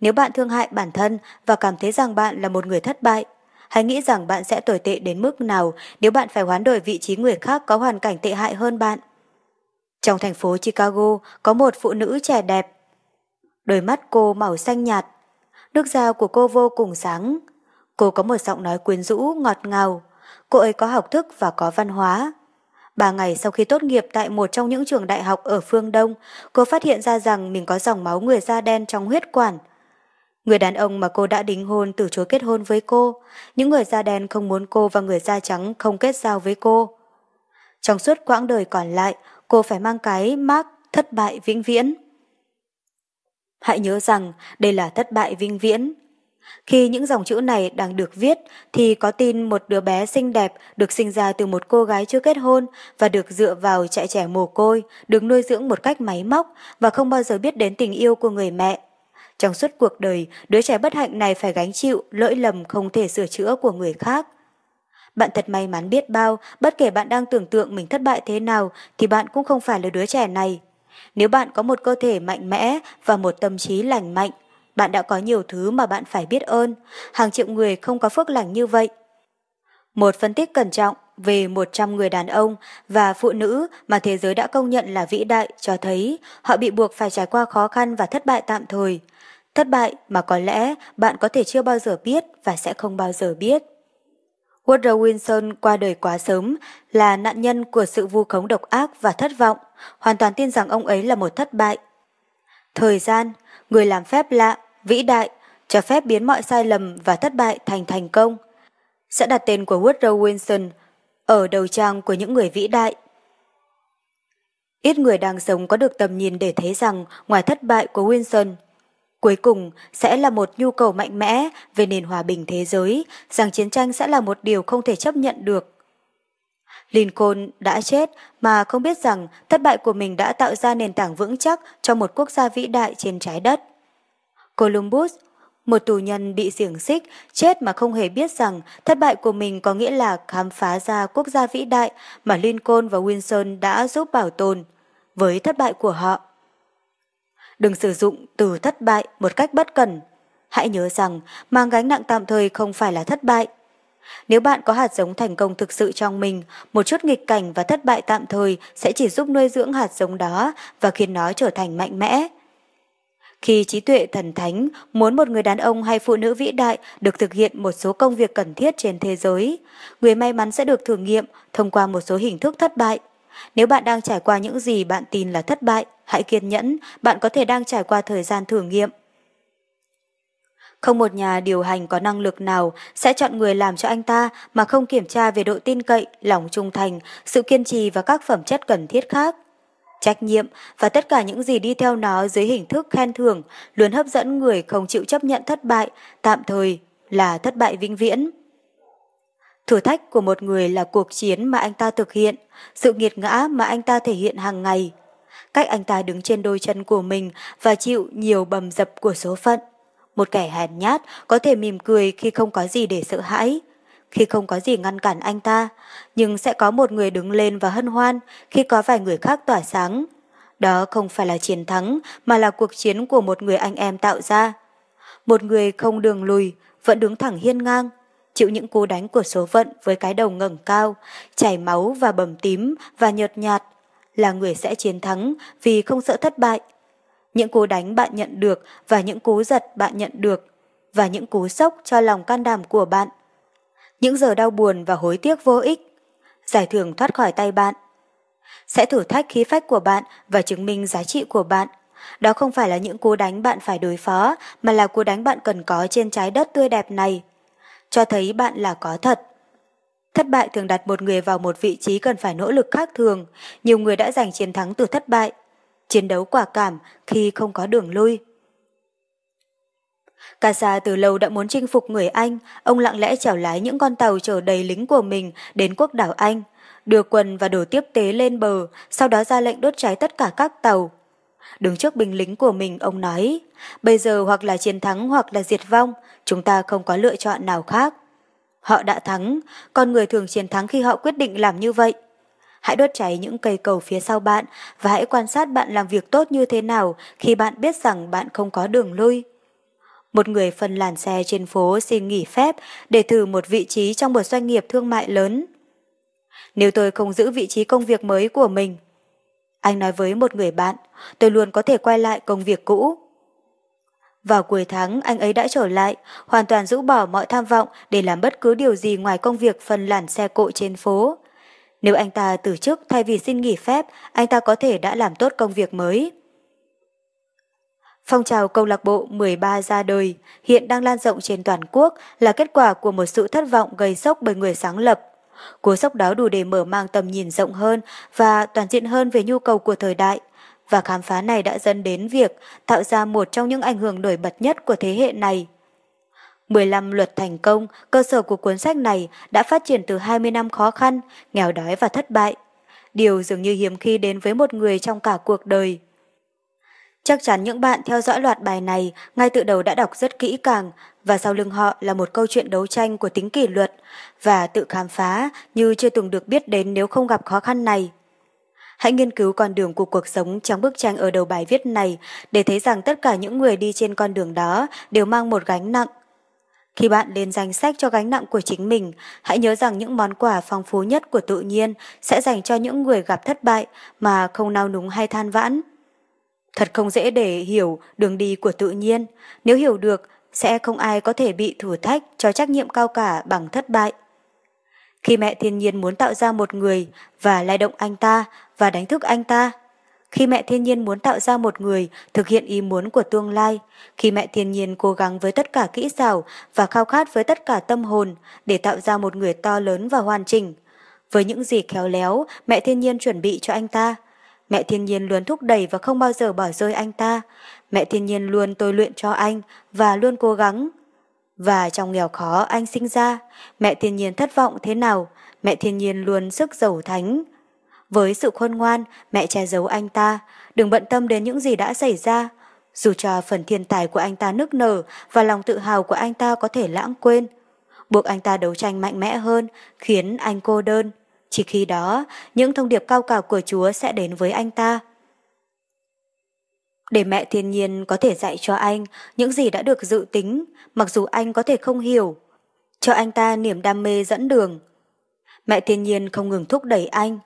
Nếu bạn thương hại bản thân và cảm thấy rằng bạn là một người thất bại, hãy nghĩ rằng bạn sẽ tồi tệ đến mức nào nếu bạn phải hoán đổi vị trí người khác có hoàn cảnh tệ hại hơn bạn. Trong thành phố Chicago có một phụ nữ trẻ đẹp. Đôi mắt cô màu xanh nhạt, nước da của cô vô cùng sáng. Cô có một giọng nói quyến rũ, ngọt ngào. Cô ấy có học thức và có văn hóa. Ba ngày sau khi tốt nghiệp tại một trong những trường đại học ở phương Đông, cô phát hiện ra rằng mình có dòng máu người da đen trong huyết quản – Người đàn ông mà cô đã đính hôn từ chối kết hôn với cô. Những người da đen không muốn cô và người da trắng không kết giao với cô. Trong suốt quãng đời còn lại, cô phải mang cái mác thất bại vĩnh viễn. Hãy nhớ rằng đây là thất bại vĩnh viễn. Khi những dòng chữ này đang được viết thì có tin một đứa bé xinh đẹp được sinh ra từ một cô gái chưa kết hôn và được dựa vào trại trẻ mồ côi, được nuôi dưỡng một cách máy móc và không bao giờ biết đến tình yêu của người mẹ. Trong suốt cuộc đời, đứa trẻ bất hạnh này phải gánh chịu lỗi lầm không thể sửa chữa của người khác. Bạn thật may mắn biết bao, bất kể bạn đang tưởng tượng mình thất bại thế nào thì bạn cũng không phải là đứa trẻ này. Nếu bạn có một cơ thể mạnh mẽ và một tâm trí lành mạnh, bạn đã có nhiều thứ mà bạn phải biết ơn. Hàng triệu người không có phước lành như vậy. Một phân tích cẩn trọng về 100 người đàn ông và phụ nữ mà thế giới đã công nhận là vĩ đại cho thấy họ bị buộc phải trải qua khó khăn và thất bại tạm thời, Thất bại mà có lẽ bạn có thể chưa bao giờ biết và sẽ không bao giờ biết. Woodrow Wilson qua đời quá sớm là nạn nhân của sự vu khống độc ác và thất vọng, hoàn toàn tin rằng ông ấy là một thất bại. Thời gian, người làm phép lạ, vĩ đại, cho phép biến mọi sai lầm và thất bại thành thành công. Sẽ đặt tên của Woodrow Wilson ở đầu trang của những người vĩ đại. Ít người đang sống có được tầm nhìn để thấy rằng ngoài thất bại của Wilson Cuối cùng sẽ là một nhu cầu mạnh mẽ về nền hòa bình thế giới rằng chiến tranh sẽ là một điều không thể chấp nhận được. Lincoln đã chết mà không biết rằng thất bại của mình đã tạo ra nền tảng vững chắc cho một quốc gia vĩ đại trên trái đất. Columbus, một tù nhân bị xiềng xích, chết mà không hề biết rằng thất bại của mình có nghĩa là khám phá ra quốc gia vĩ đại mà Lincoln và Wilson đã giúp bảo tồn với thất bại của họ đừng sử dụng từ thất bại một cách bất cần. Hãy nhớ rằng mang gánh nặng tạm thời không phải là thất bại. Nếu bạn có hạt giống thành công thực sự trong mình, một chút nghịch cảnh và thất bại tạm thời sẽ chỉ giúp nuôi dưỡng hạt giống đó và khiến nó trở thành mạnh mẽ. Khi trí tuệ thần thánh muốn một người đàn ông hay phụ nữ vĩ đại được thực hiện một số công việc cần thiết trên thế giới, người may mắn sẽ được thử nghiệm thông qua một số hình thức thất bại – nếu bạn đang trải qua những gì bạn tin là thất bại, hãy kiên nhẫn, bạn có thể đang trải qua thời gian thử nghiệm. Không một nhà điều hành có năng lực nào sẽ chọn người làm cho anh ta mà không kiểm tra về độ tin cậy, lòng trung thành, sự kiên trì và các phẩm chất cần thiết khác. Trách nhiệm và tất cả những gì đi theo nó dưới hình thức khen thưởng luôn hấp dẫn người không chịu chấp nhận thất bại, tạm thời là thất bại vĩnh viễn. Thử thách của một người là cuộc chiến mà anh ta thực hiện, sự nghiệt ngã mà anh ta thể hiện hàng ngày. Cách anh ta đứng trên đôi chân của mình và chịu nhiều bầm dập của số phận. Một kẻ hèn nhát có thể mỉm cười khi không có gì để sợ hãi, khi không có gì ngăn cản anh ta, nhưng sẽ có một người đứng lên và hân hoan khi có vài người khác tỏa sáng. Đó không phải là chiến thắng mà là cuộc chiến của một người anh em tạo ra. Một người không đường lùi, vẫn đứng thẳng hiên ngang, chịu những cú đánh của số phận với cái đầu ngẩng cao, chảy máu và bầm tím và nhợt nhạt, là người sẽ chiến thắng vì không sợ thất bại. Những cú đánh bạn nhận được và những cú giật bạn nhận được và những cú sốc cho lòng can đảm của bạn. Những giờ đau buồn và hối tiếc vô ích, giải thưởng thoát khỏi tay bạn. Sẽ thử thách khí phách của bạn và chứng minh giá trị của bạn. Đó không phải là những cú đánh bạn phải đối phó mà là cú đánh bạn cần có trên trái đất tươi đẹp này cho thấy bạn là có thật. Thất bại thường đặt một người vào một vị trí cần phải nỗ lực khác thường, nhiều người đã giành chiến thắng từ thất bại. Chiến đấu quả cảm khi không có đường lui. Casa từ lâu đã muốn chinh phục người Anh, ông lặng lẽ chèo lái những con tàu chở đầy lính của mình đến quốc đảo Anh, đưa quần và đồ tiếp tế lên bờ, sau đó ra lệnh đốt cháy tất cả các tàu, Đứng trước binh lính của mình, ông nói, bây giờ hoặc là chiến thắng hoặc là diệt vong, chúng ta không có lựa chọn nào khác. Họ đã thắng, con người thường chiến thắng khi họ quyết định làm như vậy. Hãy đốt cháy những cây cầu phía sau bạn và hãy quan sát bạn làm việc tốt như thế nào khi bạn biết rằng bạn không có đường lui. Một người phân làn xe trên phố xin nghỉ phép để thử một vị trí trong một doanh nghiệp thương mại lớn. Nếu tôi không giữ vị trí công việc mới của mình, anh nói với một người bạn, tôi luôn có thể quay lại công việc cũ. Vào cuối tháng, anh ấy đã trở lại, hoàn toàn rũ bỏ mọi tham vọng để làm bất cứ điều gì ngoài công việc phân làn xe cộ trên phố. Nếu anh ta từ chức thay vì xin nghỉ phép, anh ta có thể đã làm tốt công việc mới. Phong trào câu lạc bộ 13 ra đời, hiện đang lan rộng trên toàn quốc là kết quả của một sự thất vọng gây sốc bởi người sáng lập. Cú sốc đó đủ để mở mang tầm nhìn rộng hơn và toàn diện hơn về nhu cầu của thời đại. Và khám phá này đã dẫn đến việc tạo ra một trong những ảnh hưởng nổi bật nhất của thế hệ này. 15 luật thành công, cơ sở của cuốn sách này đã phát triển từ 20 năm khó khăn, nghèo đói và thất bại. Điều dường như hiếm khi đến với một người trong cả cuộc đời. Chắc chắn những bạn theo dõi loạt bài này ngay từ đầu đã đọc rất kỹ càng và sau lưng họ là một câu chuyện đấu tranh của tính kỷ luật và tự khám phá như chưa từng được biết đến nếu không gặp khó khăn này. Hãy nghiên cứu con đường của cuộc sống trong bức tranh ở đầu bài viết này để thấy rằng tất cả những người đi trên con đường đó đều mang một gánh nặng. Khi bạn lên danh sách cho gánh nặng của chính mình, hãy nhớ rằng những món quà phong phú nhất của tự nhiên sẽ dành cho những người gặp thất bại mà không nao núng hay than vãn. Thật không dễ để hiểu đường đi của tự nhiên. Nếu hiểu được, sẽ không ai có thể bị thử thách cho trách nhiệm cao cả bằng thất bại. Khi mẹ thiên nhiên muốn tạo ra một người và lay động anh ta và đánh thức anh ta, khi mẹ thiên nhiên muốn tạo ra một người thực hiện ý muốn của tương lai, khi mẹ thiên nhiên cố gắng với tất cả kỹ xảo và khao khát với tất cả tâm hồn để tạo ra một người to lớn và hoàn chỉnh, với những gì khéo léo mẹ thiên nhiên chuẩn bị cho anh ta, Mẹ thiên nhiên luôn thúc đẩy và không bao giờ bỏ rơi anh ta. Mẹ thiên nhiên luôn tôi luyện cho anh và luôn cố gắng. Và trong nghèo khó anh sinh ra, mẹ thiên nhiên thất vọng thế nào, mẹ thiên nhiên luôn sức giàu thánh. Với sự khôn ngoan, mẹ che giấu anh ta, đừng bận tâm đến những gì đã xảy ra. Dù cho phần thiên tài của anh ta nức nở và lòng tự hào của anh ta có thể lãng quên, buộc anh ta đấu tranh mạnh mẽ hơn, khiến anh cô đơn. Chỉ khi đó, những thông điệp cao cả của Chúa sẽ đến với anh ta. Để mẹ thiên nhiên có thể dạy cho anh những gì đã được dự tính, mặc dù anh có thể không hiểu, cho anh ta niềm đam mê dẫn đường. Mẹ thiên nhiên không ngừng thúc đẩy anh,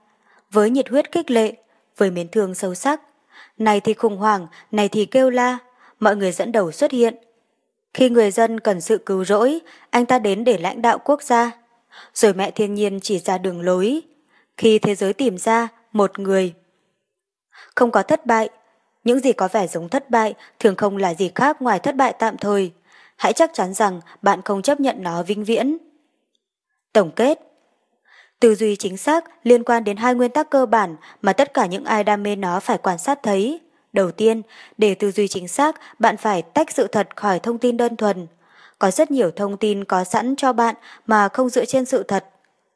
với nhiệt huyết kích lệ, với miến thương sâu sắc. Này thì khủng hoảng, này thì kêu la, mọi người dẫn đầu xuất hiện. Khi người dân cần sự cứu rỗi, anh ta đến để lãnh đạo quốc gia rồi mẹ thiên nhiên chỉ ra đường lối. Khi thế giới tìm ra một người không có thất bại, những gì có vẻ giống thất bại thường không là gì khác ngoài thất bại tạm thời. Hãy chắc chắn rằng bạn không chấp nhận nó vĩnh viễn. Tổng kết Tư duy chính xác liên quan đến hai nguyên tắc cơ bản mà tất cả những ai đam mê nó phải quan sát thấy. Đầu tiên, để tư duy chính xác, bạn phải tách sự thật khỏi thông tin đơn thuần có rất nhiều thông tin có sẵn cho bạn mà không dựa trên sự thật.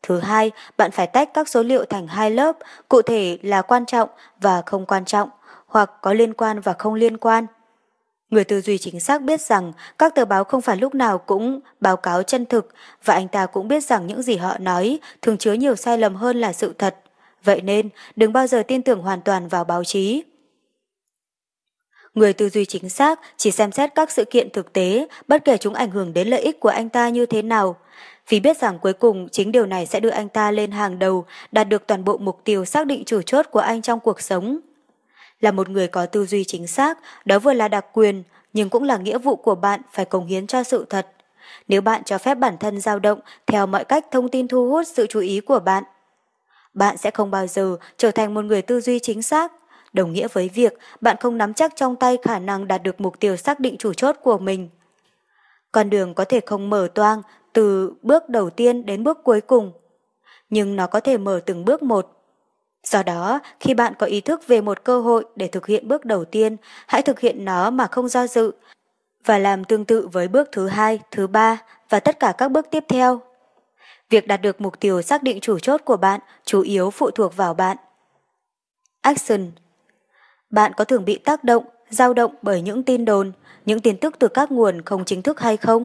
Thứ hai, bạn phải tách các số liệu thành hai lớp, cụ thể là quan trọng và không quan trọng, hoặc có liên quan và không liên quan. Người tư duy chính xác biết rằng các tờ báo không phải lúc nào cũng báo cáo chân thực và anh ta cũng biết rằng những gì họ nói thường chứa nhiều sai lầm hơn là sự thật. Vậy nên, đừng bao giờ tin tưởng hoàn toàn vào báo chí. Người tư duy chính xác chỉ xem xét các sự kiện thực tế, bất kể chúng ảnh hưởng đến lợi ích của anh ta như thế nào. Vì biết rằng cuối cùng chính điều này sẽ đưa anh ta lên hàng đầu, đạt được toàn bộ mục tiêu xác định chủ chốt của anh trong cuộc sống. Là một người có tư duy chính xác, đó vừa là đặc quyền, nhưng cũng là nghĩa vụ của bạn phải cống hiến cho sự thật. Nếu bạn cho phép bản thân dao động theo mọi cách thông tin thu hút sự chú ý của bạn, bạn sẽ không bao giờ trở thành một người tư duy chính xác đồng nghĩa với việc bạn không nắm chắc trong tay khả năng đạt được mục tiêu xác định chủ chốt của mình. Con đường có thể không mở toang từ bước đầu tiên đến bước cuối cùng, nhưng nó có thể mở từng bước một. Do đó, khi bạn có ý thức về một cơ hội để thực hiện bước đầu tiên, hãy thực hiện nó mà không do dự và làm tương tự với bước thứ hai, thứ ba và tất cả các bước tiếp theo. Việc đạt được mục tiêu xác định chủ chốt của bạn chủ yếu phụ thuộc vào bạn. Action bạn có thường bị tác động, dao động bởi những tin đồn, những tin tức từ các nguồn không chính thức hay không?